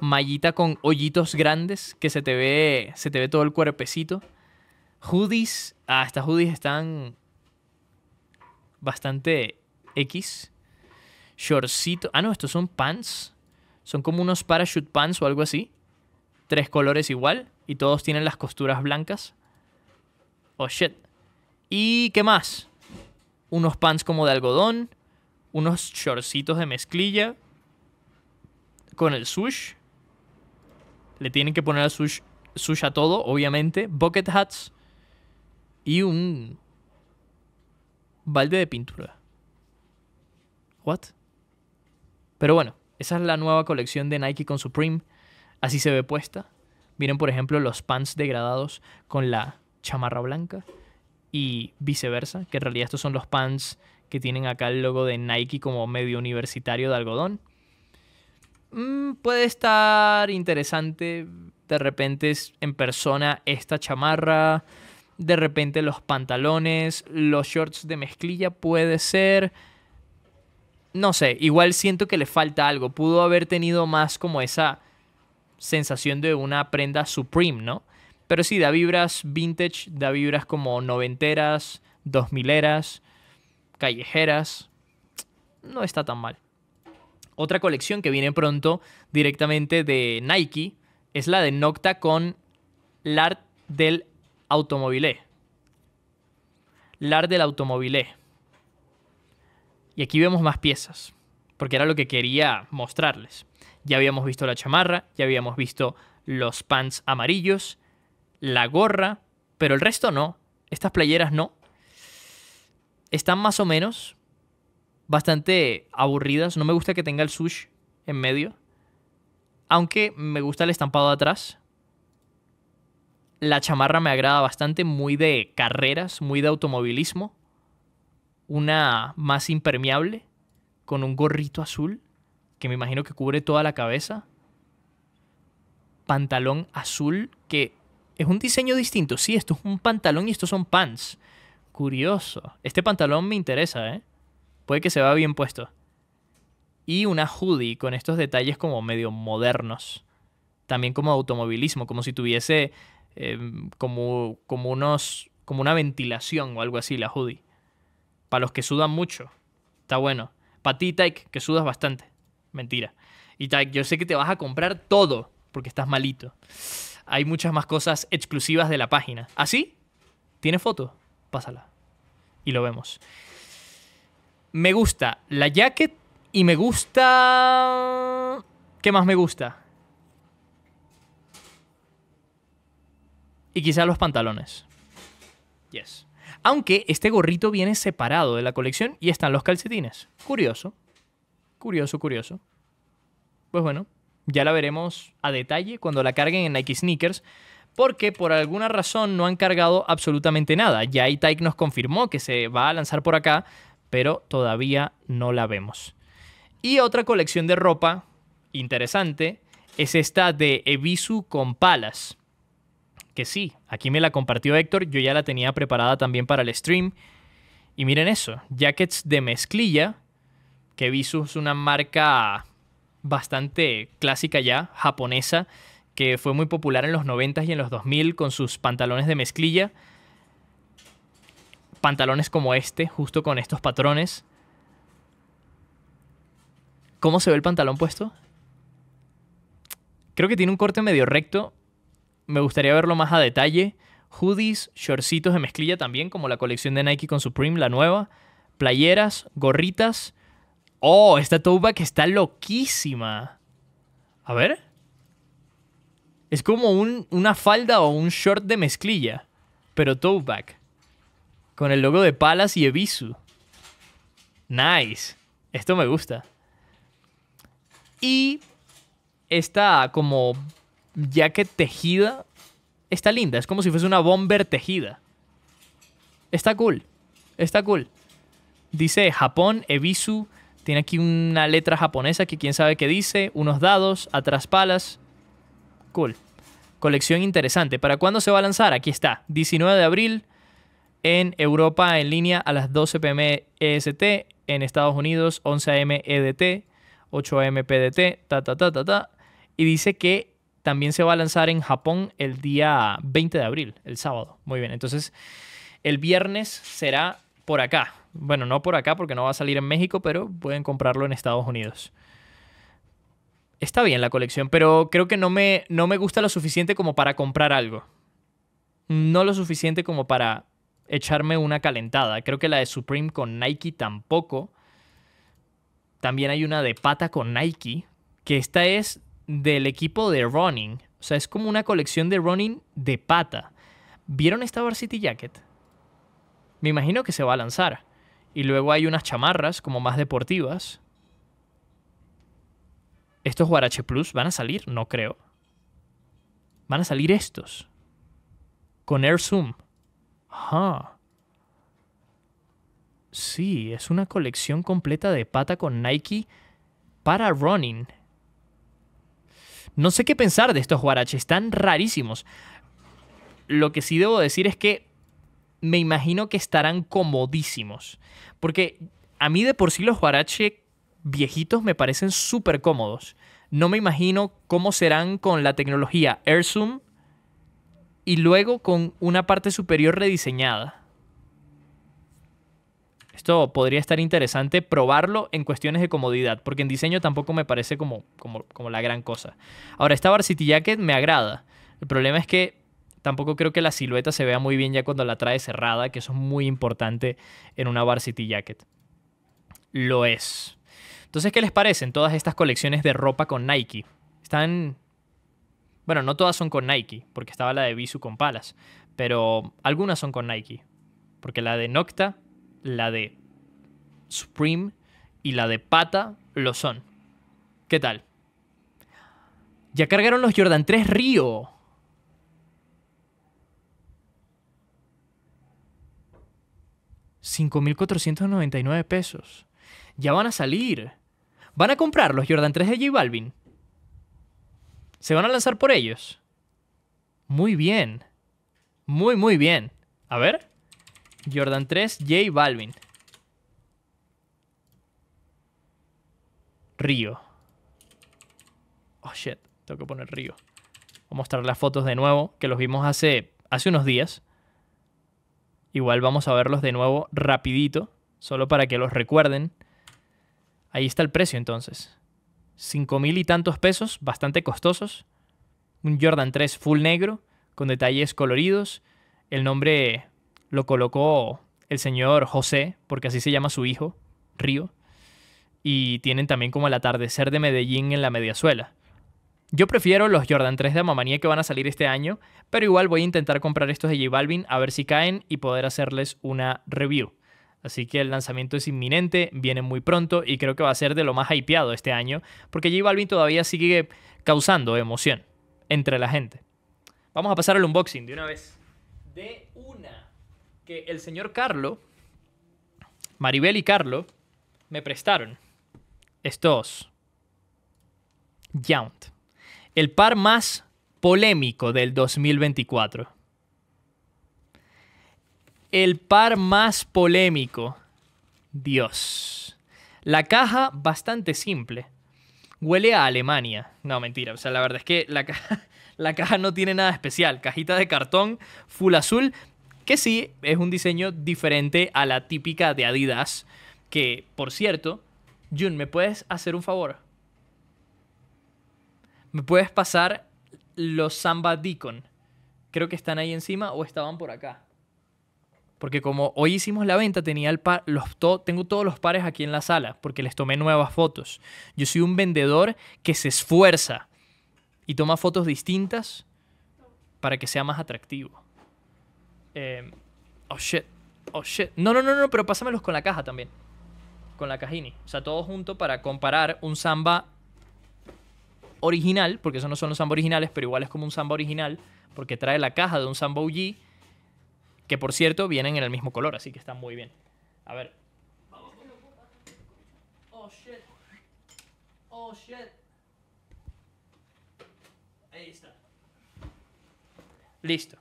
mallita con hoyitos grandes que se te ve, se te ve todo el cuerpecito. Hoodies, ah, estas hoodies están bastante X. Shortcito, ah no, estos son pants. Son como unos parachute pants o algo así. Tres colores igual y todos tienen las costuras blancas. Oh shit. ¿Y qué más? Unos pants como de algodón unos shortcitos de mezclilla con el sush. Le tienen que poner a sush, a todo, obviamente. Bucket hats y un balde de pintura. ¿What? Pero bueno, esa es la nueva colección de Nike con Supreme. Así se ve puesta. Miren, por ejemplo, los pants degradados con la chamarra blanca y viceversa, que en realidad estos son los pants que tienen acá el logo de Nike como medio universitario de algodón. Mm, puede estar interesante de repente en persona esta chamarra, de repente los pantalones, los shorts de mezclilla puede ser. No sé, igual siento que le falta algo. Pudo haber tenido más como esa sensación de una prenda Supreme, ¿no? Pero sí, da vibras vintage, da vibras como noventeras, dos mileras callejeras, no está tan mal. Otra colección que viene pronto directamente de Nike es la de Nocta con L'Art del Automobile. L'Art del Automobile. Y aquí vemos más piezas, porque era lo que quería mostrarles. Ya habíamos visto la chamarra, ya habíamos visto los pants amarillos, la gorra, pero el resto no. Estas playeras no, están más o menos, bastante aburridas. No me gusta que tenga el sush en medio. Aunque me gusta el estampado de atrás. La chamarra me agrada bastante, muy de carreras, muy de automovilismo. Una más impermeable, con un gorrito azul, que me imagino que cubre toda la cabeza. Pantalón azul, que es un diseño distinto. Sí, esto es un pantalón y estos son pants. Curioso. Este pantalón me interesa, ¿eh? Puede que se va bien puesto. Y una hoodie con estos detalles como medio modernos. También como automovilismo, como si tuviese em, como, como, unos, como una ventilación o algo así la hoodie. Para los que sudan mucho. Está bueno. Para ti, Tyke, que sudas bastante. Mentira. Y Tyke, yo sé que te vas a comprar todo porque estás malito. Hay muchas más cosas exclusivas de la página. ¿Así? ¿Ah, ¿Tiene foto pásala. Y lo vemos. Me gusta la jacket y me gusta... ¿Qué más me gusta? Y quizás los pantalones. Yes. Aunque este gorrito viene separado de la colección y están los calcetines. Curioso. Curioso, curioso. Pues bueno, ya la veremos a detalle cuando la carguen en Nike Sneakers porque por alguna razón no han cargado absolutamente nada. Ya Itaik nos confirmó que se va a lanzar por acá, pero todavía no la vemos. Y otra colección de ropa interesante es esta de Ebisu con palas. Que sí, aquí me la compartió Héctor, yo ya la tenía preparada también para el stream. Y miren eso, jackets de mezclilla, que Ebisu es una marca bastante clásica ya, japonesa, que fue muy popular en los 90 y en los 2000 con sus pantalones de mezclilla. Pantalones como este, justo con estos patrones. ¿Cómo se ve el pantalón puesto? Creo que tiene un corte medio recto. Me gustaría verlo más a detalle. Hoodies, shortcitos de mezclilla también, como la colección de Nike con Supreme, la nueva. Playeras, gorritas. Oh, esta toba que está loquísima. A ver. Es como una falda o un short de mezclilla, pero toe Con el logo de Palas y Ebisu. Nice. Esto me gusta. Y está como jacket tejida está linda. Es como si fuese una bomber tejida. Está cool. Está cool. Dice Japón, Ebisu. Tiene aquí una letra japonesa que quién sabe qué dice. Unos dados, atrás palas. Cool. Colección interesante. ¿Para cuándo se va a lanzar? Aquí está, 19 de abril en Europa en línea a las 12 pm EST, en Estados Unidos 11 am EDT, 8 am PDT, ta, ta, ta, ta, ta. Y dice que también se va a lanzar en Japón el día 20 de abril, el sábado. Muy bien, entonces el viernes será por acá. Bueno, no por acá porque no va a salir en México, pero pueden comprarlo en Estados Unidos está bien la colección, pero creo que no me, no me gusta lo suficiente como para comprar algo. No lo suficiente como para echarme una calentada. Creo que la de Supreme con Nike tampoco. También hay una de pata con Nike, que esta es del equipo de running. O sea, es como una colección de running de pata. ¿Vieron esta Varsity Jacket? Me imagino que se va a lanzar. Y luego hay unas chamarras como más deportivas estos Warache Plus van a salir, no creo. Van a salir estos. Con Air Zoom. Ajá. Sí, es una colección completa de pata con Nike para running. No sé qué pensar de estos Huarache. están rarísimos. Lo que sí debo decir es que me imagino que estarán comodísimos. Porque a mí de por sí los Huarache viejitos me parecen súper cómodos. No me imagino cómo serán con la tecnología AirZoom y luego con una parte superior rediseñada. Esto podría estar interesante probarlo en cuestiones de comodidad, porque en diseño tampoco me parece como, como, como la gran cosa. Ahora, esta Varsity Jacket me agrada. El problema es que tampoco creo que la silueta se vea muy bien ya cuando la trae cerrada, que eso es muy importante en una Varsity Jacket. Lo es. Entonces, ¿qué les parecen todas estas colecciones de ropa con Nike? Están... Bueno, no todas son con Nike, porque estaba la de Visu con Palas, pero algunas son con Nike. Porque la de Nocta, la de Supreme y la de Pata lo son. ¿Qué tal? Ya cargaron los Jordan 3 Río. $5.499 pesos. Ya van a salir. ¿Van a comprar los Jordan 3 de J Balvin? ¿Se van a lanzar por ellos? Muy bien. Muy, muy bien. A ver. Jordan 3, J Balvin. Río. Oh, shit. Tengo que poner Río. Voy a mostrar las fotos de nuevo, que los vimos hace, hace unos días. Igual vamos a verlos de nuevo rapidito, solo para que los recuerden. Ahí está el precio entonces. Cinco mil y tantos pesos, bastante costosos. Un Jordan 3 full negro, con detalles coloridos. El nombre lo colocó el señor José, porque así se llama su hijo, Río. Y tienen también como el atardecer de Medellín en la Mediazuela. Yo prefiero los Jordan 3 de Amamanía que van a salir este año, pero igual voy a intentar comprar estos de J Balvin a ver si caen y poder hacerles una review. Así que el lanzamiento es inminente, viene muy pronto y creo que va a ser de lo más hypeado este año, porque J Balvin todavía sigue causando emoción entre la gente. Vamos a pasar al unboxing de una vez. De una que el señor Carlo, Maribel y Carlo, me prestaron estos Yount, el par más polémico del 2024 el par más polémico. Dios. La caja bastante simple. Huele a Alemania. No, mentira. O sea, la verdad es que la caja, la caja no tiene nada especial. Cajita de cartón, full azul, que sí es un diseño diferente a la típica de Adidas. Que, por cierto, Jun, ¿me puedes hacer un favor? ¿Me puedes pasar los Samba Deacon? Creo que están ahí encima o estaban por acá. Porque como hoy hicimos la venta, tenía los tengo todos los pares aquí en la sala porque les tomé nuevas fotos. Yo soy un vendedor que se esfuerza y toma fotos distintas para que sea más atractivo. Em, oh shit, oh shit. No, no, no, no, pero pásamelos con la caja también. Con la cajini. O sea, todo junto para comparar un samba original, porque esos no son los samba originales, pero igual es como un samba original, porque trae la caja de un samba UG que por cierto, vienen en el mismo color, así que están muy bien. A ver. Oh shit. Oh shit. Ahí está. Listo.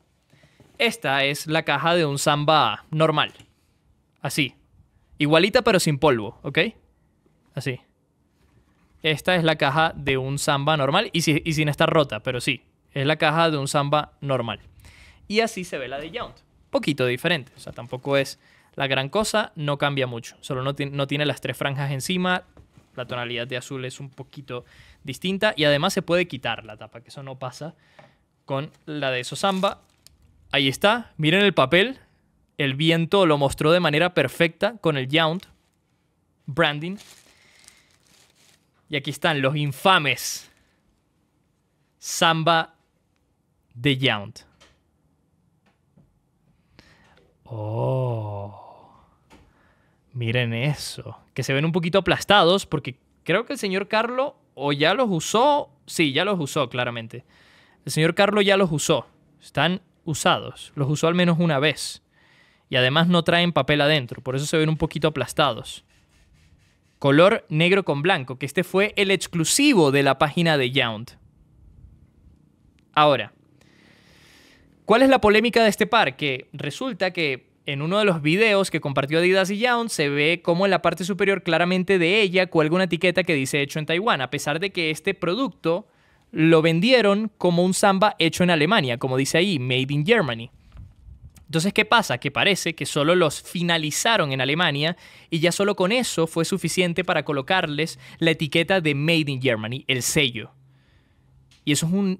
Esta es la caja de un samba normal. Así. Igualita pero sin polvo, ¿ok? Así. Esta es la caja de un samba normal y, y sin estar rota, pero sí. Es la caja de un samba normal. Y así se ve la de Yount poquito diferente. O sea, tampoco es la gran cosa, no cambia mucho. Solo no, tiene las tres franjas encima, la tonalidad de azul es un poquito distinta y además se puede quitar la tapa, que eso no pasa con la de Samba. Ahí está, miren el papel, el viento lo mostró de manera perfecta con el Yount branding. Y aquí están los infames Samba de Yount. Oh, miren eso. Que se ven un poquito aplastados porque creo que el señor Carlo o ya los usó. Sí, ya los usó, claramente. El señor Carlo ya los usó. Están usados. Los usó al menos una vez. Y además no traen papel adentro. Por eso se ven un poquito aplastados. Color negro con blanco. Que este fue el exclusivo de la página de Yount. Ahora, ¿Cuál es la polémica de este par? Que resulta que en uno de los videos que compartió Adidas y Young se ve como en la parte superior claramente de ella cuelga una etiqueta que dice hecho en Taiwán, a pesar de que este producto lo vendieron como un samba hecho en Alemania, como dice ahí, made in Germany. Entonces, ¿qué pasa? Que parece que solo los finalizaron en Alemania y ya solo con eso fue suficiente para colocarles la etiqueta de Made in Germany, el sello. Y eso es un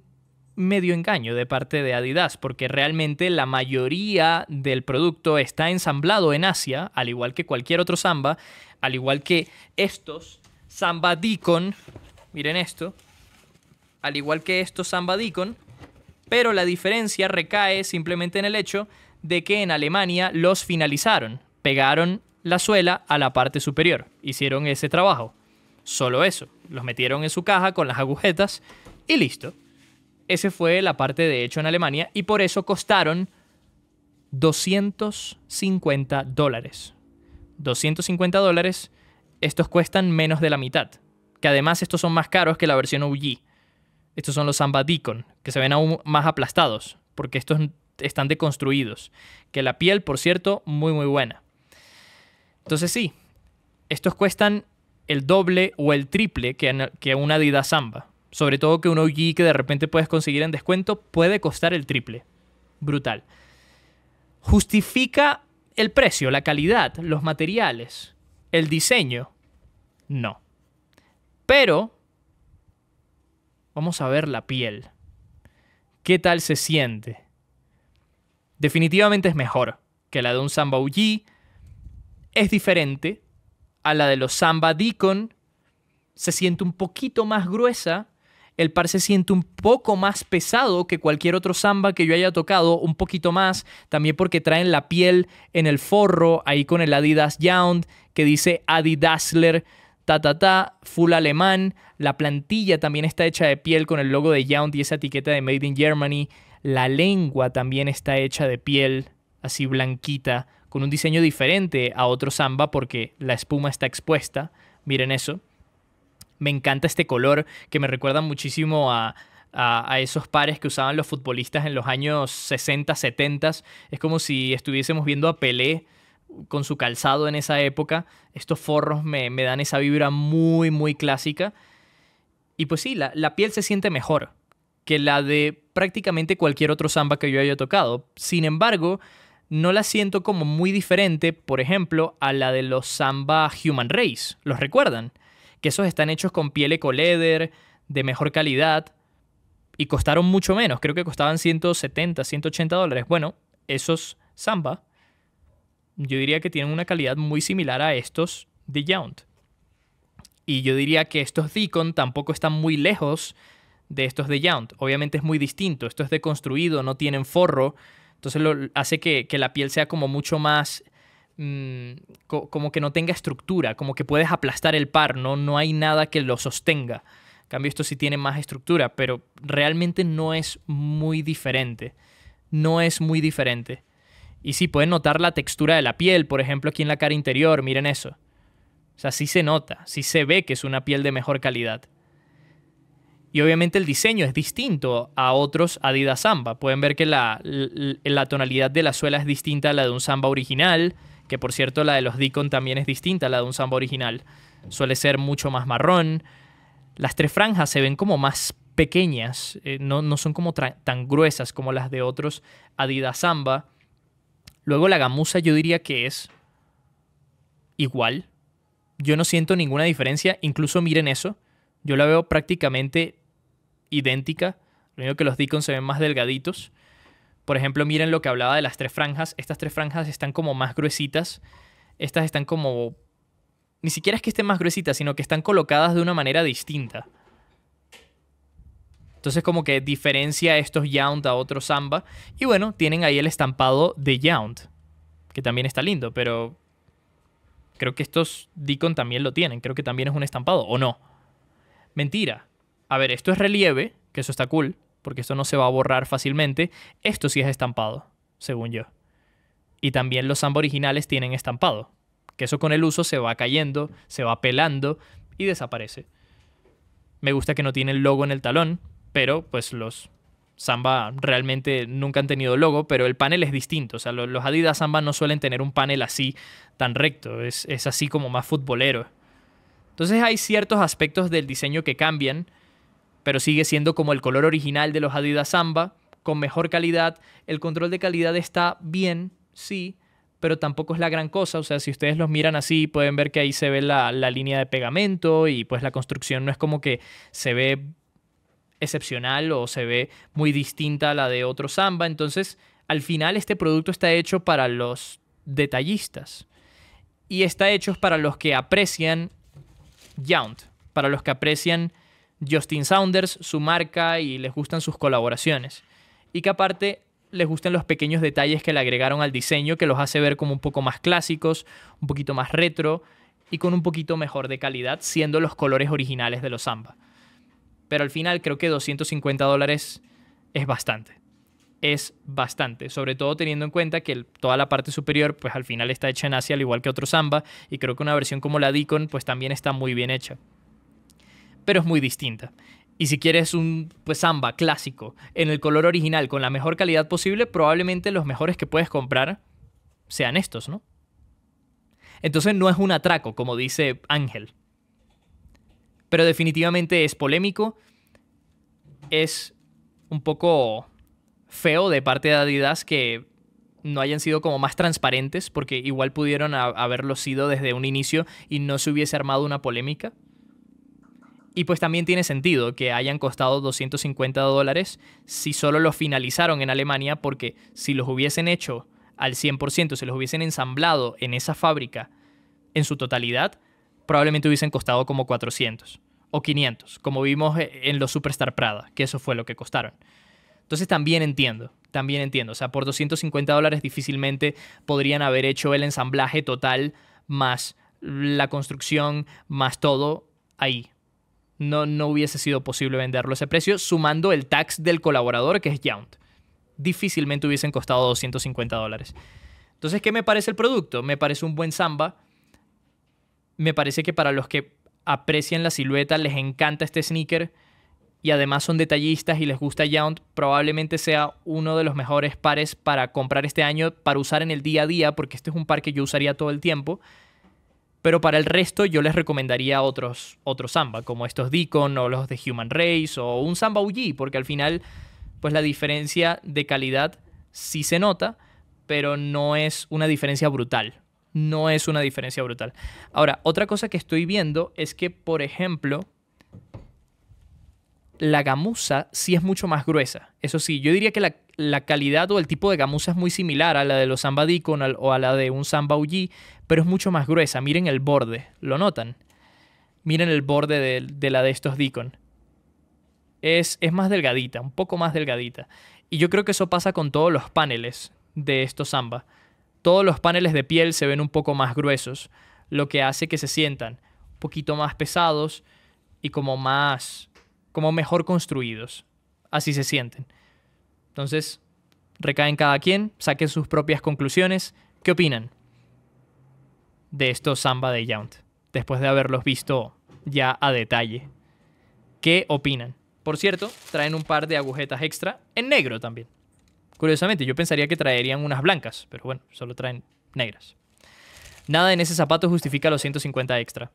medio engaño de parte de Adidas, porque realmente la mayoría del producto está ensamblado en Asia, al igual que cualquier otro samba, al igual que estos samba Deacon, miren esto, al igual que estos samba Deacon, pero la diferencia recae simplemente en el hecho de que en Alemania los finalizaron, pegaron la suela a la parte superior, hicieron ese trabajo, solo eso, los metieron en su caja con las agujetas y listo ese fue la parte de hecho en Alemania y por eso costaron 250 dólares. 250 dólares, estos cuestan menos de la mitad. Que además estos son más caros que la versión OG. Estos son los Samba Deacon, que se ven aún más aplastados, porque estos están deconstruidos. Que la piel, por cierto, muy muy buena. Entonces sí, estos cuestan el doble o el triple que, que una Adidas Samba sobre todo que un OG que de repente puedes conseguir en descuento, puede costar el triple. Brutal. ¿Justifica el precio, la calidad, los materiales, el diseño? No. Pero vamos a ver la piel. ¿Qué tal se siente? Definitivamente es mejor que la de un Samba UG. Es diferente a la de los Samba Deacon. Se siente un poquito más gruesa el par se siente un poco más pesado que cualquier otro samba que yo haya tocado, un poquito más, también porque traen la piel en el forro, ahí con el Adidas Yound, que dice Adidasler, ta ta ta, full alemán, la plantilla también está hecha de piel con el logo de Yound y esa etiqueta de Made in Germany, la lengua también está hecha de piel, así blanquita, con un diseño diferente a otro samba porque la espuma está expuesta, miren eso me encanta este color que me recuerda muchísimo a, esos pares que usaban los futbolistas en los años 60, 70. Es como si estuviésemos viendo a Pelé con su calzado en esa época. Estos forros me, dan esa vibra muy, muy clásica. Y pues sí, la, la piel se siente mejor que la de prácticamente cualquier otro samba que yo haya tocado. Sin embargo, no la siento como muy diferente, por ejemplo, a la de los samba Human Race. ¿Los recuerdan? que esos están hechos con piel eco-leather, de mejor calidad, y costaron mucho menos, creo que costaban 170, 180 dólares. Bueno, esos Samba, yo diría que tienen una calidad muy similar a estos de Yount. Y yo diría que estos Deacon tampoco están muy lejos de estos de Yount. Obviamente es muy distinto, esto es deconstruido, no tienen forro, entonces lo hace que, que la piel sea como mucho más Mm, como que no tenga estructura, como que puedes aplastar el par, ¿no? no hay nada que lo sostenga. En cambio, esto sí tiene más estructura, pero realmente no es muy diferente. No es muy diferente. Y sí, pueden notar la textura de la piel, por ejemplo, aquí en la cara interior, miren eso. O sea, sí se nota, sí se ve que es una piel de mejor calidad. Y obviamente el diseño es distinto a otros Adidas Samba. Pueden ver que la, la, tonalidad de la suela es distinta a la de un Samba original que por cierto la de los Deacon también es distinta a la de un samba original. Suele ser mucho más marrón. Las tres franjas se ven como más pequeñas, eh, no, no, son como tan gruesas como las de otros Adidas Samba. Luego la gamusa yo diría que es igual. Yo no siento ninguna diferencia, incluso miren eso, yo la veo prácticamente idéntica, lo único que los Deacon se ven más delgaditos. Por ejemplo, miren lo que hablaba de las tres franjas. Estas tres franjas están como más gruesitas. Estas están como... Ni siquiera es que estén más gruesitas, sino que están colocadas de una manera distinta. Entonces como que diferencia estos Yount a otros Samba. Y bueno, tienen ahí el estampado de Yount, que también está lindo, pero creo que estos Deacon también lo tienen. Creo que también es un estampado, ¿o no? Mentira. A ver, esto es relieve, que eso está cool porque esto no se va a borrar fácilmente, esto sí es estampado, según yo. Y también los samba originales tienen estampado, que eso con el uso se va cayendo, se va pelando y desaparece. Me gusta que no tiene el logo en el talón, pero pues los samba realmente nunca han tenido logo, pero el panel es distinto. O sea, los Adidas samba no suelen tener un panel así tan recto, es, es así como más futbolero. Entonces hay ciertos aspectos del diseño que cambian pero sigue siendo como el color original de los Adidas Zamba, con mejor calidad. El control de calidad está bien, sí, pero tampoco es la gran cosa. O sea, si ustedes los miran así, pueden ver que ahí se ve la, la línea de pegamento y pues la construcción no es como que se ve excepcional o se ve muy distinta a la de otro samba. Entonces, al final este producto está hecho para los detallistas y está hecho para los que aprecian Yount, para los que aprecian Justin Saunders, su marca y les gustan sus colaboraciones. Y que aparte les gustan los pequeños detalles que le agregaron al diseño que los hace ver como un poco más clásicos, un poquito más retro y con un poquito mejor de calidad, siendo los colores originales de los Zamba Pero al final creo que 250 dólares es bastante. Es bastante, sobre todo teniendo en cuenta que toda la parte superior, pues al final está hecha en Asia, al igual que otro Zamba y creo que una versión como la Deacon, pues también está muy bien hecha pero es muy distinta. Y si quieres un pues samba clásico en el color original con la mejor calidad posible, probablemente los mejores que puedes comprar sean estos, ¿no? Entonces no es un atraco, como dice Ángel. Pero definitivamente es polémico, es un poco feo de parte de Adidas que no hayan sido como más transparentes, porque igual pudieron haberlo sido desde un inicio y no se hubiese armado una polémica. Y pues también tiene sentido que hayan costado 250 dólares si solo los finalizaron en Alemania, porque si los hubiesen hecho al 100%, si los hubiesen ensamblado en esa fábrica en su totalidad, probablemente hubiesen costado como 400 o 500, como vimos e-, en los Superstar Prada, que eso fue lo que costaron. Entonces también entiendo, también entiendo. O sea, por 250 dólares difícilmente podrían haber hecho el ensamblaje total más la construcción, más todo ahí, no, no hubiese sido posible venderlo a ese precio, sumando el tax del colaborador, que es Yount. Difícilmente hubiesen costado 250 dólares. Entonces, ¿qué me parece el producto? Me parece un buen samba. Me parece que para los que aprecian la silueta, les encanta este sneaker y además son detallistas y les gusta Yount, probablemente sea uno de los mejores pares para comprar este año, para usar en el día a día, porque este es un par que yo usaría todo el tiempo. Pero para el resto yo les recomendaría otros, otros samba, como estos Deacon o los de Human Race o un samba UG, porque al final pues la diferencia de calidad sí se nota, pero no es una diferencia brutal. No es una diferencia brutal. Ahora, otra cosa que estoy viendo es que, por ejemplo, la gamuza sí es mucho más gruesa. Eso sí, yo diría que la la calidad o el tipo de gamuza es muy similar a la de los samba Deacon o a la de un samba Uji, pero es mucho más gruesa. Miren el borde, ¿lo notan? Miren el borde de, la de estos Deacon. Es, es, más delgadita, un poco más delgadita. Y yo creo que eso pasa con todos los paneles de estos samba. Todos los paneles de piel se ven un poco más gruesos, lo que hace que se sientan un poquito más pesados y como más, como mejor construidos. Así se sienten. Entonces, recaen cada quien, saquen sus propias conclusiones. ¿Qué opinan de estos Samba de Yount? Después de haberlos visto ya a detalle. ¿Qué opinan? Por cierto, traen un par de agujetas extra en negro también. Curiosamente, yo pensaría que traerían unas blancas, pero bueno, solo traen negras. Nada en ese zapato justifica los 150 extra.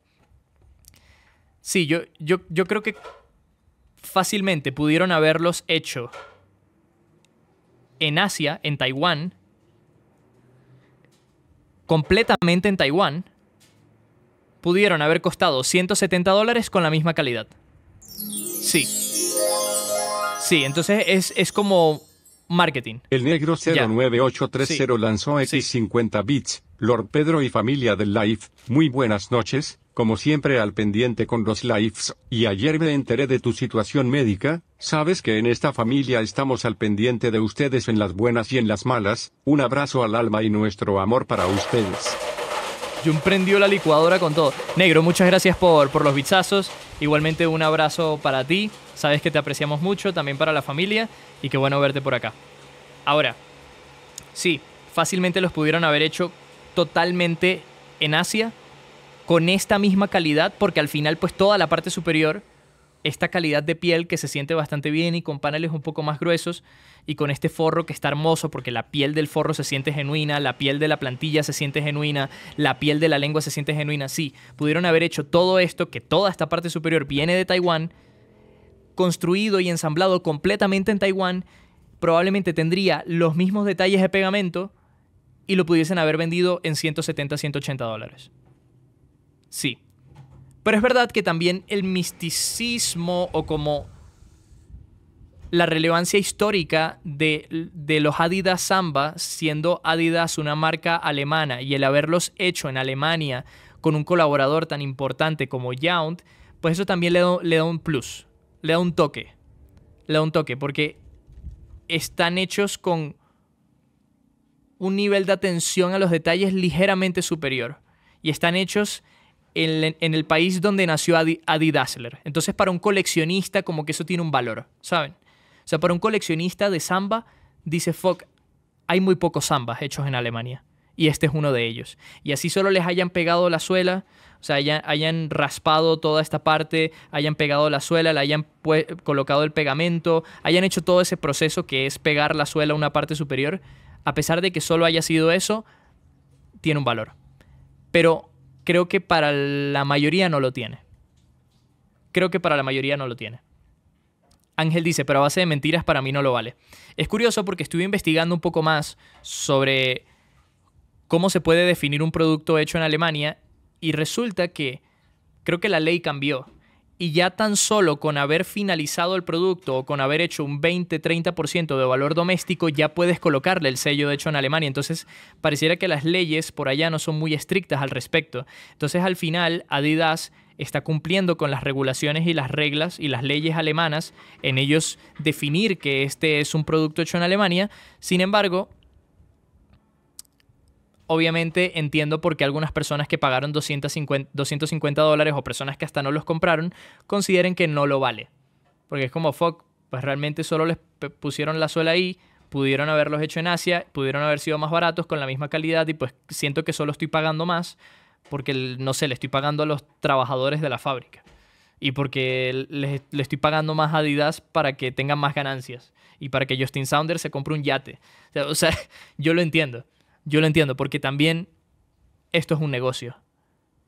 Sí, yo, yo, yo creo que fácilmente pudieron haberlos hecho en Asia, en Taiwán, completamente en Taiwán, pudieron haber costado 170 dólares con la misma calidad. Sí. Sí, entonces es, como marketing. El negro 09830 lanzó X50 bits. Lord Pedro y familia del Life, muy buenas noches como siempre al pendiente con los lives, y ayer me enteré de tu situación médica, sabes que en esta familia estamos al pendiente de ustedes en las buenas y en las malas, un abrazo al alma y nuestro amor para ustedes. Jun prendió la licuadora con todo. Negro, muchas gracias por, por los bichazos, igualmente un abrazo para ti, sabes que te apreciamos mucho, también para la familia, y qué bueno verte por acá. Ahora, sí, fácilmente los pudieron haber hecho totalmente en Asia, con esta misma calidad, porque al final pues toda la parte superior, esta calidad de piel que se siente bastante bien y con paneles un poco más gruesos y con este forro que está hermoso porque la piel del forro se siente genuina, la piel de la plantilla se siente genuina, la piel de la lengua se siente genuina. Sí, pudieron haber hecho todo esto, que toda esta parte superior viene de Taiwán, construido y ensamblado completamente en Taiwán, probablemente tendría los mismos detalles de pegamento y lo pudiesen haber vendido en 170, 180 dólares. Sí. Pero es verdad que también el misticismo o como la relevancia histórica de, los Adidas Samba, siendo Adidas una marca alemana y el haberlos hecho en Alemania con un colaborador tan importante como Yount, pues eso también le le da un plus, le da un toque, le da un toque, porque están hechos con un nivel de atención a los detalles ligeramente superior y están hechos en, el país donde nació Adi, Dassler. Entonces, para un coleccionista, como que eso tiene un valor, ¿saben? O sea, para un coleccionista de samba, dice Fock, hay muy pocos sambas hechos en Alemania. Y este es uno de ellos. Y así solo les hayan pegado la suela, o sea, hayan, hayan raspado toda esta parte, hayan pegado la suela, le hayan colocado el pegamento, hayan hecho todo ese proceso que es pegar la suela a una parte superior, a pesar de que solo haya sido eso, tiene un valor. Pero creo que para la mayoría no lo tiene. Creo que para la mayoría no lo tiene. Ángel dice, pero a base de mentiras para mí no lo vale. Es curioso porque estuve investigando un poco más sobre cómo se puede definir un producto hecho en Alemania y resulta que creo que la ley cambió y ya tan solo con haber finalizado el producto o con haber hecho un 20-30% de valor doméstico, ya puedes colocarle el sello de hecho en Alemania. Entonces, pareciera que las leyes por allá no son muy estrictas al respecto. Entonces, al final, Adidas está cumpliendo con las regulaciones y las reglas y las leyes alemanas en ellos definir que este es un producto hecho en Alemania. Sin embargo, obviamente entiendo por qué algunas personas que pagaron 250, 250 dólares o personas que hasta no los compraron consideren que no lo vale. Porque es como, fuck, pues realmente solo les pusieron la suela ahí, pudieron haberlos hecho en Asia, pudieron haber sido más baratos con la misma calidad y pues siento que solo estoy pagando más porque, no sé, le estoy pagando a los trabajadores de la fábrica y porque le, estoy pagando más Adidas para que tengan más ganancias y para que Justin Saunders se compre un yate. O sea, yo lo entiendo yo lo entiendo, porque también esto es un negocio.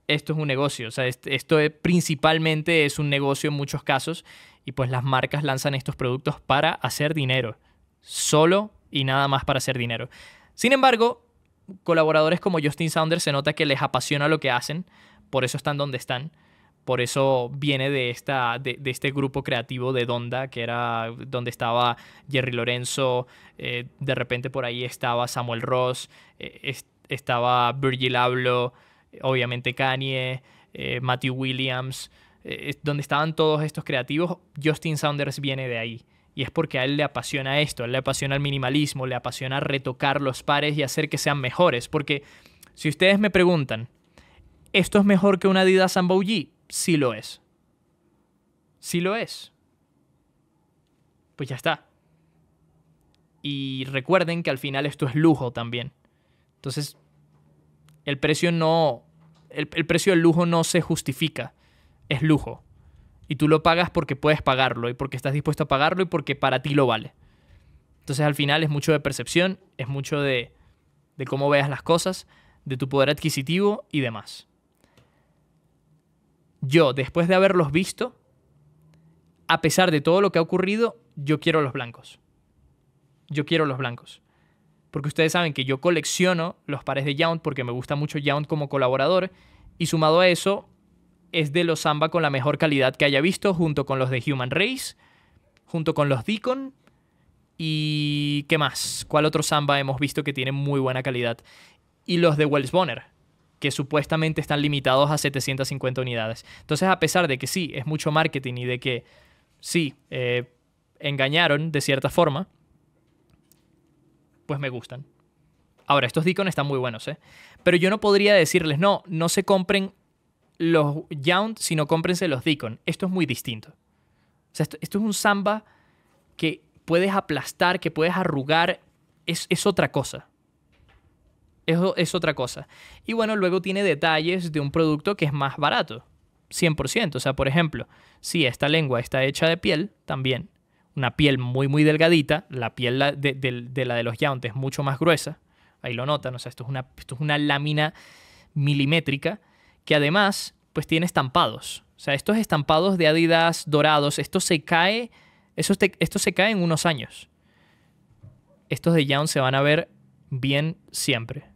Esto es un negocio, o sea, esto principalmente es un negocio en muchos casos y pues las marcas lanzan estos productos para hacer dinero, solo y nada más para hacer dinero. Sin embargo, colaboradores como Justin Saunders se nota que les apasiona lo que hacen, por eso están donde están. Por eso viene de, esta, de, este grupo creativo de Donda, que era donde estaba Jerry Lorenzo, eh, de repente por ahí estaba Samuel Ross, eh, estaba Virgil Abloh, obviamente Kanye, eh, Matthew Williams, donde estaban todos estos creativos. Justin Saunders viene de ahí. Y es porque a él le apasiona esto, él le apasiona el minimalismo, le apasiona retocar los pares y hacer que sean mejores. Porque si ustedes me preguntan, ¿esto es mejor que una Adidas Sambouji? sí lo es. Sí lo es. Pues ya está. Y recuerden que al final esto es lujo también. Entonces, el precio no. El, precio del lujo no se justifica. Es lujo. Y tú lo pagas porque puedes pagarlo y porque estás dispuesto a pagarlo y porque para ti lo vale. Entonces, al final es mucho de percepción, es mucho de, de cómo veas las cosas, de tu poder adquisitivo y demás yo, después de haberlos visto, a pesar de todo lo que ha ocurrido, yo quiero los blancos. Yo quiero los blancos. Porque ustedes saben que yo colecciono los pares de Yount porque me gusta mucho Yount como colaborador. Y sumado a eso, es de los Samba con la mejor calidad que haya visto, junto con los de Human Race, junto con los Deacon. ¿Y qué más? ¿Cuál otro Samba hemos visto que tiene muy buena calidad? Y los de Wells Bonner que supuestamente están limitados a 750 unidades. Entonces, a pesar de que sí, es mucho marketing y de que sí, eh, engañaron de cierta forma, pues me gustan. Ahora, estos Deacon están muy buenos, ¿eh? Pero yo no podría decirles, no, no se compren los Yount, sino cómprense los Deacon. Esto es muy distinto. O sea, esto, es un samba que puedes aplastar, que puedes arrugar, es otra cosa. Eso es otra cosa. Y bueno, luego tiene detalles de un producto que es más barato. 100%. O sea, por ejemplo, si esta lengua está hecha de piel, también. Una piel muy, muy delgadita. La piel de, la de los yaunt es mucho más gruesa. Ahí lo notan. O sea, esto es una, esto es una lámina milimétrica que además, pues tiene estampados. O sea, estos estampados de Adidas dorados, esto se cae, esto se cae en unos años. Estos de yaunt se van a ver bien siempre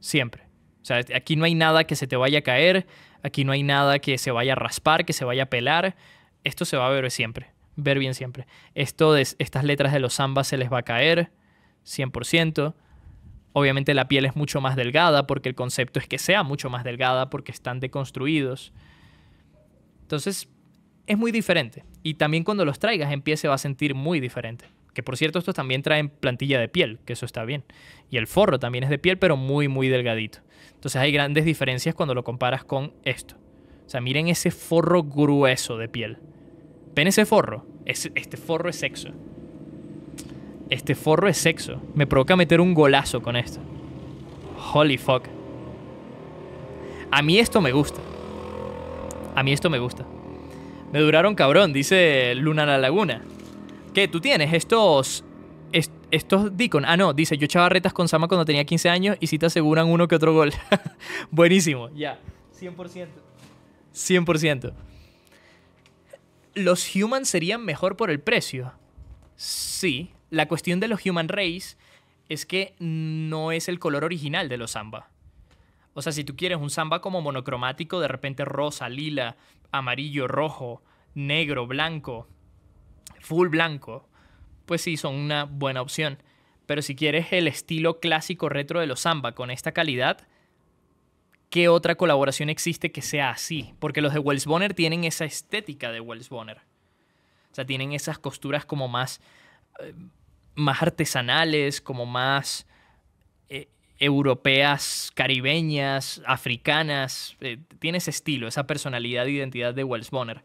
siempre. O sea, este, aquí no hay nada que se te vaya a caer, aquí no hay nada que se vaya a raspar, que se vaya a pelar. Esto se va a ver siempre, ver bien siempre. Esto de estas letras de los zambas se les va a caer 100%. Obviamente la piel es mucho más delgada porque el concepto es que sea mucho más delgada porque están deconstruidos. Entonces, es muy diferente. Y también cuando los traigas en pie se va a sentir muy diferente. Que por cierto, estos también traen plantilla de piel, que eso está bien. Y el forro también es de piel, pero muy, muy delgadito. Entonces hay grandes diferencias cuando lo comparas con esto. O sea, miren ese forro grueso de piel. ¿Ven ese forro? este forro es sexo. Este forro es sexo. Me provoca meter un golazo con esto. Holy fuck. A mí esto me gusta. A mí esto me gusta. Me duraron cabrón, dice Luna la Laguna. ¿Qué? ¿Tú tienes estos estos Deacon? Ah, no, dice, yo echaba retas con samba cuando tenía 15 años y si te aseguran uno que otro gol. Buenísimo, ya. 100%. 100%. ¿Los Human serían mejor por el precio? Sí. La cuestión de los human race es que no es el color original de los samba. O sea, si tú quieres un samba como monocromático, de repente rosa, lila, amarillo, rojo, negro, blanco, full blanco, pues sí, son una buena opción. Pero si quieres el estilo clásico retro de los samba con esta calidad, ¿qué otra colaboración existe que sea así? Porque los de Wells Bonner tienen esa estética de Wells Bonner. O sea, tienen esas costuras como más, eh, más artesanales, como más eh, europeas, caribeñas, africanas. Eh, tiene ese estilo, esa personalidad e identidad de Wells Bonner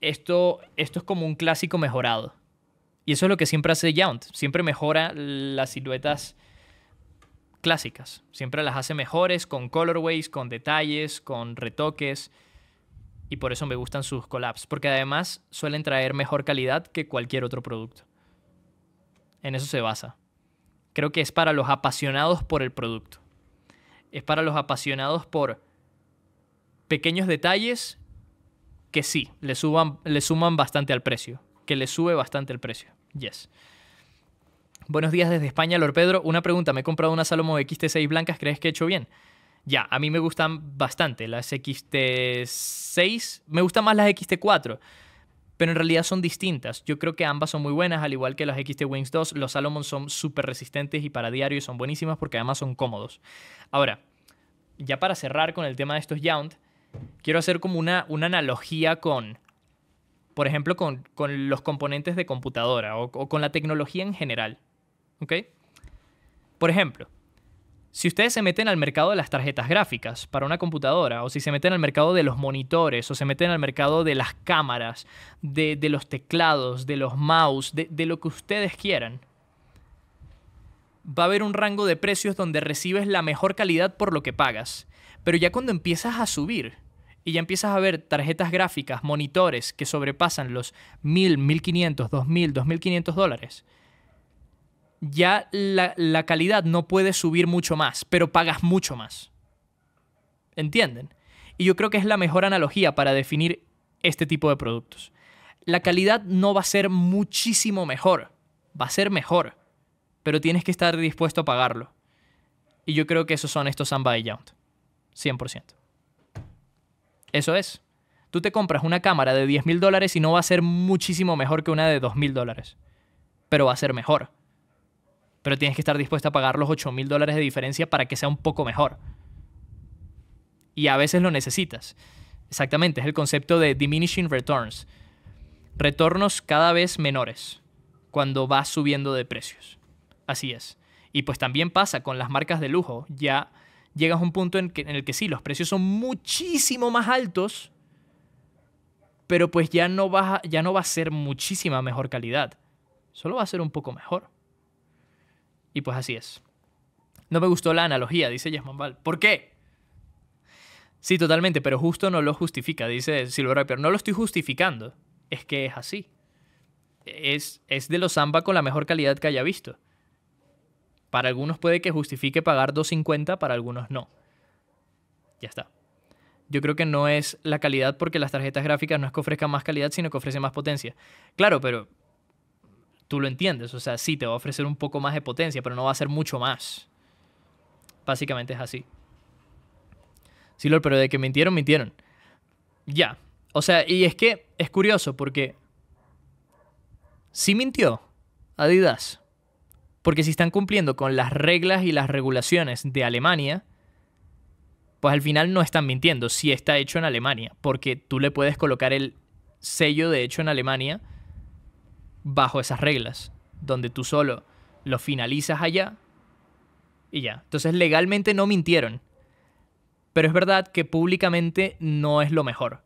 esto, esto es como un clásico mejorado. Y eso es lo que siempre hace Yount. Siempre mejora las siluetas clásicas. Siempre las hace mejores, con colorways, con detalles, con retoques. Y por eso me gustan sus collabs. Porque además suelen traer mejor calidad que cualquier otro producto. En eso se basa. Creo que es para los apasionados por el producto. Es para los apasionados por pequeños detalles que sí, le, suban, le suman bastante al precio, que le sube bastante el precio. Yes. Buenos días desde España, Lor Pedro. Una pregunta, me he comprado una Salomon XT6 blancas, ¿crees que he hecho bien? Ya, a mí me gustan bastante las XT6, me gustan más las XT4, pero en realidad son distintas. Yo creo que ambas son muy buenas, al igual que las XT Wings 2, los Salomon son súper resistentes y para diario son buenísimas porque además son cómodos. Ahora, ya para cerrar con el tema de estos Yount, quiero hacer como una, analogía con, por ejemplo, con, los componentes de computadora o, con la tecnología en general. ¿Ok? Por ejemplo, si ustedes se meten al mercado de las tarjetas gráficas para una computadora, o si se meten al mercado de los monitores, o se meten al mercado de las cámaras, de, los teclados, de los mouse, de lo que ustedes quieran, va a haber un rango de precios donde recibes la mejor calidad por lo que pagas. Pero ya cuando empiezas a subir y ya empiezas a ver tarjetas gráficas, monitores que sobrepasan los 1000, 1500, 2000, 2500 dólares, ya la, calidad no puede subir mucho más, pero pagas mucho más. ¿Entienden? Y yo creo que es la mejor analogía para definir este tipo de productos. La calidad no va a ser muchísimo mejor, va a ser mejor, pero tienes que estar dispuesto a pagarlo. Y yo creo que esos son estos Samba 100%. Eso es. Tú te compras una cámara de $10,000 mil dólares y no va a ser muchísimo mejor que una de $2,000. mil dólares. Pero va a ser mejor. Pero tienes que estar dispuesto a pagar los $8,000 mil dólares de diferencia para que sea un poco mejor. Y a veces lo necesitas. Exactamente, es el concepto de diminishing returns. Retornos cada vez menores cuando vas subiendo de precios. Así es. Y pues también pasa con las marcas de lujo. Ya llegas a un punto en, el que sí, los precios son muchísimo más altos, pero pues ya no, va, ya no va a ser muchísima mejor calidad, solo va a ser un poco mejor. Y pues así es. No me gustó la analogía, dice Val. ¿Por qué? Sí, totalmente, pero justo no lo justifica, dice Silver Rapier. No lo estoy justificando, es que es así. Es, es de los samba con la mejor calidad que haya visto. Para algunos puede que justifique pagar 250, para algunos no. Ya está. Yo creo que no es la calidad porque las tarjetas gráficas no es que ofrezcan más calidad, sino que ofrecen más potencia. Claro, pero tú lo entiendes. O sea, sí, te va a ofrecer un poco más de potencia, pero no va a ser mucho más. Básicamente es así. Sí, Lord, pero de que mintieron, mintieron. Ya. O sea, y es que es curioso porque sí mintió Adidas. Porque si están cumpliendo con las reglas y las regulaciones de Alemania, pues al final no están mintiendo si está hecho en Alemania, porque tú le puedes colocar el sello de hecho en Alemania bajo esas reglas, donde tú solo lo finalizas allá y ya. Entonces legalmente no mintieron, pero es verdad que públicamente no es lo mejor.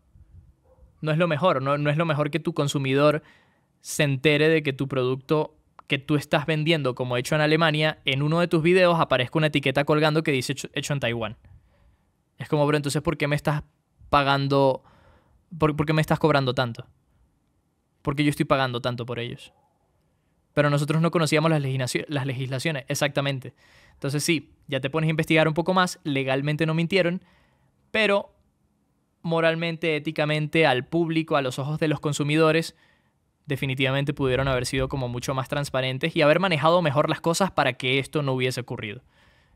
No es lo mejor, no, no es lo mejor que tu consumidor se entere de que tu producto que tú estás vendiendo como hecho en Alemania, en uno de tus videos aparezca una etiqueta colgando que dice hecho, en Taiwán. Es como, bro, entonces, ¿por qué me estás pagando? Por, qué me estás cobrando tanto? porque yo estoy pagando tanto por ellos? Pero nosotros no conocíamos las, legislaciones, las legislaciones, exactamente. Entonces, sí, ya te pones a investigar un poco más, legalmente no mintieron, pero moralmente, éticamente, al público, a los ojos de los consumidores, definitivamente pudieron haber sido como mucho más transparentes y haber manejado mejor las cosas para que esto no hubiese ocurrido.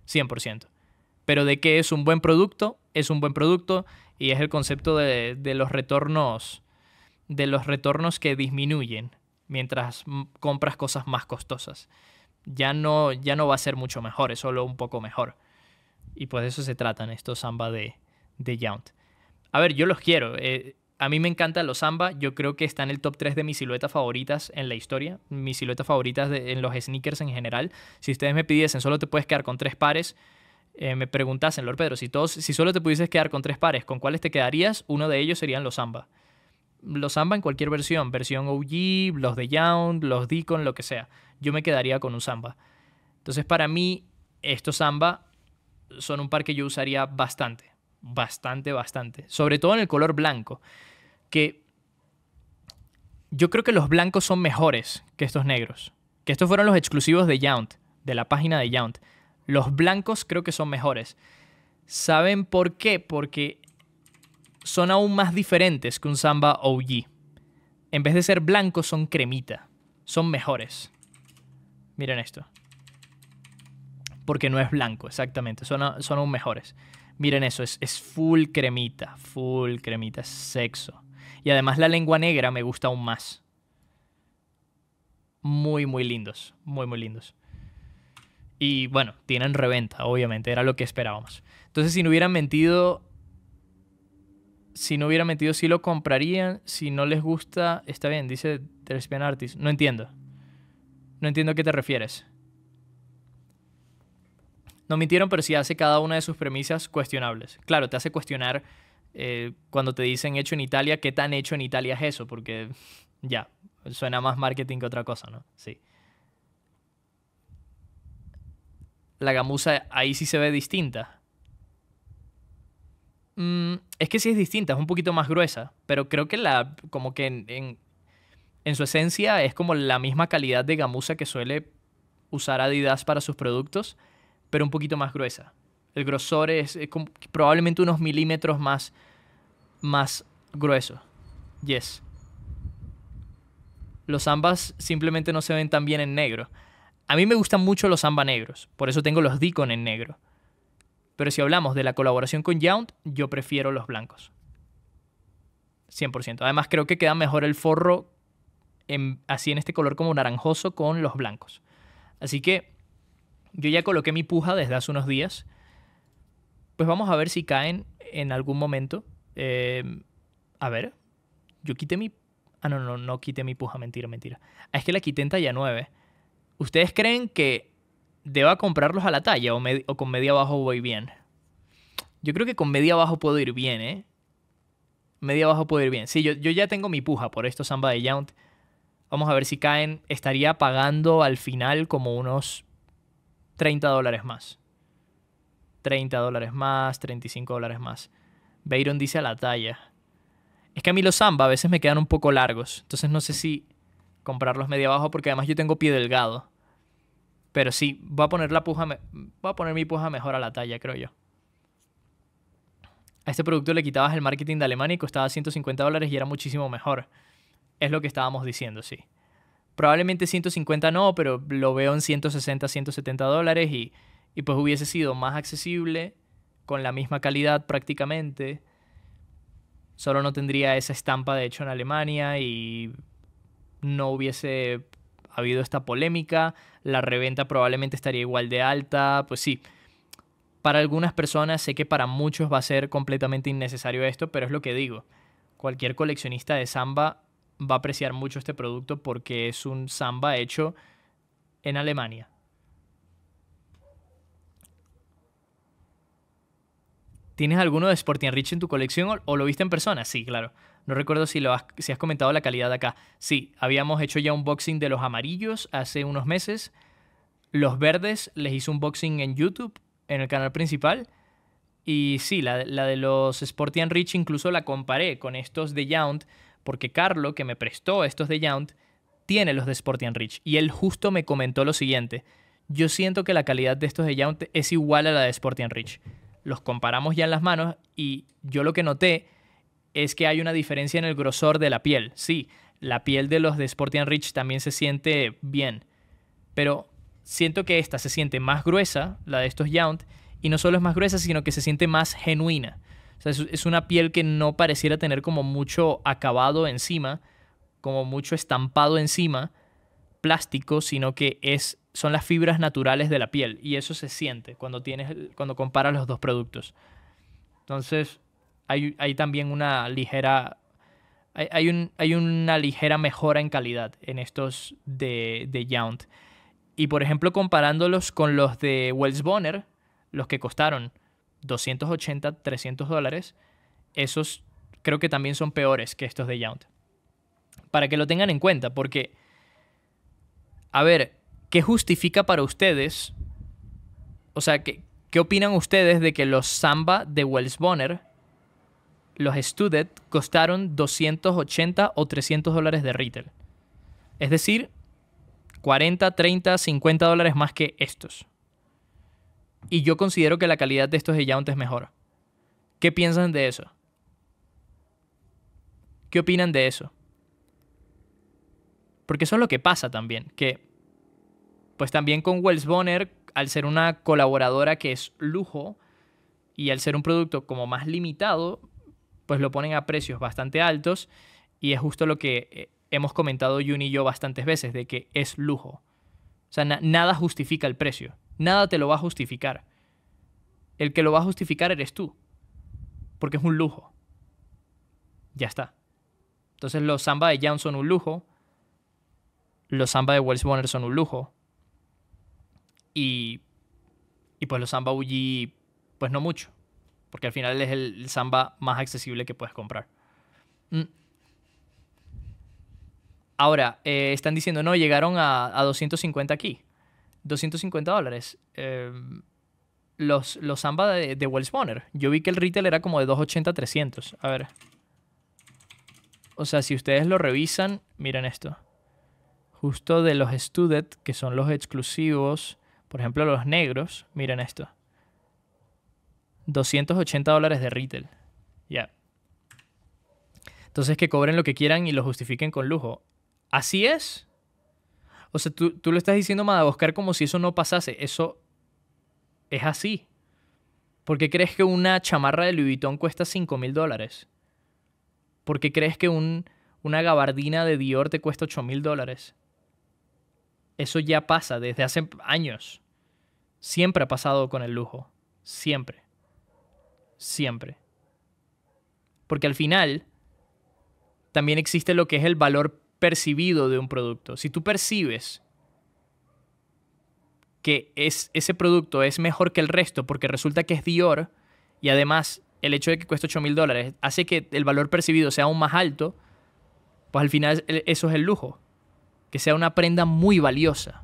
100%. Pero de que es un buen producto, es un buen producto y es el concepto de, los retornos, de los retornos que disminuyen mientras compras cosas más costosas. Ya no, ya no va a ser mucho mejor, es solo un poco mejor. Y pues de eso se tratan estos samba de, de Yount. A ver, yo los quiero. Eh, a mí me encantan los Samba, yo creo que están en el top 3 de mis siluetas favoritas en la historia, mis siluetas favoritas en los sneakers en general. Si ustedes me pidiesen, solo te puedes quedar con tres pares, eh, me preguntasen, Lord Pedro, si, todos, si solo te pudieses quedar con tres pares, ¿con cuáles te quedarías? Uno de ellos serían los Samba. Los Samba en cualquier versión, versión OG, los de Young, los Deacon, lo que sea. Yo me quedaría con un Samba. Entonces, para mí, estos Samba son un par que yo usaría bastante bastante, bastante. Sobre todo en el color blanco, que yo creo que los blancos son mejores que estos negros. Que estos fueron los exclusivos de Yount, de la página de Yount. Los blancos creo que son mejores. ¿Saben por qué? Porque son aún más diferentes que un samba OG. En vez de ser blancos, son cremita. Son mejores. Miren esto. Porque no es blanco, exactamente. Son, son aún mejores. Miren eso, es, es full cremita, full cremita, es sexo. Y además la lengua negra me gusta aún más. Muy, muy lindos, muy, muy lindos. Y bueno, tienen reventa, obviamente, era lo que esperábamos. Entonces, si no hubieran mentido, si no hubieran mentido, sí lo comprarían. Si no les gusta, está bien, dice Therespian Artist. No entiendo. No entiendo a qué te refieres no mintieron, pero sí hace cada una de sus premisas cuestionables. Claro, te hace cuestionar eh, cuando te dicen hecho en Italia, qué tan hecho en Italia es eso, porque ya, suena más marketing que otra cosa, ¿no? Sí. La gamusa ahí sí se ve distinta. Mm, es que sí es distinta, es un poquito más gruesa, pero creo que la, como que en, en, en su esencia es como la misma calidad de gamusa que suele usar Adidas para sus productos pero un poquito más gruesa. El grosor es, probablemente unos milímetros más, más grueso. Yes. Los ambas simplemente no se ven tan bien en negro. A mí me gustan mucho los ambas negros, por eso tengo los Deacon en negro. Pero si hablamos de la colaboración con Yount, yo prefiero los blancos. 100%. Además creo que queda mejor el forro así en este color como naranjoso con los blancos. Así que yo ya coloqué mi puja desde hace unos días. Pues vamos a ver si caen en algún momento. Em, a ver, yo quité mi... Ah, no, no, no quité mi puja, mentira, mentira. Ah, es que la quité en talla 9. ¿Ustedes creen que deba comprarlos a la talla o, con media abajo voy bien? Yo creo que con media abajo puedo ir bien, ¿eh? Media abajo puedo ir bien. Sí, yo, yo ya tengo mi puja por esto, Samba de Yount. Vamos a ver si caen. Estaría pagando al final como unos 30 dólares más. 30 dólares más, 35 dólares más. Bayron dice a la talla. Es que a mí los Zamba a veces me quedan un poco largos. Entonces no sé si comprarlos medio abajo porque además yo tengo pie delgado. Pero sí, voy a poner la puja, voy a poner mi puja mejor a la talla, creo yo. A este producto le quitabas el marketing de Alemania y costaba 150 dólares y era muchísimo mejor. Es lo que estábamos diciendo, sí probablemente 150 no, pero lo veo en 160, 170 dólares y, y pues hubiese sido más accesible, con la misma calidad prácticamente. Solo no tendría esa estampa de hecho en Alemania y no hubiese habido esta polémica. La reventa probablemente estaría igual de alta. Pues sí, para algunas personas sé que para muchos va a ser completamente innecesario esto, pero es lo que digo. Cualquier coleccionista de samba va a apreciar mucho este producto porque es un samba hecho en Alemania. ¿Tienes alguno de Sporting Rich en tu colección o, lo viste en persona? Sí, claro. No recuerdo si, lo has, si has comentado la calidad de acá. Sí, habíamos hecho ya un boxing de los amarillos hace unos meses. Los verdes les hice un boxing en YouTube, en el canal principal. Y sí, la, de los Sporting Rich incluso la comparé con estos de Yount porque Carlo, que me prestó estos de Yount, tiene los de Sporting Rich y él justo me comentó lo siguiente. Yo siento que la calidad de estos de Yount es igual a la de Sporting Rich. Los comparamos ya en las manos y yo lo que noté es que hay una diferencia en el grosor de la piel. Sí, la piel de los de Sporting Rich también se siente bien, pero siento que esta se siente más gruesa, la de estos Yount, y no solo es más gruesa, sino que se siente más genuina es, una piel que no pareciera tener como mucho acabado encima, como mucho estampado encima, plástico, sino que es, son las fibras naturales de la piel. Y eso se siente cuando, tienes, cuando comparas los dos productos. Entonces, hay, también una ligera. Hay, hay, una ligera mejora en calidad en estos de, de Yount. Y por ejemplo, comparándolos con los de Wells Bonner, los que costaron 280, 300 dólares, esos creo que también son peores que estos de Yount. Para que lo tengan en cuenta, porque, a ver, ¿qué justifica para ustedes? O sea, ¿qué, qué opinan ustedes de que los Samba de Wells Bonner, los Student, costaron 280 o 300 dólares de retail? Es decir, 40, 30, 50 dólares más que estos. Y yo considero que la calidad de estos Eyauntes es mejor. ¿Qué piensan de eso? ¿Qué opinan de eso? Porque eso es lo que pasa también, que pues también con Wells Bonner, al ser una colaboradora que es lujo y al ser un producto como más limitado, pues lo ponen a precios bastante altos y es justo lo que eh, hemos comentado Jun y yo bastantes veces, de que es lujo. O sea, nada justifica el precio. Nada te lo va a justificar. El que lo va a justificar eres tú, porque es un lujo. Ya está. Entonces los samba de Young son un lujo, los samba de Wells Bonner son un lujo, y, y pues los samba UG. pues no mucho, porque al final es el samba más accesible que puedes comprar. Mm. Ahora, eh, están diciendo, no, llegaron a, a 250 aquí. 250 dólares. Em, los, los de, de Wells Bonner. Yo vi que el retail era como de 280 300. A ver. O sea, si ustedes lo revisan, miren esto. Justo de los Student, que son los exclusivos, por ejemplo, los negros, miren esto. 280 dólares de retail. Ya. Entonces que cobren lo que quieran y lo justifiquen con lujo. Así es o sea, tú, tú estás diciendo Madagascar como si eso no pasase. Eso es así. ¿Por qué crees que una chamarra de Louis Vuitton cuesta 5 mil dólares? ¿Por qué crees que un, una gabardina de Dior te cuesta 8 mil dólares? Eso ya pasa desde hace años. Siempre ha pasado con el lujo. Siempre. Siempre. Porque al final también existe lo que es el valor percibido de un producto, si tú percibes que ese producto es mejor que el resto porque resulta que es Dior y además el hecho de que cuesta 8 mil dólares hace que el valor percibido sea aún más alto, pues al final eso es el lujo, que sea una prenda muy valiosa.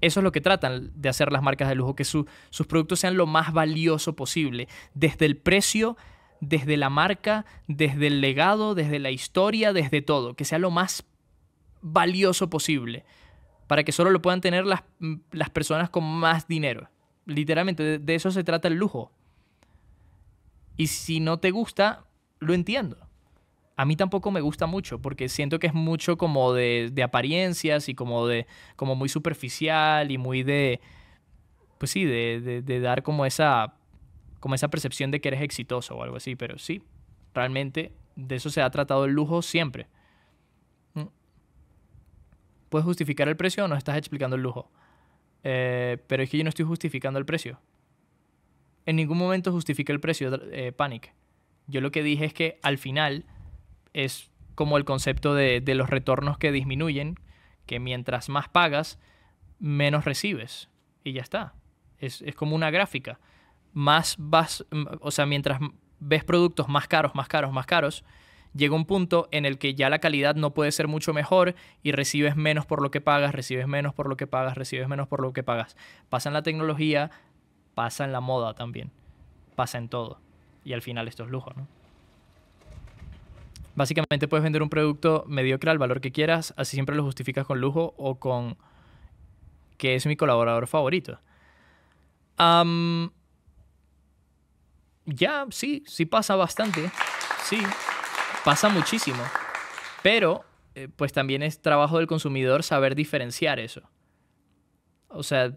Eso es lo que tratan de hacer las marcas de lujo, que sus productos sean lo más valioso posible, desde el precio desde la marca, desde el legado, desde la historia, desde todo, que sea lo más valioso posible, para que solo lo puedan tener las, mm, personas con más dinero. Literalmente, de, eso se trata el lujo. Y si no te gusta, lo entiendo. A mí tampoco me gusta mucho, porque siento que es mucho como de, de apariencias y como de como muy superficial y muy de, pues sí, de, de dar como esa como esa percepción de que eres exitoso o algo así, pero sí, realmente de eso se ha tratado el lujo siempre. Mm. ¿Puedes justificar el precio o no estás explicando el lujo? Eh, pero es que yo no estoy justificando el precio. En ningún momento justifica el precio, de eh, Panic. Yo lo que dije es que al final es como el concepto de, los retornos que disminuyen, que mientras más pagas, menos recibes. Y ya está. es como una gráfica más vas, o sea, mientras ves productos más caros, más caros, más caros, llega un punto en el que ya la calidad no puede ser mucho mejor y recibes menos por lo que pagas, recibes menos por lo que pagas, recibes menos por lo que pagas. Pasa en la tecnología, pasa en la moda también, pasa en todo. Y al final esto es lujo, ¿no? Básicamente puedes vender un producto mediocre al valor que quieras, así siempre lo justificas con lujo o con que es mi colaborador favorito ya, sí, sí pasa bastante. Sí, pasa muchísimo. Pero, eh, pues también es trabajo del consumidor saber diferenciar eso. O sea,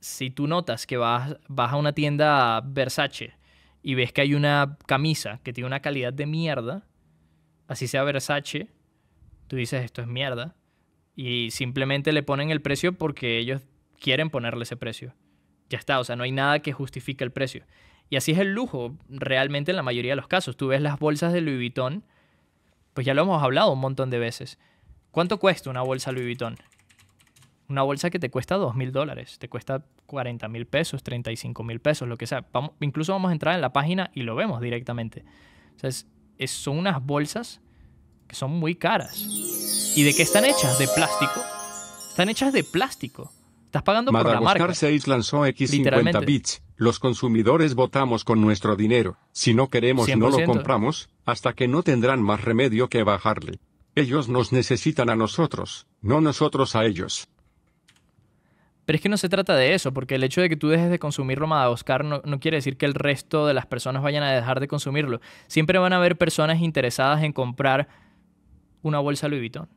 si tú notas que vas, vas a una tienda Versace y ves que hay una camisa que tiene una calidad de mierda, así sea Versace, tú dices esto es mierda. Y simplemente le ponen el precio porque ellos quieren ponerle ese precio. Ya está, o sea, no hay nada que justifique el precio. Y así es el lujo, realmente en la mayoría de los casos. Tú ves las bolsas de Louis Vuitton, pues ya lo hemos hablado un montón de veces. ¿Cuánto cuesta una bolsa Louis Vuitton? Una bolsa que te cuesta 2 mil dólares, te cuesta 40 mil pesos, 35 mil pesos, lo que sea. incluso vamos a entrar en la página y lo vemos directamente. O sea, son unas bolsas que son muy caras. ¿Y de qué están hechas? ¿De plástico? Están hechas de plástico. Estás pagando por la marca. lanzó X50 los consumidores votamos con nuestro dinero. Si no queremos no lo compramos, hasta que no tendrán más remedio que bajarle. Ellos nos necesitan a nosotros, no nosotros a ellos. Pero es que no se trata de eso, porque el hecho de que tú dejes de consumirlo Madagascar no, no quiere decir que el resto de las personas vayan a dejar de consumirlo. Siempre van a haber personas interesadas en comprar una bolsa Louis Vuitton.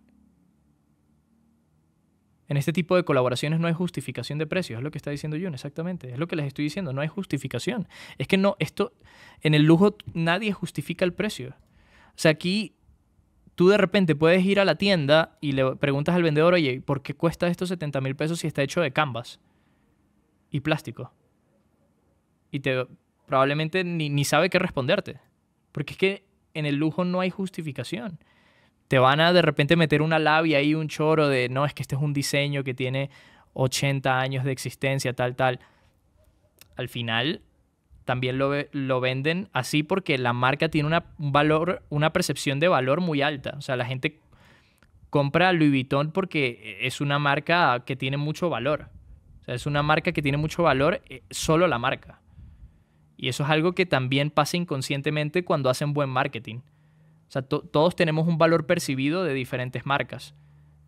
En este tipo de colaboraciones no hay justificación de precios, es lo que está diciendo Jun, exactamente. Es lo que les estoy diciendo, no hay justificación. Es que no, esto, en el lujo nadie justifica el precio. O sea, aquí tú de repente puedes ir a la tienda y le preguntas al vendedor, oye, ¿por qué cuesta esto 70 mil pesos si está hecho de canvas y plástico? Y te probablemente ni sabe qué responderte. Porque es que en el lujo no hay justificación te van a de repente meter una labia y un choro de, no, es que este es un diseño que tiene 80 años de existencia, tal, tal. Al final, también lo, lo venden así porque la marca tiene una, un valor, una percepción de valor muy alta. O sea, la gente compra Louis Vuitton porque es una marca que tiene mucho valor. O sea, es una marca que tiene mucho valor, eh, solo la marca. Y eso es algo que también pasa inconscientemente cuando hacen buen marketing. O sea, todos tenemos un valor percibido de diferentes marcas.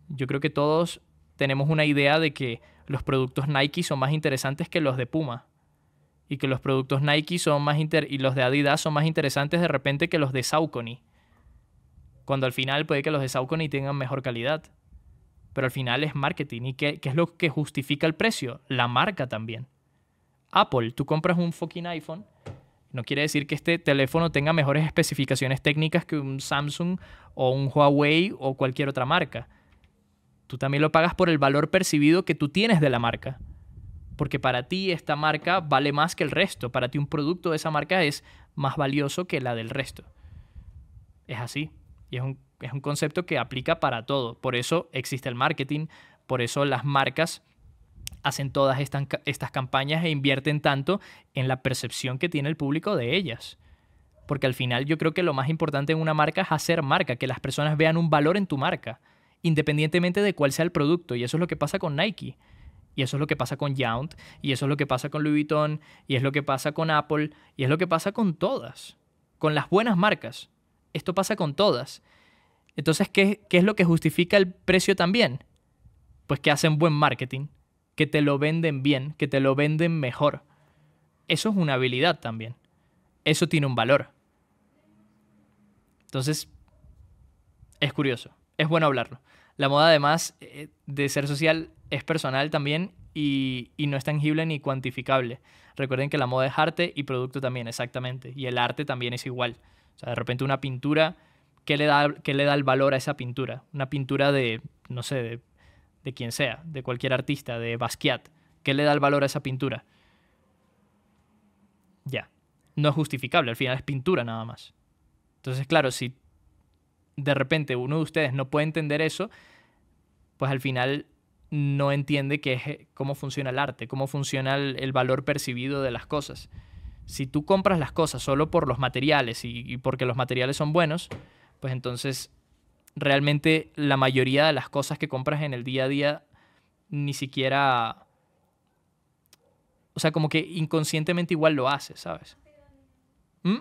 Yo creo que todos tenemos una idea de que los productos Nike son más interesantes que los de Puma. Y que los productos Nike son más inter y los de Adidas son más interesantes de repente que los de Saucony. Cuando al final puede que los de Saucony tengan mejor calidad. Pero al final es marketing. ¿Y qué es lo que justifica el precio? La marca también. Apple, tú compras un fucking iPhone no quiere decir que este teléfono tenga mejores especificaciones técnicas que un Samsung o un Huawei o cualquier otra marca. Tú también lo pagas por el valor percibido que tú tienes de la marca. Porque para ti esta marca vale más que el resto. Para ti un producto de esa marca es más valioso que la del resto. Es así. Y es un, concepto que aplica para todo. Por eso existe el marketing. Por eso las marcas hacen todas estas, campañas e invierten tanto en la percepción que tiene el público de ellas. Porque al final yo creo que lo más importante en una marca es hacer marca, que las personas vean un valor en tu marca, independientemente de cuál sea el producto. Y eso es lo que pasa con Nike. Y eso es lo que pasa con Yount. Y eso es lo que pasa con Louis Vuitton. Y es lo que pasa con Apple. Y es lo que pasa con todas. Con las buenas marcas. Esto pasa con todas. Entonces, qué es lo que justifica el precio también? Pues que hacen buen marketing que te lo venden bien, que te lo venden mejor. Eso es una habilidad también. Eso tiene un valor. Entonces, es curioso. Es bueno hablarlo. La moda, además eh, de ser social, es personal también y, no es tangible ni cuantificable. Recuerden que la moda es arte y producto también, exactamente. Y el arte también es igual. O sea, de repente una pintura, ¿qué le da, qué le da el valor a esa pintura? Una pintura de, no sé, de de quien sea, de cualquier artista, de Basquiat. ¿Qué le da el valor a esa pintura? Ya. No es justificable, al final es pintura nada más. Entonces, claro, si de repente uno de ustedes no puede entender eso, pues al final no entiende es, eh, cómo funciona el arte, cómo funciona el, valor percibido de las cosas. Si tú compras las cosas solo por los materiales y porque los materiales son buenos, pues entonces realmente la mayoría de las cosas que compras en el día a día ni siquiera... O sea, como que inconscientemente igual lo haces, ¿sabes? ¿Mm?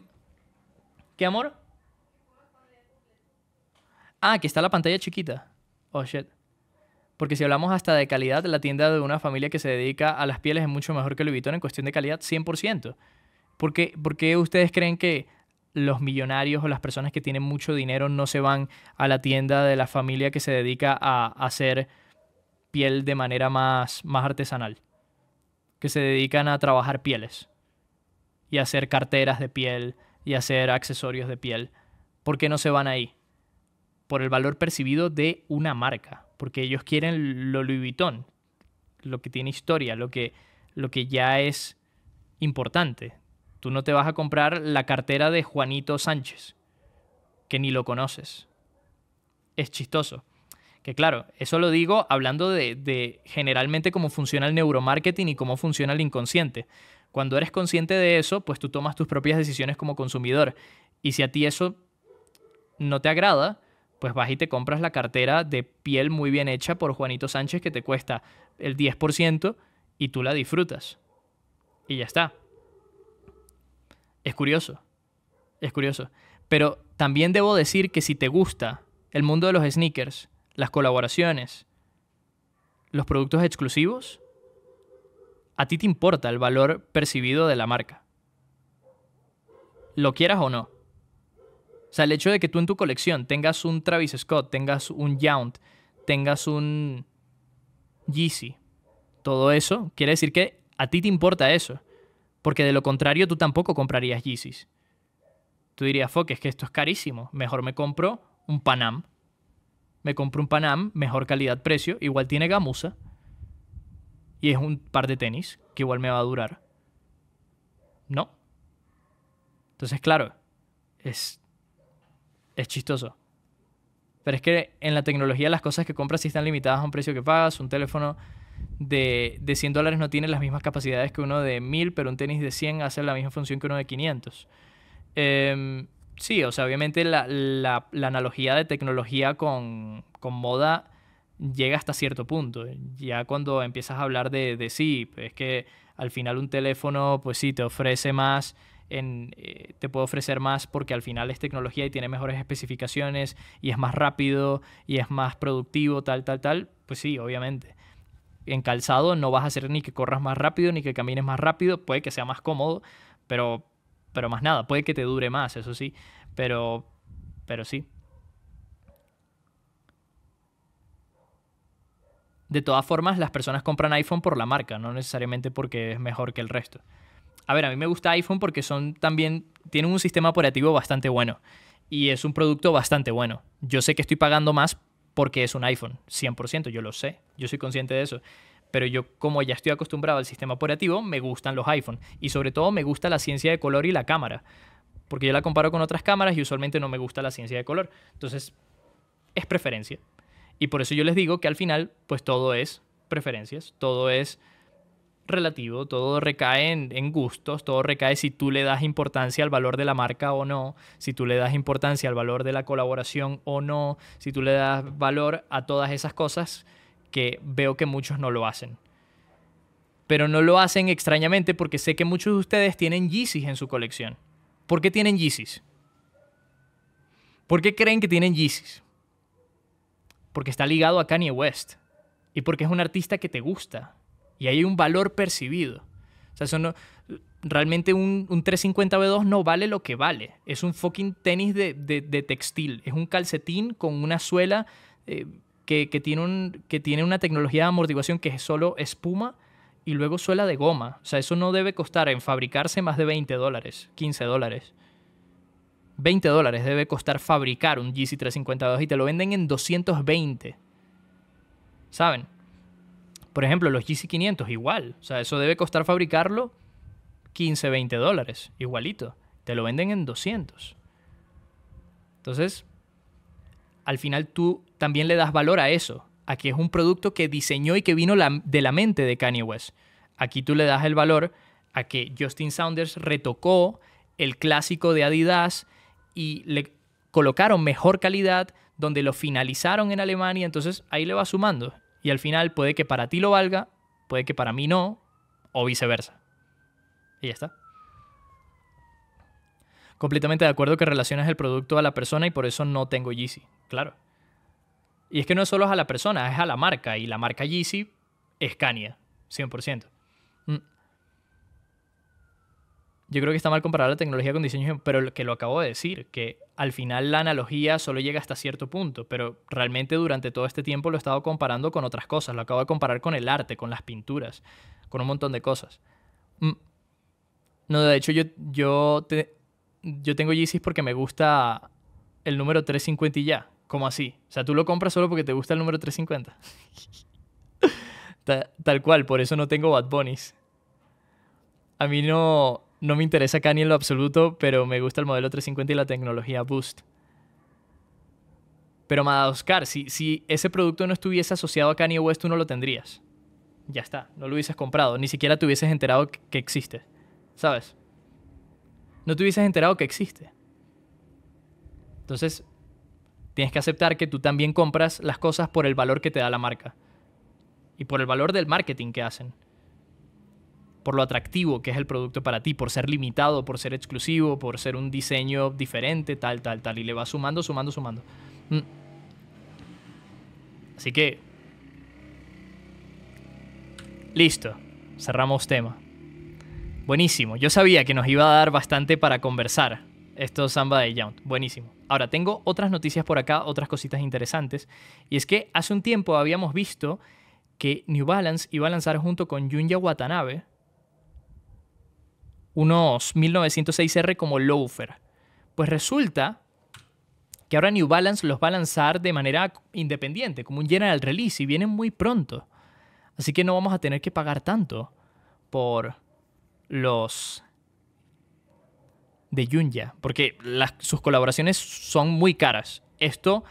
¿Qué amor? Ah, que está la pantalla chiquita. Oh, shit. Porque si hablamos hasta de calidad, la tienda de una familia que se dedica a las pieles es mucho mejor que Louis en cuestión de calidad, 100%. ¿Por ¿Por qué ustedes creen que los millonarios o las personas que tienen mucho dinero no se van a la tienda de la familia que se dedica a hacer piel de manera más, más artesanal, que se dedican a trabajar pieles y hacer carteras de piel y hacer accesorios de piel. ¿Por qué no se van ahí? Por el valor percibido de una marca, porque ellos quieren lo Louis Vuitton, lo que tiene historia, lo que, lo que ya es importante Tú no te vas a comprar la cartera de Juanito Sánchez, que ni lo conoces. Es chistoso. Que claro, eso lo digo hablando de, generalmente cómo funciona el neuromarketing y cómo funciona el inconsciente. Cuando eres consciente de eso, pues tú tomas tus propias decisiones como consumidor. Y si a ti eso no te agrada, pues vas y te compras la cartera de piel muy bien hecha por Juanito Sánchez que te cuesta el 10% y tú la disfrutas. Y ya está. Es curioso, es curioso. Pero también debo decir que si te gusta el mundo de los sneakers, las colaboraciones, los productos exclusivos, a ti te importa el valor percibido de la marca. Lo quieras o no. O sea, el hecho de que tú en tu colección tengas un Travis Scott, tengas un Yount, tengas un Yeezy, todo eso quiere decir que a ti te importa eso. Porque de lo contrario tú tampoco comprarías Yeezys. Tú dirías, fuck, es que esto es carísimo. Mejor me compro un Panam. Me compro un Panam, mejor calidad-precio. Igual tiene gamuza. Y es un par de tenis que igual me va a durar. No. Entonces, claro, es, es chistoso. Pero es que en la tecnología las cosas que compras si están limitadas a un precio que pagas, un teléfono de, 100 dólares no tiene las mismas capacidades que uno de 1000, pero un tenis de 100 hace la misma función que uno de 500. Em, sí, o sea, obviamente la, analogía de tecnología con, moda llega hasta cierto punto. Ya cuando empiezas a hablar de, de sí, es que al final un teléfono, pues sí, te ofrece más. Eh, te puede ofrecer más porque al final es tecnología y tiene mejores especificaciones y es más rápido y es más productivo, tal, tal, tal, pues sí, obviamente en calzado no vas a hacer ni que corras más rápido, ni que camines más rápido, puede que sea más cómodo, pero, pero más nada, puede que te dure más, eso sí, pero, pero sí. De todas formas, las personas compran iPhone por la marca, no necesariamente porque es mejor que el resto. A ver, a mí me gusta iPhone porque son también tienen un sistema operativo bastante bueno y es un producto bastante bueno. Yo sé que estoy pagando más porque es un iPhone, 100%, yo lo sé, yo soy consciente de eso. Pero yo, como ya estoy acostumbrado al sistema operativo, me gustan los iPhone. Y sobre todo me gusta la ciencia de color y la cámara. Porque yo la comparo con otras cámaras y usualmente no me gusta la ciencia de color. Entonces, es preferencia. Y por eso yo les digo que al final, pues todo es preferencias, todo es relativo, todo recae en, gustos, todo recae si tú le das importancia al valor de la marca o no, si tú le das importancia al valor de la colaboración o no, si tú le das valor a todas esas cosas que veo que muchos no lo hacen. Pero no lo hacen extrañamente porque sé que muchos de ustedes tienen Yeezys en su colección. ¿Por qué tienen Yeezys? ¿Por qué creen que tienen Yeezys? Porque está ligado a Kanye West y porque es un artista que te gusta y hay un valor percibido. O sea, eso realmente un, 350B2 no vale lo que vale. Es un fucking tenis de, de, de textil. Es un calcetín con una suela eh, que, que, tiene un, que tiene una tecnología de amortiguación que es solo espuma y luego suela de goma. O sea, eso no debe costar en fabricarse más de 20 dólares, 15 dólares. 20 dólares debe costar fabricar un GC352 y te lo venden en 220. ¿Saben? Por ejemplo, los GC500 igual. O sea, eso debe costar fabricarlo 15, 20 dólares, igualito. Te lo venden en 200. Entonces, al final tú también le das valor a eso, a que es un producto que diseñó y que vino de la mente de Kanye West. Aquí tú le das el valor a que Justin Saunders retocó el clásico de Adidas y le colocaron mejor calidad, donde lo finalizaron en Alemania, entonces ahí le va sumando. Y al final puede que para ti lo valga, puede que para mí no, o viceversa. Y ya está. Completamente de acuerdo que relacionas el producto a la persona y por eso no tengo Yeezy, claro. Y es que no solo es a la persona, es a la marca. Y la marca Yeezy es Scania, 100%. yo creo que está mal comparar la tecnología con diseño, pero que lo acabo de decir, que al final la analogía solo llega hasta cierto punto, pero realmente durante todo este tiempo lo he estado comparando con otras cosas, lo acabo de comparar con el arte, con las pinturas, con un montón de cosas. Mm. No, de hecho yo, yo, yo tengo Yeezys porque me gusta el número 350 y ya, como así. O sea, tú lo compras solo porque te gusta el número 350. tal, tal cual, por eso no tengo Bad Bunnies. A mí no, no me interesa Kanye en lo absoluto, pero me gusta el modelo 350 y la tecnología Boost. Pero Oscar, si, si ese producto no estuviese asociado a Kanye West, tú no lo tendrías. Ya está, no lo hubieses comprado, ni siquiera te hubieses enterado que existe. ¿Sabes? No te hubieses enterado que existe. Entonces, tienes que aceptar que tú también compras las cosas por el valor que te da la marca y por el valor del marketing que hacen por lo atractivo que es el producto para ti, por ser limitado, por ser exclusivo, por ser un diseño diferente, tal, tal, tal. Y le va sumando, sumando, sumando. Mm. Así que... Listo. Cerramos tema. Buenísimo. Yo sabía que nos iba a dar bastante para conversar. Esto Samba de Young. Buenísimo. Ahora, tengo otras noticias por acá, otras cositas interesantes. Y es que hace un tiempo habíamos visto que New Balance iba a lanzar junto con Junya Watanabe unos 1906R como loafer. Pues resulta que ahora New Balance los va a lanzar de manera independiente, como un general release, y vienen muy pronto. Así que no vamos a tener que pagar tanto por los de Yunya, porque sus colaboraciones son muy caras. Esto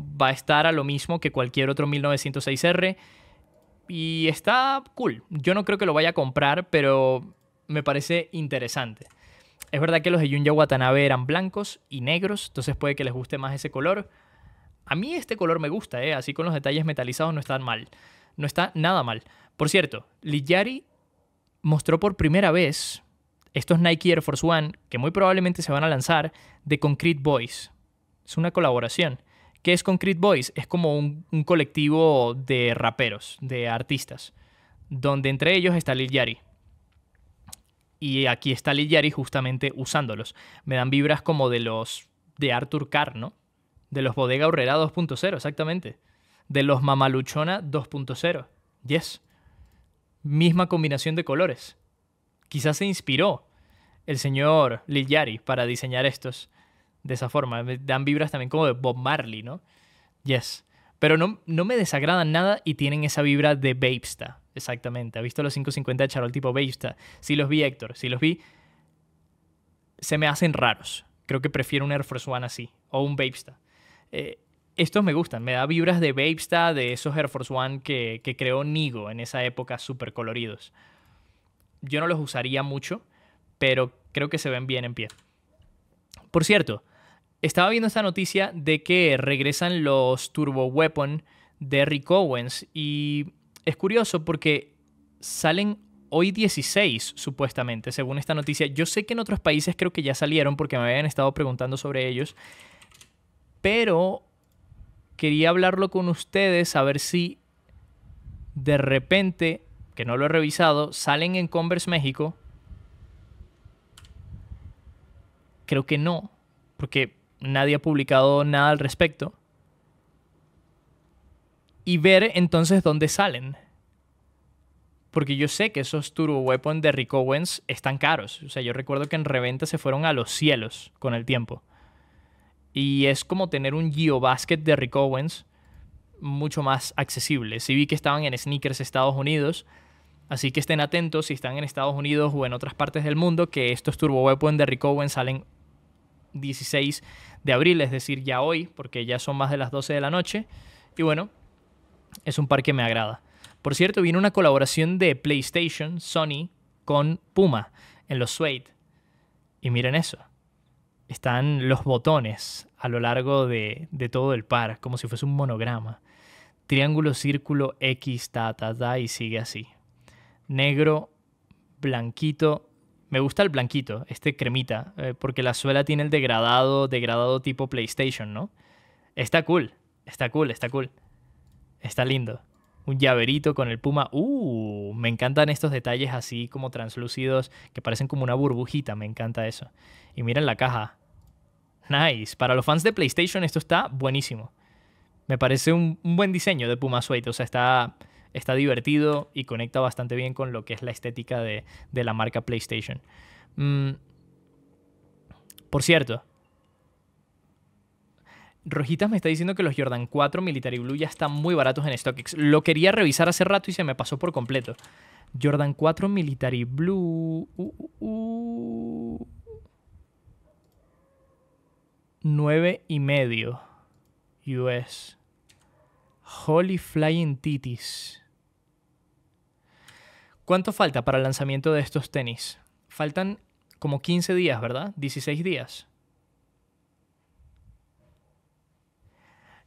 va a estar a lo mismo que cualquier otro 1906R y está cool. Yo no creo que lo vaya a comprar, pero me parece interesante. Es verdad que los de Junya Watanabe eran blancos y negros, entonces puede que les guste más ese color. A mí este color me gusta, ¿eh? así con los detalles metalizados no está mal. No está nada mal. Por cierto, Yari mostró por primera vez estos Nike Air Force One, que muy probablemente se van a lanzar, de Concrete Boys. Es una colaboración. ¿Qué es Concrete Boys? Es como un, un colectivo de raperos, de artistas, donde entre ellos está Lil Yari y aquí está Yari justamente usándolos. Me dan vibras como de los de Arthur Carr, ¿no? De los Bodega Aurrera 2.0, exactamente. De los Mamaluchona 2.0. Yes. Misma combinación de colores. Quizás se inspiró el señor Yari para diseñar estos de esa forma. Me dan vibras también como de Bob Marley, ¿no? Yes. Pero no, no me desagradan nada y tienen esa vibra de Babesta exactamente. ¿Ha visto los 550 de Charol tipo Beista? Sí los vi, Héctor, sí los vi. Se me hacen raros. Creo que prefiero un Air Force One así, o un Beista. Eh, estos me gustan, me da vibras de Beista, de esos Air Force One que, que creó Nigo en esa época, súper coloridos. Yo no los usaría mucho, pero creo que se ven bien en pie. Por cierto, estaba viendo esta noticia de que regresan los Turbo Weapon de Rick Owens y es curioso porque salen hoy 16, supuestamente, según esta noticia. Yo sé que en otros países creo que ya salieron porque me habían estado preguntando sobre ellos. Pero quería hablarlo con ustedes a ver si de repente, que no lo he revisado, salen en Converse México. Creo que no, porque nadie ha publicado nada al respecto y ver entonces dónde salen. Porque yo sé que esos Turbo Weapon de Rick Owens están caros. O sea, yo recuerdo que en reventa se fueron a los cielos con el tiempo. Y es como tener un Basket de Rick Owens mucho más accesible. Sí vi que estaban en sneakers Estados Unidos. Así que estén atentos si están en Estados Unidos o en otras partes del mundo que estos Turbo Weapon de Rick Owens salen 16 de abril, es decir, ya hoy, porque ya son más de las 12 de la noche. Y bueno, es un par que me agrada. Por cierto, viene una colaboración de PlayStation, Sony, con Puma en los Suede. Y miren eso. Están los botones a lo largo de, todo el par, como si fuese un monograma. Triángulo, círculo, X, ta, ta, ta, y sigue así. Negro, blanquito. Me gusta el blanquito, este cremita, eh, porque la suela tiene el degradado, degradado tipo PlayStation, ¿no? Está cool, está cool, está cool. Está lindo. Un llaverito con el puma. Uh, me encantan estos detalles así como translúcidos que parecen como una burbujita. Me encanta eso. Y miren la caja. Nice. Para los fans de PlayStation esto está buenísimo. Me parece un, buen diseño de Puma Suede. O sea, está, está divertido y conecta bastante bien con lo que es la estética de, la marca PlayStation. Mm. Por cierto, Rojitas me está diciendo que los Jordan 4 Military Blue ya están muy baratos en StockX. Lo quería revisar hace rato y se me pasó por completo. Jordan 4 Military Blue. Uh, uh, uh. nueve 9 y medio US. Holy Flying Titis. ¿Cuánto falta para el lanzamiento de estos tenis? Faltan como 15 días, ¿verdad? 16 días.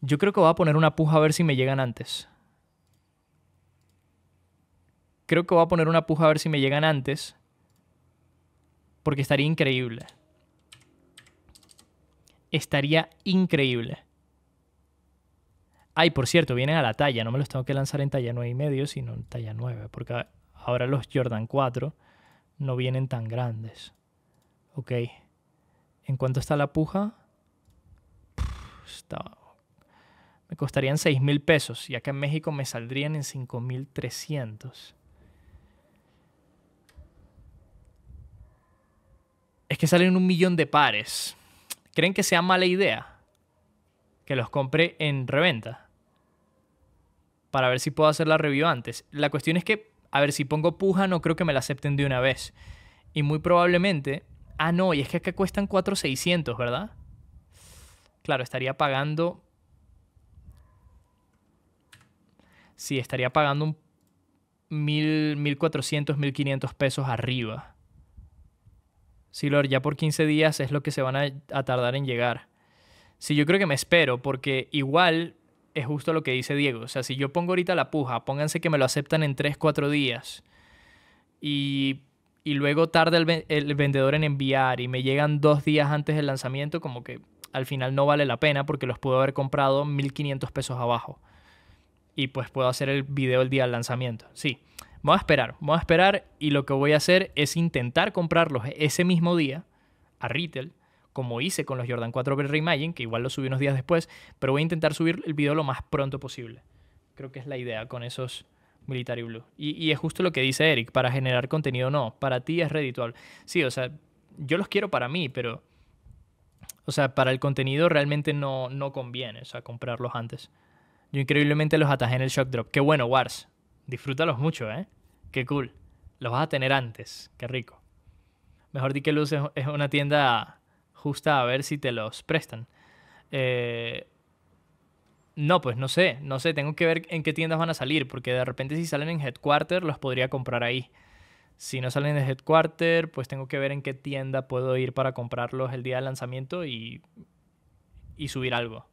Yo creo que voy a poner una puja a ver si me llegan antes. Creo que voy a poner una puja a ver si me llegan antes. Porque estaría increíble. Estaría increíble. Ay, por cierto, vienen a la talla. No me los tengo que lanzar en talla 9 y medio, sino en talla 9. Porque ahora los Jordan 4 no vienen tan grandes. Ok. ¿En cuánto está la puja? está me costarían 6 mil pesos y acá en México me saldrían en 5.300. Es que salen un millón de pares. ¿Creen que sea mala idea que los compre en reventa? Para ver si puedo hacer la review antes. La cuestión es que, a ver, si pongo puja no creo que me la acepten de una vez. Y muy probablemente... Ah, no, y es que acá cuestan 4.600, ¿verdad? Claro, estaría pagando sí, estaría pagando un 1.000, 1.400, 1.500 pesos arriba. Sí, Lord, ya por 15 días es lo que se van a, tardar en llegar. Sí, yo creo que me espero, porque igual es justo lo que dice Diego. O sea, si yo pongo ahorita la puja, pónganse que me lo aceptan en 3, 4 días. Y, luego tarda el, el, vendedor en enviar y me llegan dos días antes del lanzamiento, como que al final no vale la pena porque los puedo haber comprado 1.500 pesos abajo y pues puedo hacer el video el día del lanzamiento. Sí, voy a esperar, voy a esperar y lo que voy a hacer es intentar comprarlos ese mismo día a retail, como hice con los Jordan 4 Reimagine, que igual lo subí unos días después, pero voy a intentar subir el video lo más pronto posible. Creo que es la idea con esos Military Blue. Y, es justo lo que dice Eric, para generar contenido no, para ti es reditual, Sí, o sea, yo los quiero para mí, pero... O sea, para el contenido realmente no, no conviene, o sea, comprarlos antes. Yo increíblemente los atajé en el Shock Drop. Qué bueno, Wars. Disfrútalos mucho, ¿eh? Qué cool. Los vas a tener antes. Qué rico. Mejor di que Luz es una tienda justa a ver si te los prestan. Eh, no, pues no sé, no sé, tengo que ver en qué tiendas van a salir, porque de repente si salen en Headquarter los podría comprar ahí. Si no salen de Headquarter, pues tengo que ver en qué tienda puedo ir para comprarlos el día del lanzamiento y subir algo.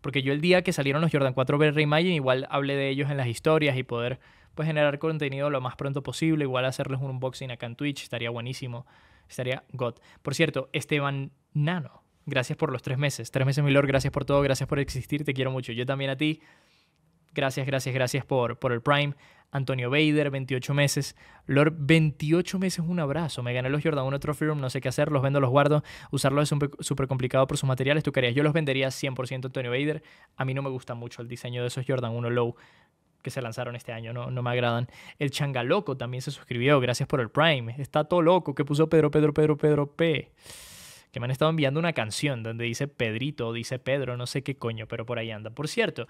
Porque yo el día que salieron los Jordan 4 B Reimagine, igual hablé de ellos en las historias y poder pues, generar contenido lo más pronto posible, igual hacerles un unboxing acá en Twitch, estaría buenísimo, estaría god. Por cierto, Esteban Nano, gracias por los tres meses, tres meses Milord, gracias por todo, gracias por existir, te quiero mucho, yo también a ti. Gracias, gracias, gracias por, por el Prime. Antonio Bader, 28 meses. Lord, 28 meses, un abrazo. Me gané los Jordan 1 Trophy Room, no sé qué hacer, los vendo, los guardo. Usarlos es súper complicado por sus materiales. ¿Tú querías? Yo los vendería 100% Antonio Bader. A mí no me gusta mucho el diseño de esos Jordan 1 Low que se lanzaron este año, no, no me agradan. El Loco también se suscribió, gracias por el Prime. Está todo loco que puso Pedro, Pedro, Pedro, Pedro P. Que me han estado enviando una canción donde dice Pedrito, dice Pedro, no sé qué coño, pero por ahí anda. Por cierto,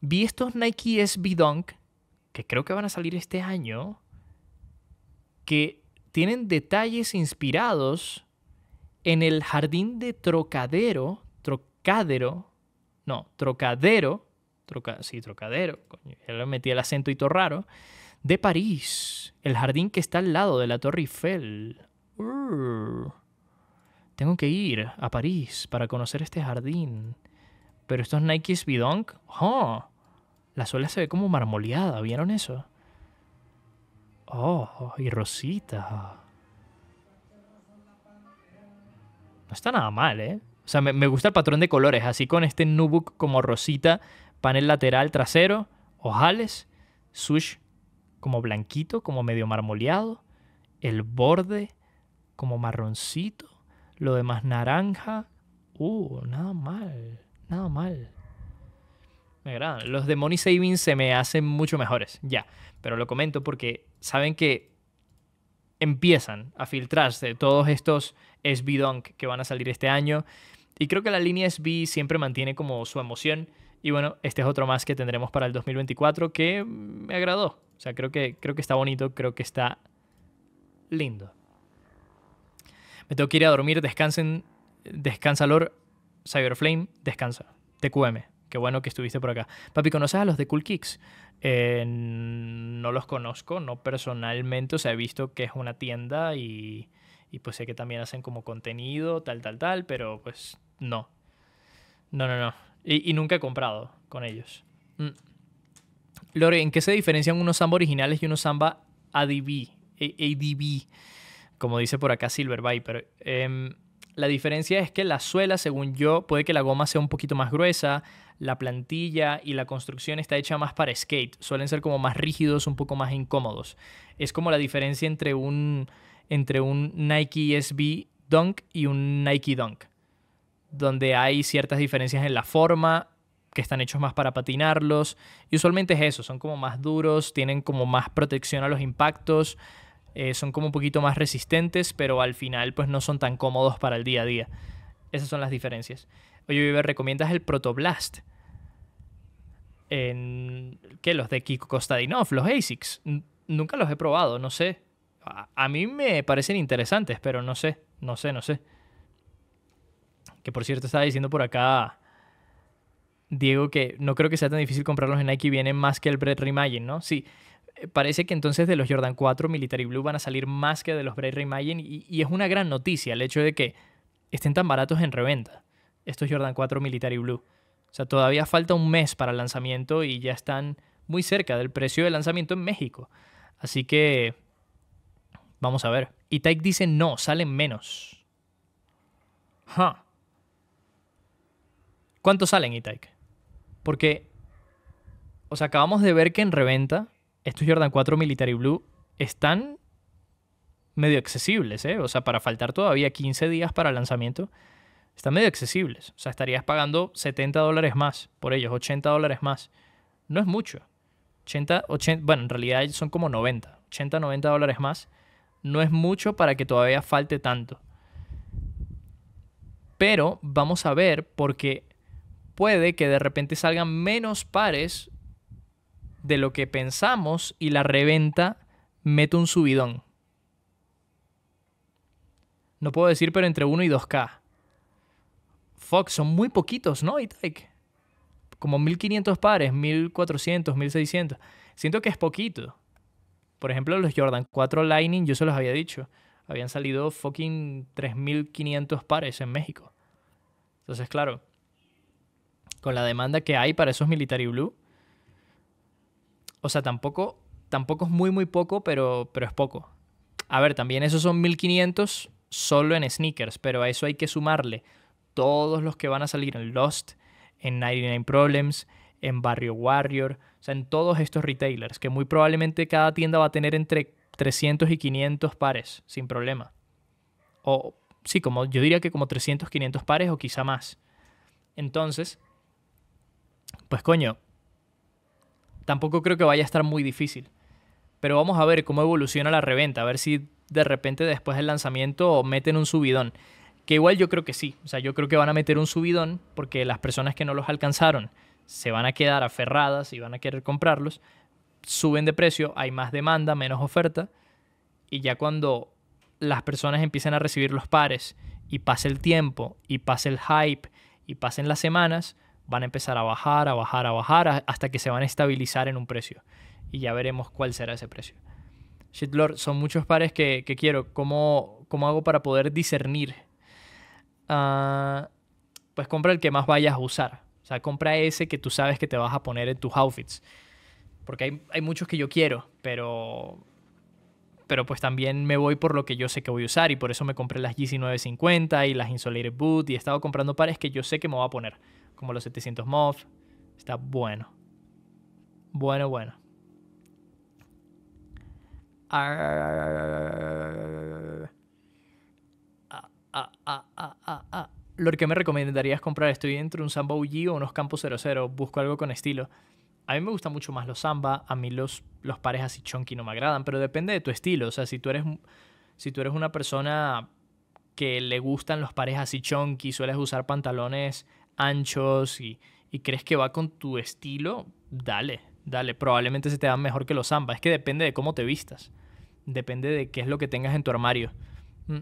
vi estos Nike SB Dunk que creo que van a salir este año, que tienen detalles inspirados en el jardín de Trocadero, Trocadero, no, Trocadero, troca, sí, Trocadero, ya le metí el acento y todo raro, de París, el jardín que está al lado de la Torre Eiffel. tengo que ir a París para conocer este jardín. Pero estos Nikes Bidonk, la suela se ve como marmoleada, ¿vieron eso? Oh, y rosita. No está nada mal, ¿eh? O sea, me, gusta el patrón de colores, así con este nubuck como rosita, panel lateral trasero, ojales, sush como blanquito, como medio marmoleado, el borde como marroncito, lo demás naranja. Uh, nada mal, nada mal me agradan. Los de Money Savings se me hacen mucho mejores, ya. Pero lo comento porque saben que empiezan a filtrarse todos estos SB Dunk que van a salir este año. Y creo que la línea SB siempre mantiene como su emoción. Y bueno, este es otro más que tendremos para el 2024 que me agradó. O sea, creo que, creo que está bonito, creo que está lindo. Me tengo que ir a dormir, descansen, descansa Lord, Cyberflame, descansa, TQM. Qué bueno que estuviste por acá. Papi, ¿conoces a los de Cool Kicks? Eh, no los conozco, no personalmente. O sea, he visto que es una tienda y, pues sé que también hacen como contenido, tal, tal, tal, pero pues no. No, no, no. Y, nunca he comprado con ellos. Mm. Lore, ¿en qué se diferencian unos samba originales y unos samba ADB? ADB, como dice por acá Silver Viper. Em, la diferencia es que la suela, según yo, puede que la goma sea un poquito más gruesa, la plantilla y la construcción está hecha más para skate, suelen ser como más rígidos, un poco más incómodos. Es como la diferencia entre un, entre un Nike SB Dunk y un Nike Dunk, donde hay ciertas diferencias en la forma, que están hechos más para patinarlos, y usualmente es eso, son como más duros, tienen como más protección a los impactos, eh, son como un poquito más resistentes, pero al final pues no son tan cómodos para el día a día. Esas son las diferencias. Oye, Vive, ¿recomiendas el Protoblast? En, ¿Qué? Los de Kiko Kostadinov, los ASICs. nunca los he probado, no sé. A, mí me parecen interesantes, pero no sé, no sé, no sé. Que por cierto estaba diciendo por acá Diego que no creo que sea tan difícil comprarlos en Nike, vienen más que el Brett Reimagine, ¿no? Sí, eh, parece que entonces de los Jordan 4 Military Blue van a salir más que de los Bray Reimagine y, y es una gran noticia el hecho de que estén tan baratos en reventa estos Jordan 4 Military Blue. O sea, todavía falta un mes para el lanzamiento y ya están muy cerca del precio de lanzamiento en México. Así que vamos a ver. Y Tyke dice no, salen menos. ¿Cuánto salen, Itaik? Porque, o sea, acabamos de ver que en reventa estos Jordan 4 Military Blue están medio accesibles, ¿eh? O sea, para faltar todavía 15 días para el lanzamiento, están medio accesibles. O sea, estarías pagando 70 dólares más por ellos, 80 dólares más. No es mucho. 80, bueno, en realidad son como 90, 80, 90 dólares más. No es mucho para que todavía falte tanto. Pero vamos a ver porque puede que de repente salgan menos pares de lo que pensamos y la reventa mete un subidón. No puedo decir, pero entre 1 y 2K. fox son muy poquitos, ¿no? Como 1500 pares, 1400, 1600. Siento que es poquito. Por ejemplo, los Jordan 4 Lightning, yo se los había dicho. Habían salido fucking 3500 pares en México. Entonces, claro, con la demanda que hay para esos Military Blue, o sea, tampoco, tampoco es muy, muy poco, pero, pero es poco. A ver, también esos son 1500 solo en sneakers, pero a eso hay que sumarle todos los que van a salir en Lost, en 99 Problems, en Barrio Warrior, o sea, en todos estos retailers, que muy probablemente cada tienda va a tener entre 300 y 500 pares, sin problema. O sí, como yo diría que como 300, 500 pares o quizá más. Entonces, pues coño, tampoco creo que vaya a estar muy difícil. Pero vamos a ver cómo evoluciona la reventa, a ver si de repente después del lanzamiento meten un subidón. Que igual yo creo que sí, o sea, yo creo que van a meter un subidón porque las personas que no los alcanzaron se van a quedar aferradas y van a querer comprarlos, suben de precio, hay más demanda, menos oferta, y ya cuando las personas empiezan a recibir los pares y pase el tiempo y pase el hype y pasen las semanas, van a empezar a bajar, a bajar, a bajar, hasta que se van a estabilizar en un precio. Y ya veremos cuál será ese precio. Shitlord, son muchos pares que, quiero. ¿Cómo, ¿Cómo, hago para poder discernir? Ah, pues compra el que más vayas a usar. O sea, compra ese que tú sabes que te vas a poner en tus outfits. Porque hay, muchos que yo quiero, pero pero pues también me voy por lo que yo sé que voy a usar y por eso me compré las GC950 y las Insulated Boot y he estado comprando pares que yo sé que me voy a poner como los 700 MOF. Está bueno. Bueno, bueno. Ah, ah, ah, Lo que me recomendaría es comprar, estoy entre un Samba UG o unos Campos 00, busco algo con estilo. A mí me gustan mucho más los Samba, a mí los, los pares así chonky no me agradan, pero depende de tu estilo. O sea, si tú eres, si tú eres una persona que le gustan los pares así chonky, sueles usar pantalones anchos y, y crees que va con tu estilo, dale, dale. Probablemente se te va mejor que los samba. Es que depende de cómo te vistas. Depende de qué es lo que tengas en tu armario. Mm.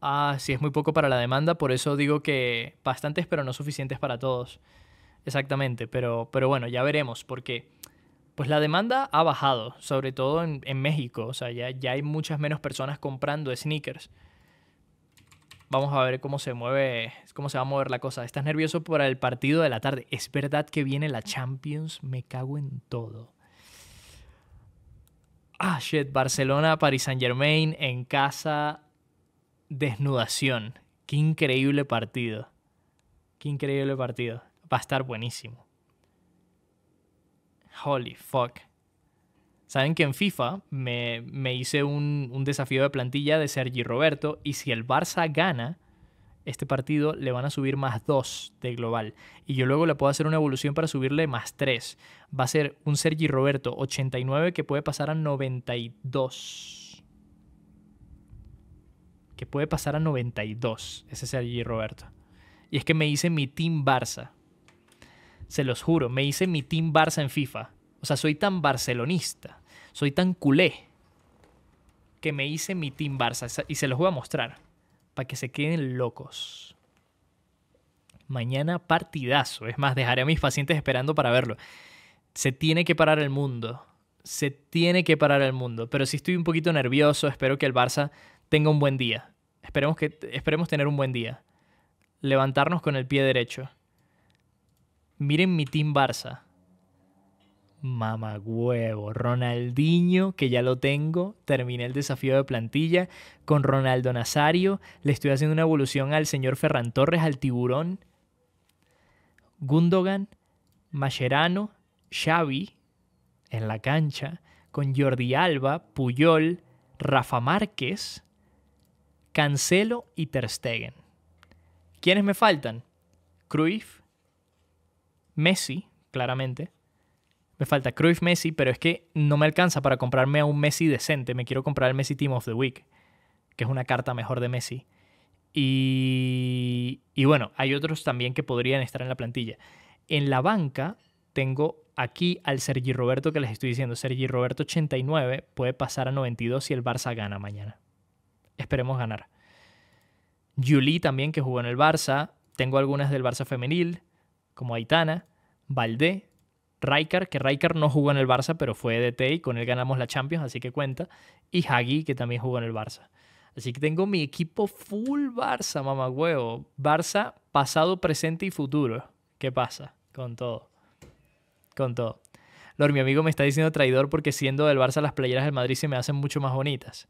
Ah, sí, es muy poco para la demanda, por eso digo que bastantes, pero no suficientes para todos. Exactamente, pero, pero bueno, ya veremos, porque pues la demanda ha bajado, sobre todo en, México, o sea, ya, ya hay muchas menos personas comprando sneakers. Vamos a ver cómo se mueve, cómo se va a mover la cosa. ¿Estás nervioso por el partido de la tarde? Es verdad que viene la Champions, me cago en todo. Ah, shit, Barcelona, Paris Saint Germain en casa, desnudación. Qué increíble partido. Qué increíble partido. Va a estar buenísimo. Holy fuck. Saben que en FIFA me, hice un, un, desafío de plantilla de Sergi Roberto y si el Barça gana este partido le van a subir más 2 de global y yo luego le puedo hacer una evolución para subirle más 3. Va a ser un Sergi Roberto 89 que puede pasar a 92. Que puede pasar a 92 ese Sergi Roberto. Y es que me hice mi Team Barça. Se los juro, me hice mi Team Barça en FIFA. O sea, soy tan barcelonista soy tan culé que me hice mi Team Barça y se los voy a mostrar para que se queden locos. Mañana partidazo. Es más, dejaré a mis pacientes esperando para verlo. Se tiene que parar el mundo. Se tiene que parar el mundo. Pero si estoy un poquito nervioso, espero que el Barça tenga un buen día. Esperemos, que, esperemos tener un buen día. Levantarnos con el pie derecho. Miren mi Team Barça huevo, Ronaldinho, que ya lo tengo, terminé el desafío de plantilla. Con Ronaldo Nazario, le estoy haciendo una evolución al señor Ferran Torres, al tiburón. Gundogan, Mascherano, Xavi en la cancha, con Jordi Alba, Puyol, Rafa Márquez, Cancelo y Ter Stegen. ¿Quiénes me faltan? Cruyff, Messi, claramente, me falta Cruyff Messi, pero es que no me alcanza para comprarme a un Messi decente. Me quiero comprar el Messi Team of the Week, que es una carta mejor de Messi. Y, y bueno, hay otros también que podrían estar en la plantilla. En la banca tengo aquí al Sergi Roberto que les estoy diciendo. Sergi Roberto 89 puede pasar a 92 si el Barça gana mañana. Esperemos ganar. Julie también que jugó en el Barça. Tengo algunas del Barça femenil, como Aitana. Valdé, Rijkaard, que Rijkaard no jugó en el Barça, pero fue DT y con él ganamos la Champions, así que cuenta. Y Hagi, que también jugó en el Barça. Así que tengo mi equipo full Barça, mamá Barça, pasado, presente y futuro. ¿Qué pasa? Con todo. Con todo. Lor, mi amigo me está diciendo traidor porque siendo del Barça las playeras del Madrid se me hacen mucho más bonitas.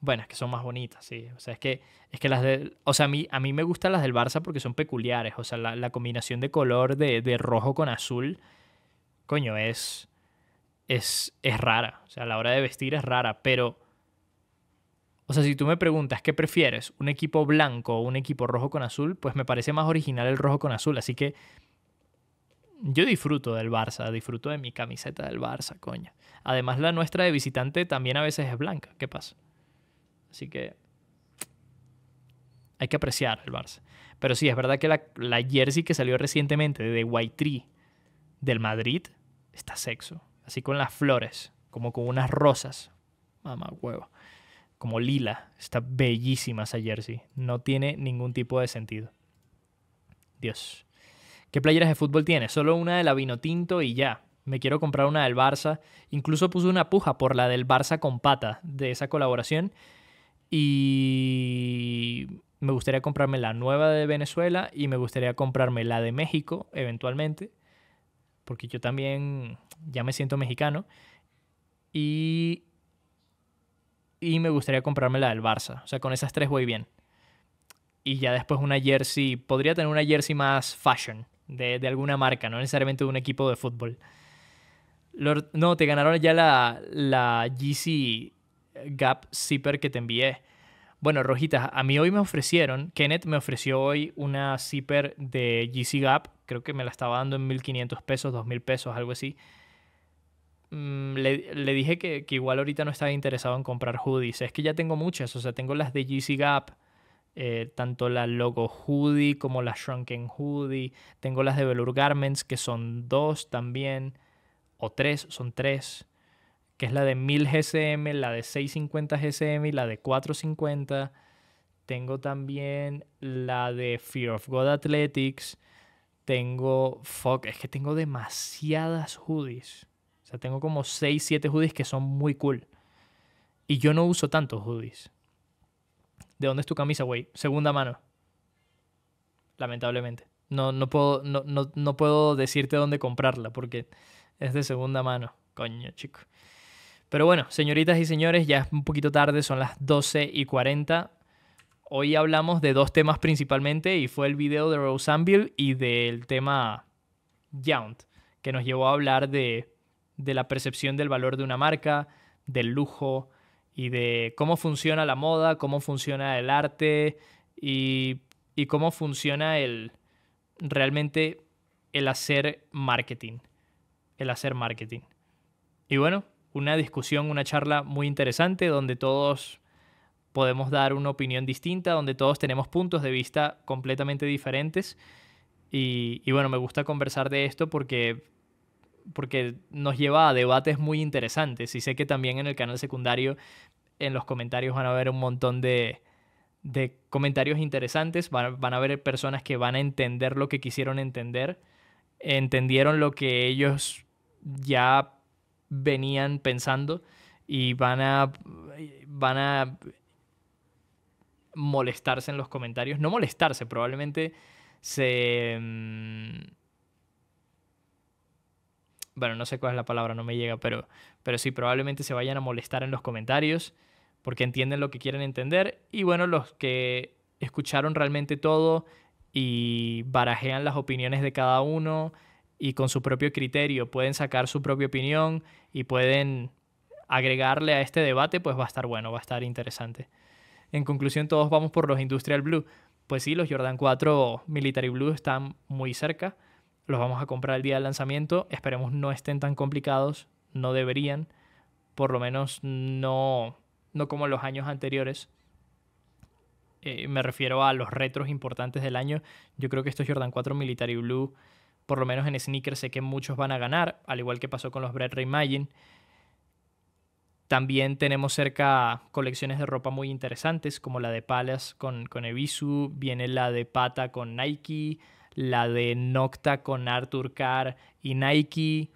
Bueno, es que son más bonitas, sí. O sea, es que, es que las de... O sea, a mí, a mí me gustan las del Barça porque son peculiares. O sea, la, combinación de color de, de rojo con azul coño, es, es, rara. O sea, la hora de vestir es rara, pero... O sea, si tú me preguntas qué prefieres, un equipo blanco o un equipo rojo con azul, pues me parece más original el rojo con azul. Así que yo disfruto del Barça, disfruto de mi camiseta del Barça, coño. Además, la nuestra de visitante también a veces es blanca. ¿Qué pasa? Así que hay que apreciar el Barça. Pero sí, es verdad que la, jersey que salió recientemente de Tree del Madrid está sexo. Así con las flores, como con unas rosas. Mamá huevo. Como lila. Está bellísima esa jersey. No tiene ningún tipo de sentido. Dios. ¿Qué playeras de fútbol tiene? Solo una de la Vinotinto y ya. Me quiero comprar una del Barça. Incluso puse una puja por la del Barça con pata de esa colaboración. Y me gustaría comprarme la nueva de Venezuela y me gustaría comprarme la de México eventualmente porque yo también ya me siento mexicano. Y, y me gustaría comprarme la del Barça. O sea, con esas tres voy bien. Y ya después una jersey, podría tener una jersey más fashion, de, alguna marca, no necesariamente de un equipo de fútbol. no, te ganaron ya la, la GC Gap Zipper que te envié. Bueno, Rojitas, a mí hoy me ofrecieron, Kenneth me ofreció hoy una zipper de GC Gap, creo que me la estaba dando en 1500 pesos, 2000 pesos, algo así. Mm, le, dije que, igual ahorita no estaba interesado en comprar hoodies. Es que ya tengo muchas, o sea, tengo las de GC Gap, eh, tanto la Logo Hoodie como la Shrunken Hoodie. Tengo las de Velour Garments, que son dos también, o tres, son tres que es la de 1000 GSM, la de 650 GSM y la de 450. Tengo también la de Fear of God Athletics. Tengo, fuck, es que tengo demasiadas hoodies. O sea, tengo como 6, 7 hoodies que son muy cool. Y yo no uso tantos hoodies. ¿De dónde es tu camisa, güey? Segunda mano. Lamentablemente. No, no, puedo, no, puedo decirte dónde comprarla porque es de segunda mano. Coño, chico. Pero bueno, señoritas y señores, ya es un poquito tarde, son las 12 y 40. Hoy hablamos de dos temas principalmente y fue el video de Anvil y del tema Yount, que nos llevó a hablar de, de la percepción del valor de una marca, del lujo y de cómo funciona la moda, cómo funciona el arte y, y cómo funciona el realmente el hacer marketing. El hacer marketing. Y bueno, una discusión, una charla muy interesante donde todos podemos dar una opinión distinta, donde todos tenemos puntos de vista completamente diferentes. Y, bueno, me gusta conversar de esto porque, porque nos lleva a debates muy interesantes. Y sé que también en el canal secundario, en los comentarios van a haber un montón de, de comentarios interesantes, van, van a haber personas que van a entender lo que quisieron entender, entendieron lo que ellos ya venían pensando y van a, van a molestarse en los comentarios. No molestarse, probablemente se... Mm, bueno, no sé cuál es la palabra, no me llega, pero, pero sí, probablemente se vayan a molestar en los comentarios porque entienden lo que quieren entender. Y bueno, los que escucharon realmente todo y barajean las opiniones de cada uno y con su propio criterio pueden sacar su propia opinión y pueden agregarle a este debate, pues va a estar bueno, va a estar interesante. En conclusión, todos vamos por los Industrial Blue. Pues sí, los Jordan 4 Military Blue están muy cerca. Los vamos a comprar el día del lanzamiento. Esperemos no estén tan complicados. No deberían. Por lo menos no, no como los años anteriores. Eh, me refiero a los retros importantes del año. Yo creo que estos Jordan 4 Military Blue por lo menos en sneakers sé que muchos van a ganar, al igual que pasó con los Bread Reimagine. También tenemos cerca colecciones de ropa muy interesantes, como la de Palace con, con Ebisu, viene la de Pata con Nike, la de Nocta con Arthur Carr y Nike,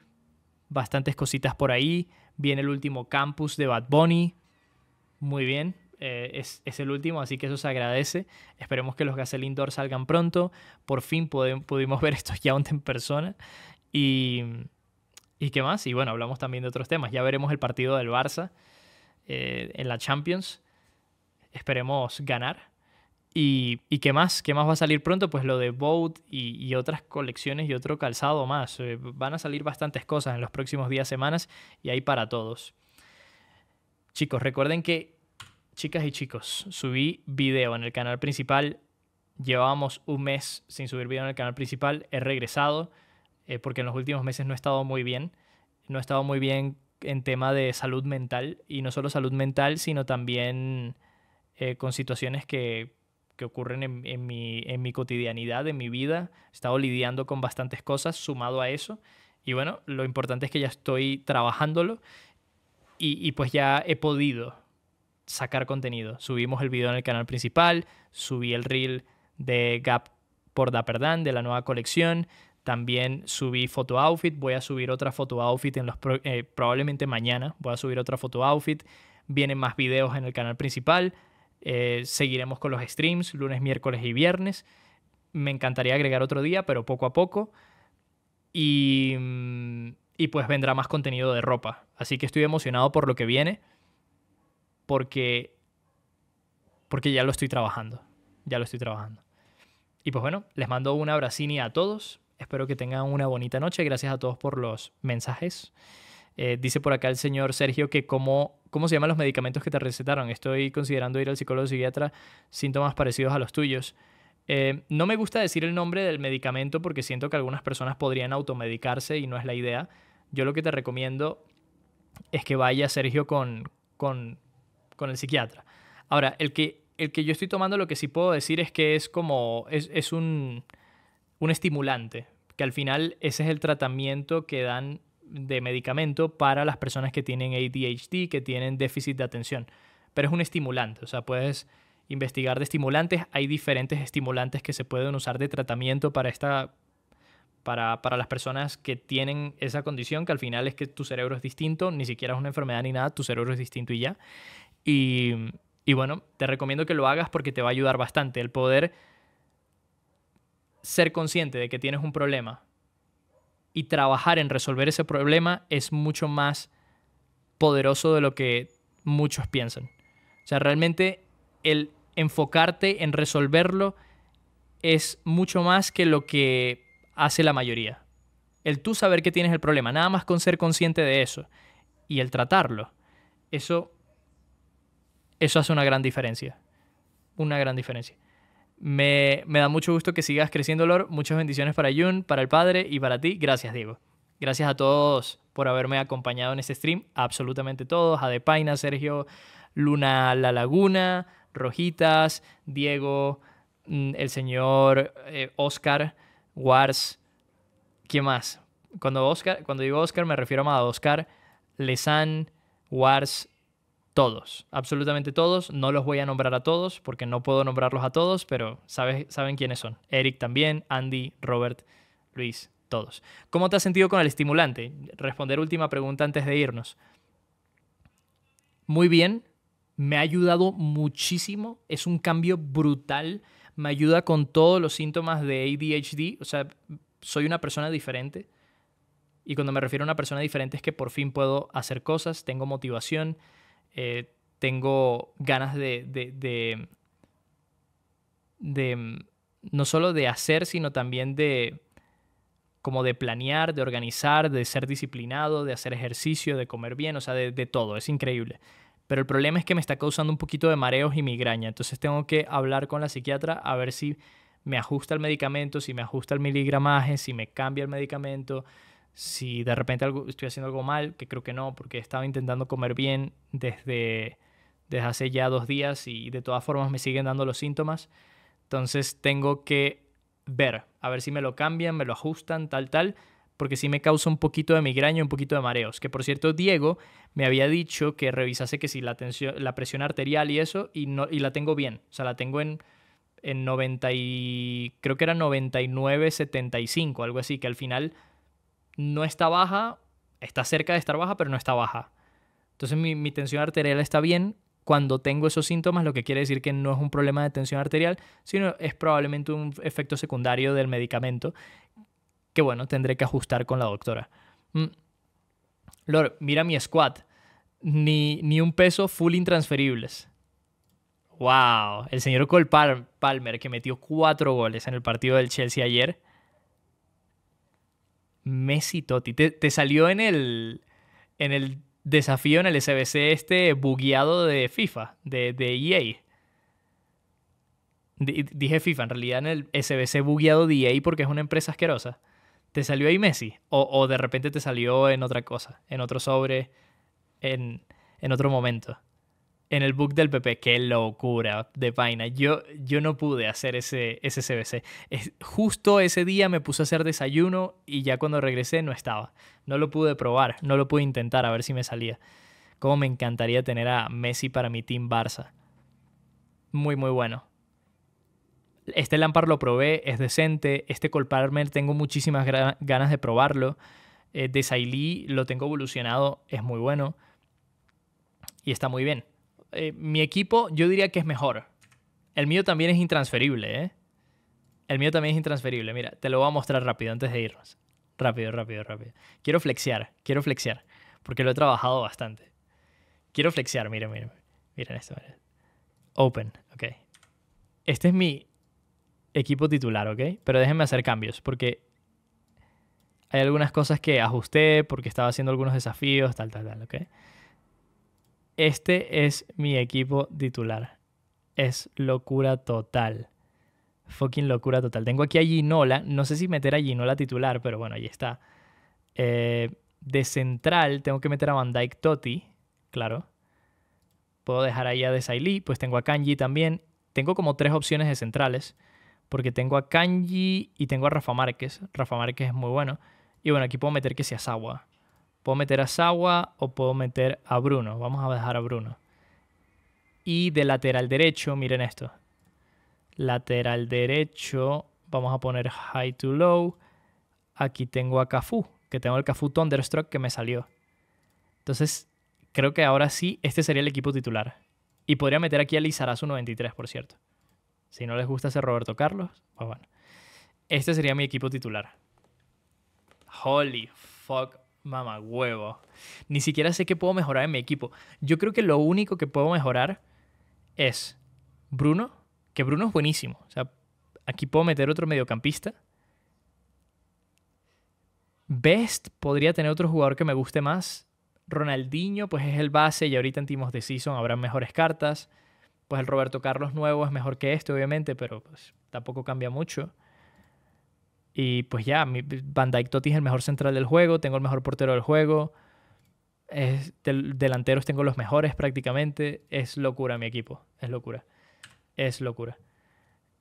bastantes cositas por ahí. Viene el último campus de Bad Bunny, muy bien. Eh, es, el último, así que eso se agradece. Esperemos que los Gasel Indoor salgan pronto. Por fin pudimos ver estos Yount en persona. Y, ¿Y qué más? Y bueno, hablamos también de otros temas. Ya veremos el partido del Barça eh, en la Champions. Esperemos ganar. Y, qué más? ¿Qué más va a salir pronto? Pues lo de Boat y, otras colecciones y otro calzado más. Eh, van a salir bastantes cosas en los próximos días, semanas y ahí para todos. Chicos, recuerden que chicas y chicos, subí video en el canal principal. Llevábamos un mes sin subir video en el canal principal. He regresado eh, porque en los últimos meses no he estado muy bien. No he estado muy bien en tema de salud mental y no solo salud mental, sino también eh, con situaciones que, que ocurren en, mi, en mi cotidianidad, en mi vida. He estado lidiando con bastantes cosas sumado a eso. Y bueno, lo importante es que ya estoy trabajándolo y pues ya he podido sacar contenido. Subimos el video en el canal principal, subí el reel de Gap por perdán de la nueva colección. También subí foto outfit, voy a subir otra foto outfit en los eh, probablemente mañana, voy a subir otra foto outfit. Vienen más videos en el canal principal. Eh, seguiremos con los streams lunes, miércoles y viernes. Me encantaría agregar otro día, pero poco a poco. Y, mm, y pues vendrá más contenido de ropa. Así que estoy emocionado por lo que viene porque, porque ya lo estoy trabajando, ya lo estoy trabajando. Y pues bueno, les mando un abracini a todos, espero que tengan una bonita noche, gracias a todos por los mensajes. Eh, dice por acá el señor Sergio que cómo, cómo se llaman los medicamentos que te recetaron. Estoy considerando ir al psicólogo psiquiatra, síntomas parecidos a los tuyos. Eh, no me gusta decir el nombre del medicamento porque siento que algunas personas podrían automedicarse y no es la idea. Yo lo que te recomiendo es que vaya Sergio con, con con el psiquiatra. Ahora, el que, el que yo estoy tomando lo que sí puedo decir es que es como, es, un, estimulante, que al final ese es el tratamiento que dan de medicamento para las personas que tienen ADHD, que tienen déficit de atención. Pero es un estimulante, o sea, puedes investigar de estimulantes. Hay diferentes estimulantes que se pueden usar de tratamiento para esta... Para, para las personas que tienen esa condición, que al final es que tu cerebro es distinto, ni siquiera es una enfermedad ni nada, tu cerebro es distinto y ya. Y, bueno, te recomiendo que lo hagas porque te va a ayudar bastante el poder ser consciente de que tienes un problema y trabajar en resolver ese problema es mucho más poderoso de lo que muchos piensan. O sea, realmente el enfocarte en resolverlo es mucho más que lo que hace la mayoría. El tú saber que tienes el problema, nada más con ser consciente de eso y el tratarlo, eso eso hace una gran diferencia. Una gran diferencia. Me, da mucho gusto que sigas creciendo, Lor. Muchas bendiciones para Jun, para el padre y para ti. Gracias, Diego. Gracias a todos por haberme acompañado en este stream. Absolutamente todos. A Sergio, Luna La Laguna, Rojitas, Diego, mm, el señor eh, Oscar, Wars. ¿Quién más? Cuando, Oscar, cuando digo Oscar me refiero a Oscar, Lesan, Wars, todos, absolutamente todos. No los voy a nombrar a todos porque no puedo nombrarlos a todos, pero sabes, saben quiénes son. Eric también, Andy, Robert, Luis, todos. ¿Cómo te has sentido con el estimulante? Responder última pregunta antes de irnos. Muy bien, me ha ayudado muchísimo. Es un cambio brutal. Me ayuda con todos los síntomas de ADHD. O sea, soy una persona diferente. Y cuando me refiero a una persona diferente es que por fin puedo hacer cosas, tengo motivación eh, tengo ganas de, no solo de hacer, sino también de como de planear, de organizar, de ser disciplinado, de hacer ejercicio, de comer bien, o sea, de, de todo, es increíble. Pero el problema es que me está causando un poquito de mareos y migraña, entonces tengo que hablar con la psiquiatra a ver si me ajusta el medicamento, si me ajusta el miligramaje, si me cambia el medicamento, si de repente estoy haciendo algo mal, que creo que no, porque estaba intentando comer bien desde, desde hace ya dos días y de todas formas me siguen dando los síntomas. Entonces tengo que ver, a ver si me lo cambian, me lo ajustan, tal, tal, porque sí me causa un poquito de migraña, un poquito de mareos. Que por cierto, Diego me había dicho que revisase que si la, tensión, la presión arterial y eso, y, no, y la tengo bien, o sea, la tengo en, en 90 y creo que era 99, 75, algo así, que al final no está baja, está cerca de estar baja, pero no está baja. Entonces mi, tensión arterial está bien cuando tengo esos síntomas, lo que quiere decir que no es un problema de tensión arterial, sino es probablemente un efecto secundario del medicamento que, bueno, tendré que ajustar con la doctora. Mm. Lord, mira mi squat. Ni, ni, un peso full intransferibles. ¡Wow! El señor Cole Palmer, que metió cuatro goles en el partido del Chelsea ayer, Messi Totti. Te, salió en el, en el desafío en el SBC este bugueado de FIFA, de, de EA. dije FIFA, en realidad en el SBC bugueado de EA porque es una empresa asquerosa. ¿Te salió ahí Messi? O, de repente te salió en otra cosa, en otro sobre, en, en otro momento en el book del PP. Qué locura de vaina. Yo, yo no pude hacer ese, ese CBC. justo ese día me puse a hacer desayuno y ya cuando regresé no estaba. No lo pude probar, no lo pude intentar a ver si me salía. Como me encantaría tener a Messi para mi team Barça. Muy, muy bueno. Este Lampard lo probé, es decente. Este Colparmer tengo muchísimas ganas de probarlo. Eh, de Sailly lo tengo evolucionado, es muy bueno. Y está muy bien eh, mi equipo yo diría que es mejor. El mío también es intransferible, ¿eh? El mío también es intransferible. Mira, te lo voy a mostrar rápido antes de irnos. Rápido, rápido, rápido. Quiero flexear, quiero flexear, porque lo he trabajado bastante. Quiero flexear, miren, miren. Miren esto, Open, ok. Este es mi equipo titular, ok. Pero déjenme hacer cambios, porque hay algunas cosas que ajusté, porque estaba haciendo algunos desafíos, tal, tal, tal, ok. Este es mi equipo titular. Es locura total. Fucking locura total. Tengo aquí a Ginola. No sé si meter a Ginola titular, pero bueno, ahí está. Eh, de central tengo que meter a Van Dyke Totti, claro. Puedo dejar ahí a Desailly, pues tengo a Kanji también. Tengo como tres opciones de centrales, porque tengo a Kanji y tengo a Rafa Márquez. Rafa Márquez es muy bueno. Y bueno, aquí puedo meter que sea Sawa. Puedo meter a Sawa o puedo meter a Bruno. Vamos a dejar a Bruno. Y de lateral derecho, miren esto. Lateral derecho, vamos a poner high to low. Aquí tengo a Cafú, que tengo el Cafú Thunderstruck que me salió. Entonces, creo que ahora sí, este sería el equipo titular. Y podría meter aquí a Lizarazu 93, por cierto. Si no les gusta ese Roberto Carlos, pues bueno. Este sería mi equipo titular. Holy fuck Mamá huevo. Ni siquiera sé qué puedo mejorar en mi equipo. Yo creo que lo único que puedo mejorar es Bruno, que Bruno es buenísimo. O sea, aquí puedo meter otro mediocampista. Best podría tener otro jugador que me guste más. Ronaldinho, pues es el base y ahorita en Timos de Season habrán mejores cartas. Pues el Roberto Carlos nuevo es mejor que este, obviamente, pero pues, tampoco cambia mucho. Y pues ya, mi Van Totti es el mejor central del juego, tengo el mejor portero del juego, es delanteros tengo los mejores prácticamente. Es locura mi equipo, es locura. Es locura.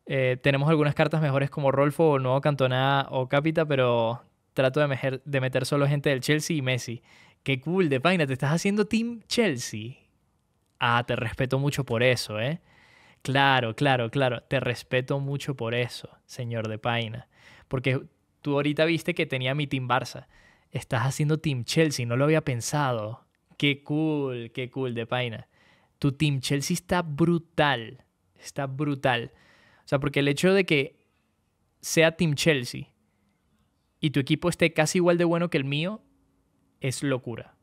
Eh, tenemos algunas cartas mejores como Rolfo o Nuevo Cantona o Capita, pero trato de, meter solo gente del Chelsea y Messi. Qué cool, de paina, te estás haciendo Team Chelsea. Ah, te respeto mucho por eso, ¿eh? Claro, claro, claro. Te respeto mucho por eso, señor de Paina. Porque tú ahorita viste que tenía mi Team Barça. Estás haciendo Team Chelsea, no lo había pensado. Qué cool, qué cool de Paina. Tu Team Chelsea está brutal. Está brutal. O sea, porque el hecho de que sea Team Chelsea y tu equipo esté casi igual de bueno que el mío, es locura.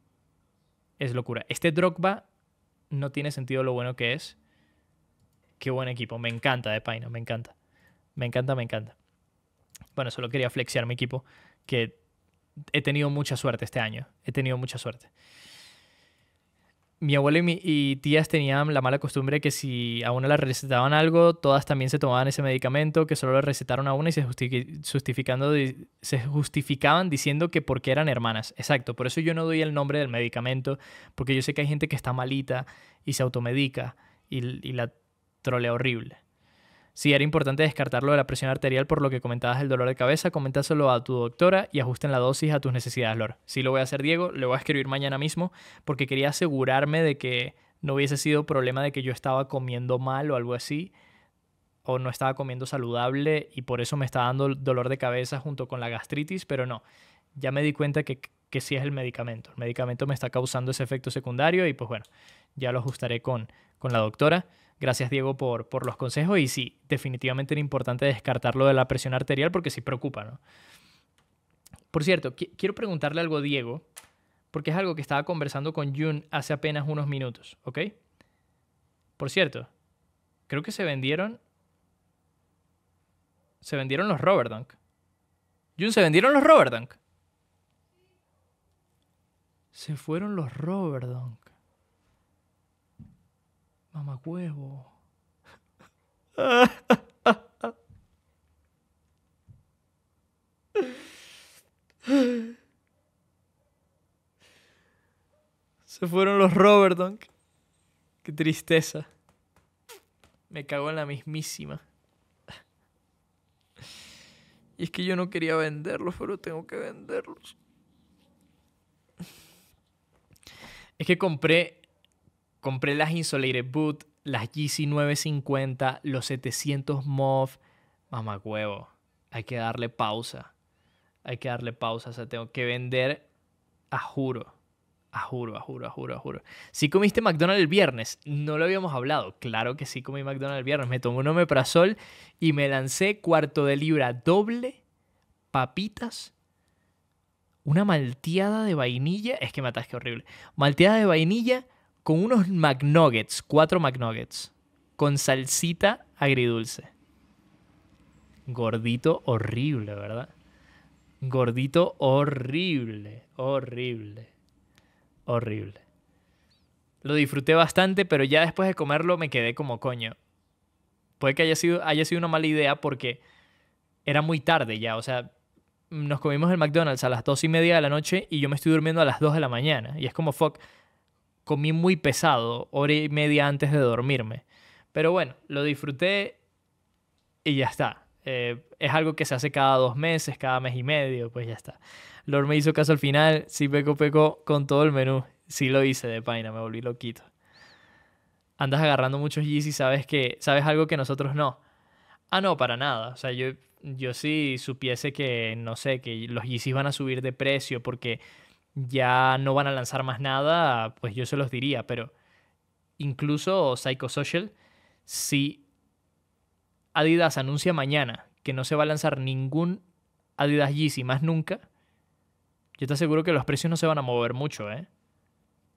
Es locura. Este Drogba no tiene sentido lo bueno que es. Qué buen equipo. Me encanta de Paina, me encanta. Me encanta, me encanta. Bueno, solo quería flexear mi equipo, que he tenido mucha suerte este año. He tenido mucha suerte. Mi abuelo y, mi, tías tenían la mala costumbre que si a una la recetaban algo, todas también se tomaban ese medicamento, que solo le recetaron a una y se, justificando, se justificaban diciendo que porque eran hermanas. Exacto, por eso yo no doy el nombre del medicamento, porque yo sé que hay gente que está malita y se automedica y, y la trolea horrible. Si era importante descartarlo de la presión arterial por lo que comentabas del dolor de cabeza, coméntaselo a tu doctora y ajusten la dosis a tus necesidades, Lor. Sí lo voy a hacer, Diego, le voy a escribir mañana mismo porque quería asegurarme de que no hubiese sido problema de que yo estaba comiendo mal o algo así, o no estaba comiendo saludable y por eso me está dando dolor de cabeza junto con la gastritis, pero no, ya me di cuenta que, que sí es el medicamento. El medicamento me está causando ese efecto secundario y pues bueno, ya lo ajustaré con, con la doctora. Gracias Diego por, por los consejos y sí, definitivamente era importante descartarlo de la presión arterial porque sí preocupa, ¿no? Por cierto, quiero preguntarle algo a Diego, porque es algo que estaba conversando con Jun hace apenas unos minutos, ¿ok? Por cierto, creo que se vendieron... Se vendieron los Robert Dunk. Jun, se vendieron los Robert Dunk. Se fueron los Robert Dunk huevo, Se fueron los Roberton. Qué tristeza. Me cago en la mismísima. Y es que yo no quería venderlos, pero tengo que venderlos. Es que compré Compré las Insulated Boot, las GC 950, los 700 MOV. Mamá huevo, hay que darle pausa. Hay que darle pausa. O sea, tengo que vender a juro. A juro, a juro, a juro, a juro. Si comiste McDonald's el viernes, no lo habíamos hablado. Claro que sí comí McDonald's el viernes. Me tomé un omeprazol y me lancé cuarto de libra doble, papitas, una malteada de vainilla. Es que me atasqué horrible. Malteada de vainilla con unos McNuggets, cuatro McNuggets, con salsita agridulce. Gordito horrible, ¿verdad? Gordito horrible, horrible, horrible. Lo disfruté bastante, pero ya después de comerlo me quedé como coño. Puede que haya sido, haya sido una mala idea porque era muy tarde ya, o sea, nos comimos el McDonald's a las dos y media de la noche y yo me estoy durmiendo a las 2 de la mañana. Y es como, fuck, comí muy pesado, hora y media antes de dormirme. Pero bueno, lo disfruté y ya está. Eh, es algo que se hace cada dos meses, cada mes y medio, pues ya está. Lord me hizo caso al final, sí peco peco con todo el menú. Sí lo hice de paina, me volví loquito. Andas agarrando muchos Yeezy, sabes que sabes algo que nosotros no. Ah, no, para nada. O sea, yo, yo sí supiese que, no sé, que los Yeezys van a subir de precio porque ya no van a lanzar más nada, pues yo se los diría, pero incluso Psychosocial, si Adidas anuncia mañana que no se va a lanzar ningún Adidas Yeezy más nunca, yo te aseguro que los precios no se van a mover mucho, ¿eh?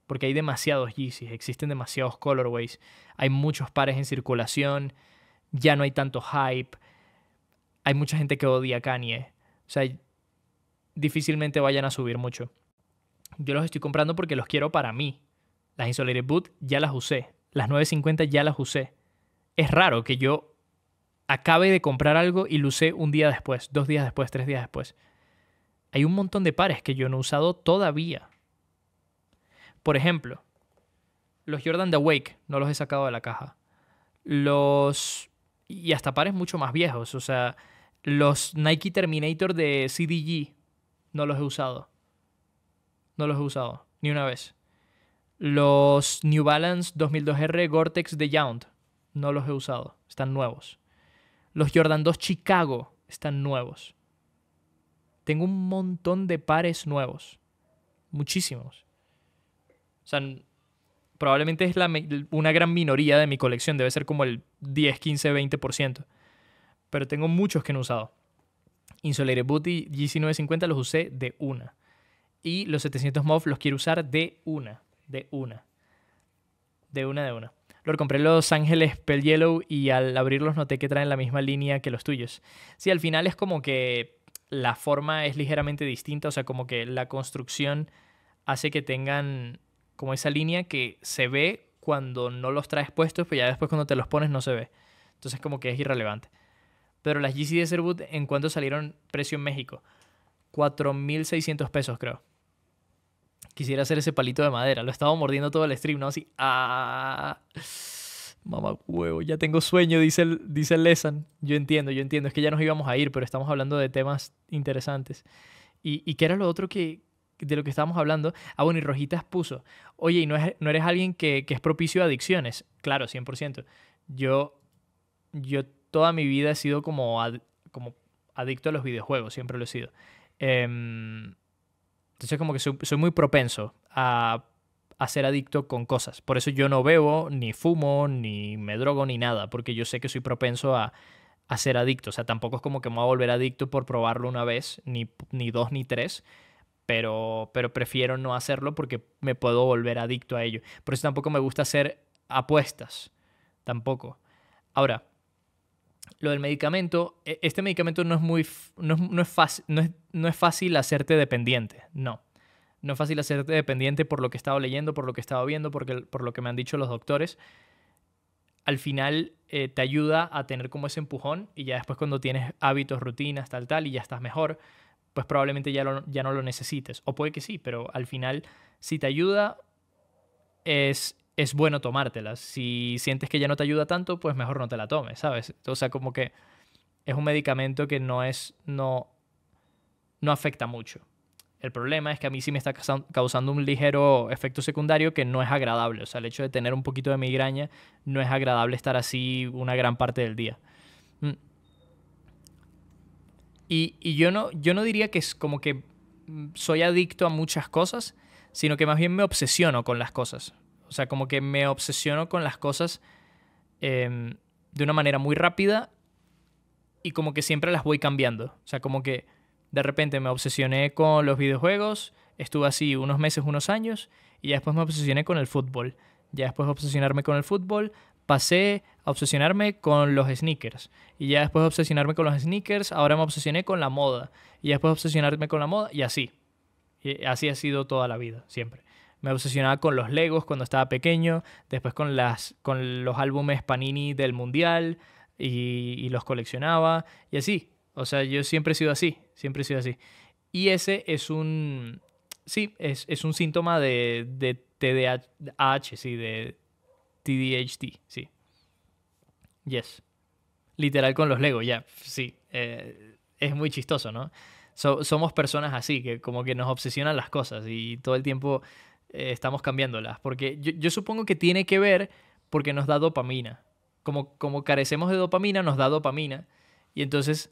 Porque hay demasiados Yeezys, existen demasiados colorways, hay muchos pares en circulación, ya no hay tanto hype, hay mucha gente que odia Kanye, o sea, difícilmente vayan a subir mucho. Yo los estoy comprando porque los quiero para mí. Las Insulated Boot ya las usé. Las 950 ya las usé. Es raro que yo acabe de comprar algo y lo usé un día después, dos días después, tres días después. Hay un montón de pares que yo no he usado todavía. Por ejemplo, los Jordan The Wake no los he sacado de la caja. Los. Y hasta pares mucho más viejos. O sea, los Nike Terminator de CDG no los he usado no los he usado, ni una vez. Los New Balance 2002R Gore-Tex de Yount, no los he usado, están nuevos. Los Jordan 2 Chicago están nuevos. Tengo un montón de pares nuevos, muchísimos. O sea, probablemente es la, una gran minoría de mi colección, debe ser como el 10, 15, 20%. Pero tengo muchos que no he usado. Insulated Booty gc 950 los usé de una. Y los 700 MOV los quiero usar de una. De una. De una, de una. Lord, compré los Ángeles Pell Yellow y al abrirlos noté que traen la misma línea que los tuyos. Sí, al final es como que la forma es ligeramente distinta, o sea, como que la construcción hace que tengan como esa línea que se ve cuando no los traes puestos, pero ya después cuando te los pones no se ve. Entonces como que es irrelevante. Pero las GC de ¿en cuánto salieron precio en México? 4.600 pesos creo. Quisiera hacer ese palito de madera. Lo estaba mordiendo todo el stream, ¿no? Así. ¡Ah! Mamá huevo, ya tengo sueño, dice, el, dice Lesan. Yo entiendo, yo entiendo. Es que ya nos íbamos a ir, pero estamos hablando de temas interesantes. ¿Y, y qué era lo otro que, de lo que estábamos hablando? Ah, bueno, y Rojitas puso. Oye, ¿y no, es, no eres alguien que, es propicio a adicciones? Claro, 100%. Yo, yo toda mi vida he sido como, como adicto a los videojuegos, siempre lo he sido. Eh, entonces como que soy, muy propenso a, a, ser adicto con cosas. Por eso yo no bebo, ni fumo, ni me drogo, ni nada, porque yo sé que soy propenso a, a ser adicto. O sea, tampoco es como que me voy a volver adicto por probarlo una vez, ni, dos, ni tres. Pero, pero, prefiero no hacerlo porque me puedo volver adicto a ello. Por eso tampoco me gusta hacer apuestas, tampoco. Ahora, lo del medicamento, e, este medicamento no es muy, no es, fácil, no es, fácil hacerte dependiente, no. No es fácil hacerte dependiente por lo que he estado leyendo, por lo que he estado viendo, porque, por lo que me han dicho los doctores. Al final eh, te ayuda a tener como ese empujón y ya después cuando tienes hábitos, rutinas, tal, tal, y ya estás mejor, pues probablemente ya, ya no lo necesites. O puede que sí, pero al final si te ayuda es es bueno tomártelas. Si sientes que ya no te ayuda tanto, pues mejor no te la tomes, ¿sabes? O sea, como que es un medicamento que no es, no, no afecta mucho. El problema es que a mí sí me está causando un ligero efecto secundario que no es agradable. O sea, el hecho de tener un poquito de migraña no es agradable estar así una gran parte del día. Mm. Y, yo, no, yo no diría que es como que mm, soy adicto a muchas cosas, sino que más bien me obsesiono con las cosas. O sea, como que me obsesiono con las cosas em, de una manera muy rápida y como que siempre las voy cambiando. O sea, como que de repente me obsesioné con los videojuegos, estuve así unos meses, unos años, y ya después me obsesioné con el fútbol. Ya después de obsesionarme con el fútbol, pasé a obsesionarme con los sneakers. Y ya después de obsesionarme con los sneakers, ahora me obsesioné con la moda. Y después de obsesionarme con la moda, y así. así ha sido toda la vida, siempre. Me obsesionaba con los Legos cuando estaba pequeño, después con, las, con los álbumes Panini del Mundial y, los coleccionaba y así. O sea, yo siempre he sido así, siempre he sido así. Y ese es un, sí, es, un síntoma de, de TDAH, sí, de TDHD, sí. Yes. Literal con los Legos, ya, sí. Eh, es muy chistoso, ¿no? somos personas así, que como que nos obsesionan las cosas y todo el tiempo eh, estamos cambiándolas. Porque yo, yo, supongo que tiene que ver porque nos da dopamina. Como, como carecemos de dopamina, nos da dopamina. Y entonces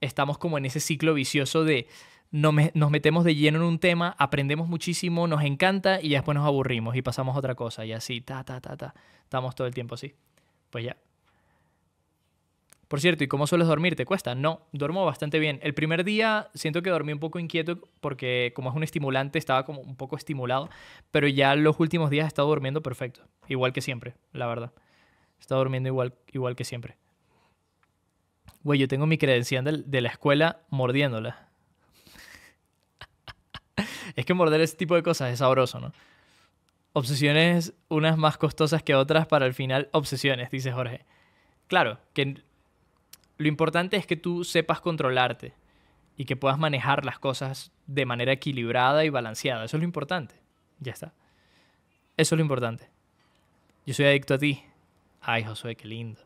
estamos como en ese ciclo vicioso de no nos metemos de lleno en un tema, aprendemos muchísimo, nos encanta y después nos aburrimos y pasamos a otra cosa. Y así, ta, ta, ta, ta. Estamos todo el tiempo así. Pues ya. Por cierto, ¿y cómo sueles dormir? ¿Te cuesta? No, duermo bastante bien. El primer día siento que dormí un poco inquieto porque como es un estimulante estaba como un poco estimulado, pero ya los últimos días he estado durmiendo perfecto, igual que siempre, la verdad. He estado durmiendo igual, igual que siempre. Güey, yo tengo mi credencial de la escuela mordiéndola. es que morder ese tipo de cosas es sabroso, ¿no? Obsesiones, unas más costosas que otras, para el final, obsesiones, dice Jorge. Claro, que lo importante es que tú sepas controlarte y que puedas manejar las cosas de manera equilibrada y balanceada. Eso es lo importante. Ya está. Eso es lo importante. Yo soy adicto a ti. Ay, Josué, qué lindo.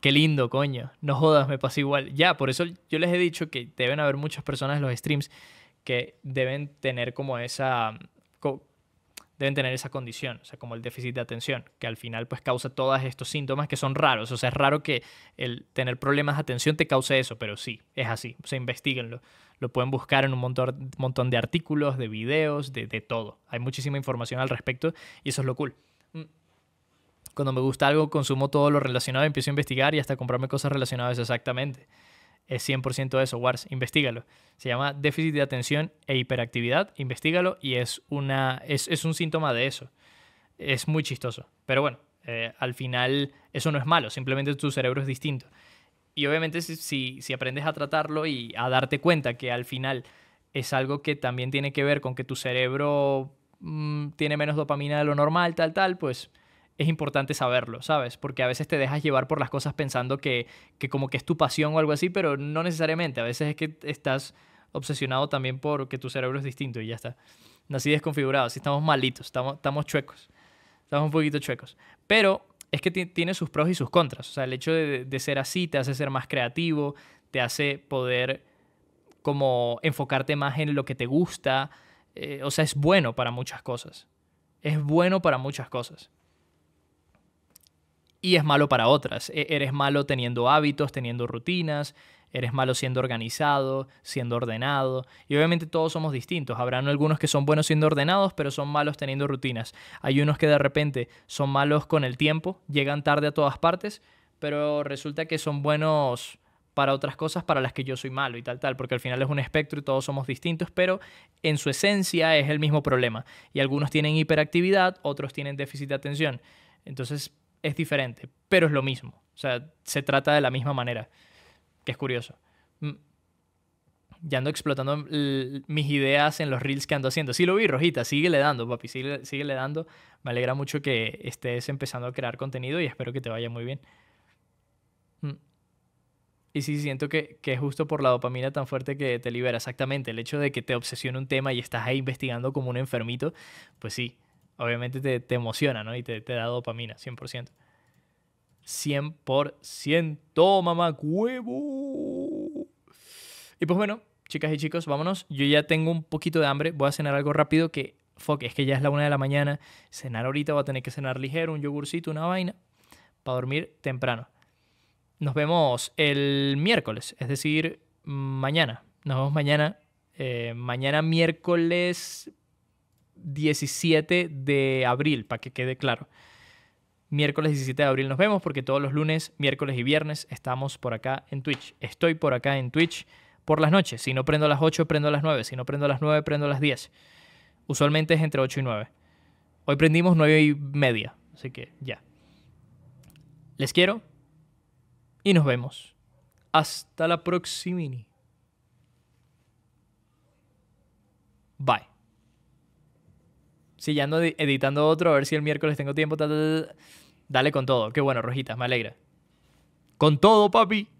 Qué lindo, coño. No jodas, me pasa igual. Ya, por eso yo les he dicho que deben haber muchas personas en los streams que deben tener como esa deben tener esa condición, o sea, como el déficit de atención, que al final pues causa todos estos síntomas que son raros, o sea, es raro que el tener problemas de atención te cause eso, pero sí, es así, o sea, investiguenlo, lo pueden buscar en un montón, de artículos, de videos, de, de todo, hay muchísima información al respecto y eso es lo cool. Mm. Cuando me gusta algo, consumo todo lo relacionado, empiezo a investigar y hasta comprarme cosas relacionadas exactamente es 100% eso, Wars, investigalo. Se llama déficit de atención e hiperactividad, investigalo y es, una, es, un síntoma de eso. Es muy chistoso, pero bueno, eh, al final eso no es malo, simplemente tu cerebro es distinto. Y obviamente si, aprendes a tratarlo y a darte cuenta que al final es algo que también tiene que ver con que tu cerebro mm, tiene menos dopamina de lo normal, tal, tal, pues es importante saberlo, ¿sabes? Porque a veces te dejas llevar por las cosas pensando que, como que es tu pasión o algo así, pero no necesariamente. A veces es que estás obsesionado también por que tu cerebro es distinto y ya está. Nací desconfigurado, así estamos malitos, estamos, estamos chuecos, estamos un poquito chuecos. Pero es que tiene sus pros y sus contras. O sea, el hecho de, ser así te hace ser más creativo, te hace poder como enfocarte más en lo que te gusta. Eh, o sea, es bueno para muchas cosas. Es bueno para muchas cosas y es malo para otras. E, eres malo teniendo hábitos, teniendo rutinas, eres malo siendo organizado, siendo ordenado. Y obviamente todos somos distintos. Habrán algunos que son buenos siendo ordenados, pero son malos teniendo rutinas. Hay unos que de repente son malos con el tiempo, llegan tarde a todas partes, pero resulta que son buenos para otras cosas para las que yo soy malo y tal, tal, porque al final es un espectro y todos somos distintos, pero en su esencia es el mismo problema. Y algunos tienen hiperactividad, otros tienen déficit de atención. Entonces, es diferente, pero es lo mismo. O sea, se trata de la misma manera, que es curioso. Mm. Ya ando explotando mis ideas en los reels que ando haciendo. Sí lo vi, Rojita, sigue le dando, papi, sigue, le dando. Me alegra mucho que estés empezando a crear contenido y espero que te vaya muy bien. Mm. Y sí, siento que, que, es justo por la dopamina tan fuerte que te libera. Exactamente, el hecho de que te obsesione un tema y estás ahí investigando como un enfermito, pues sí, obviamente te, emociona, ¿no? Y te, te, da dopamina, 100%. 100%, mamá huevo. Y pues bueno, chicas y chicos, vámonos. Yo ya tengo un poquito de hambre. Voy a cenar algo rápido que, fuck, es que ya es la una de la mañana. Cenar ahorita, voy a tener que cenar ligero, un yogurcito, una vaina, para dormir temprano. Nos vemos el miércoles, es decir, mañana. Nos vemos mañana. Eh, mañana miércoles 17 de abril, para que quede claro. Miércoles 17 de abril nos vemos porque todos los lunes, miércoles y viernes estamos por acá en Twitch. Estoy por acá en Twitch por las noches. Si no prendo a las 8, prendo a las 9. Si no prendo a las 9, prendo a las 10. Usualmente es entre 8 y 9. Hoy prendimos 9 y media. Así que ya. Les quiero y nos vemos. Hasta la próxima. Bye. Si ya ando editando otro, a ver si el miércoles tengo tiempo. Dale con todo. Qué bueno, Rojitas, me alegra. Con todo, papi.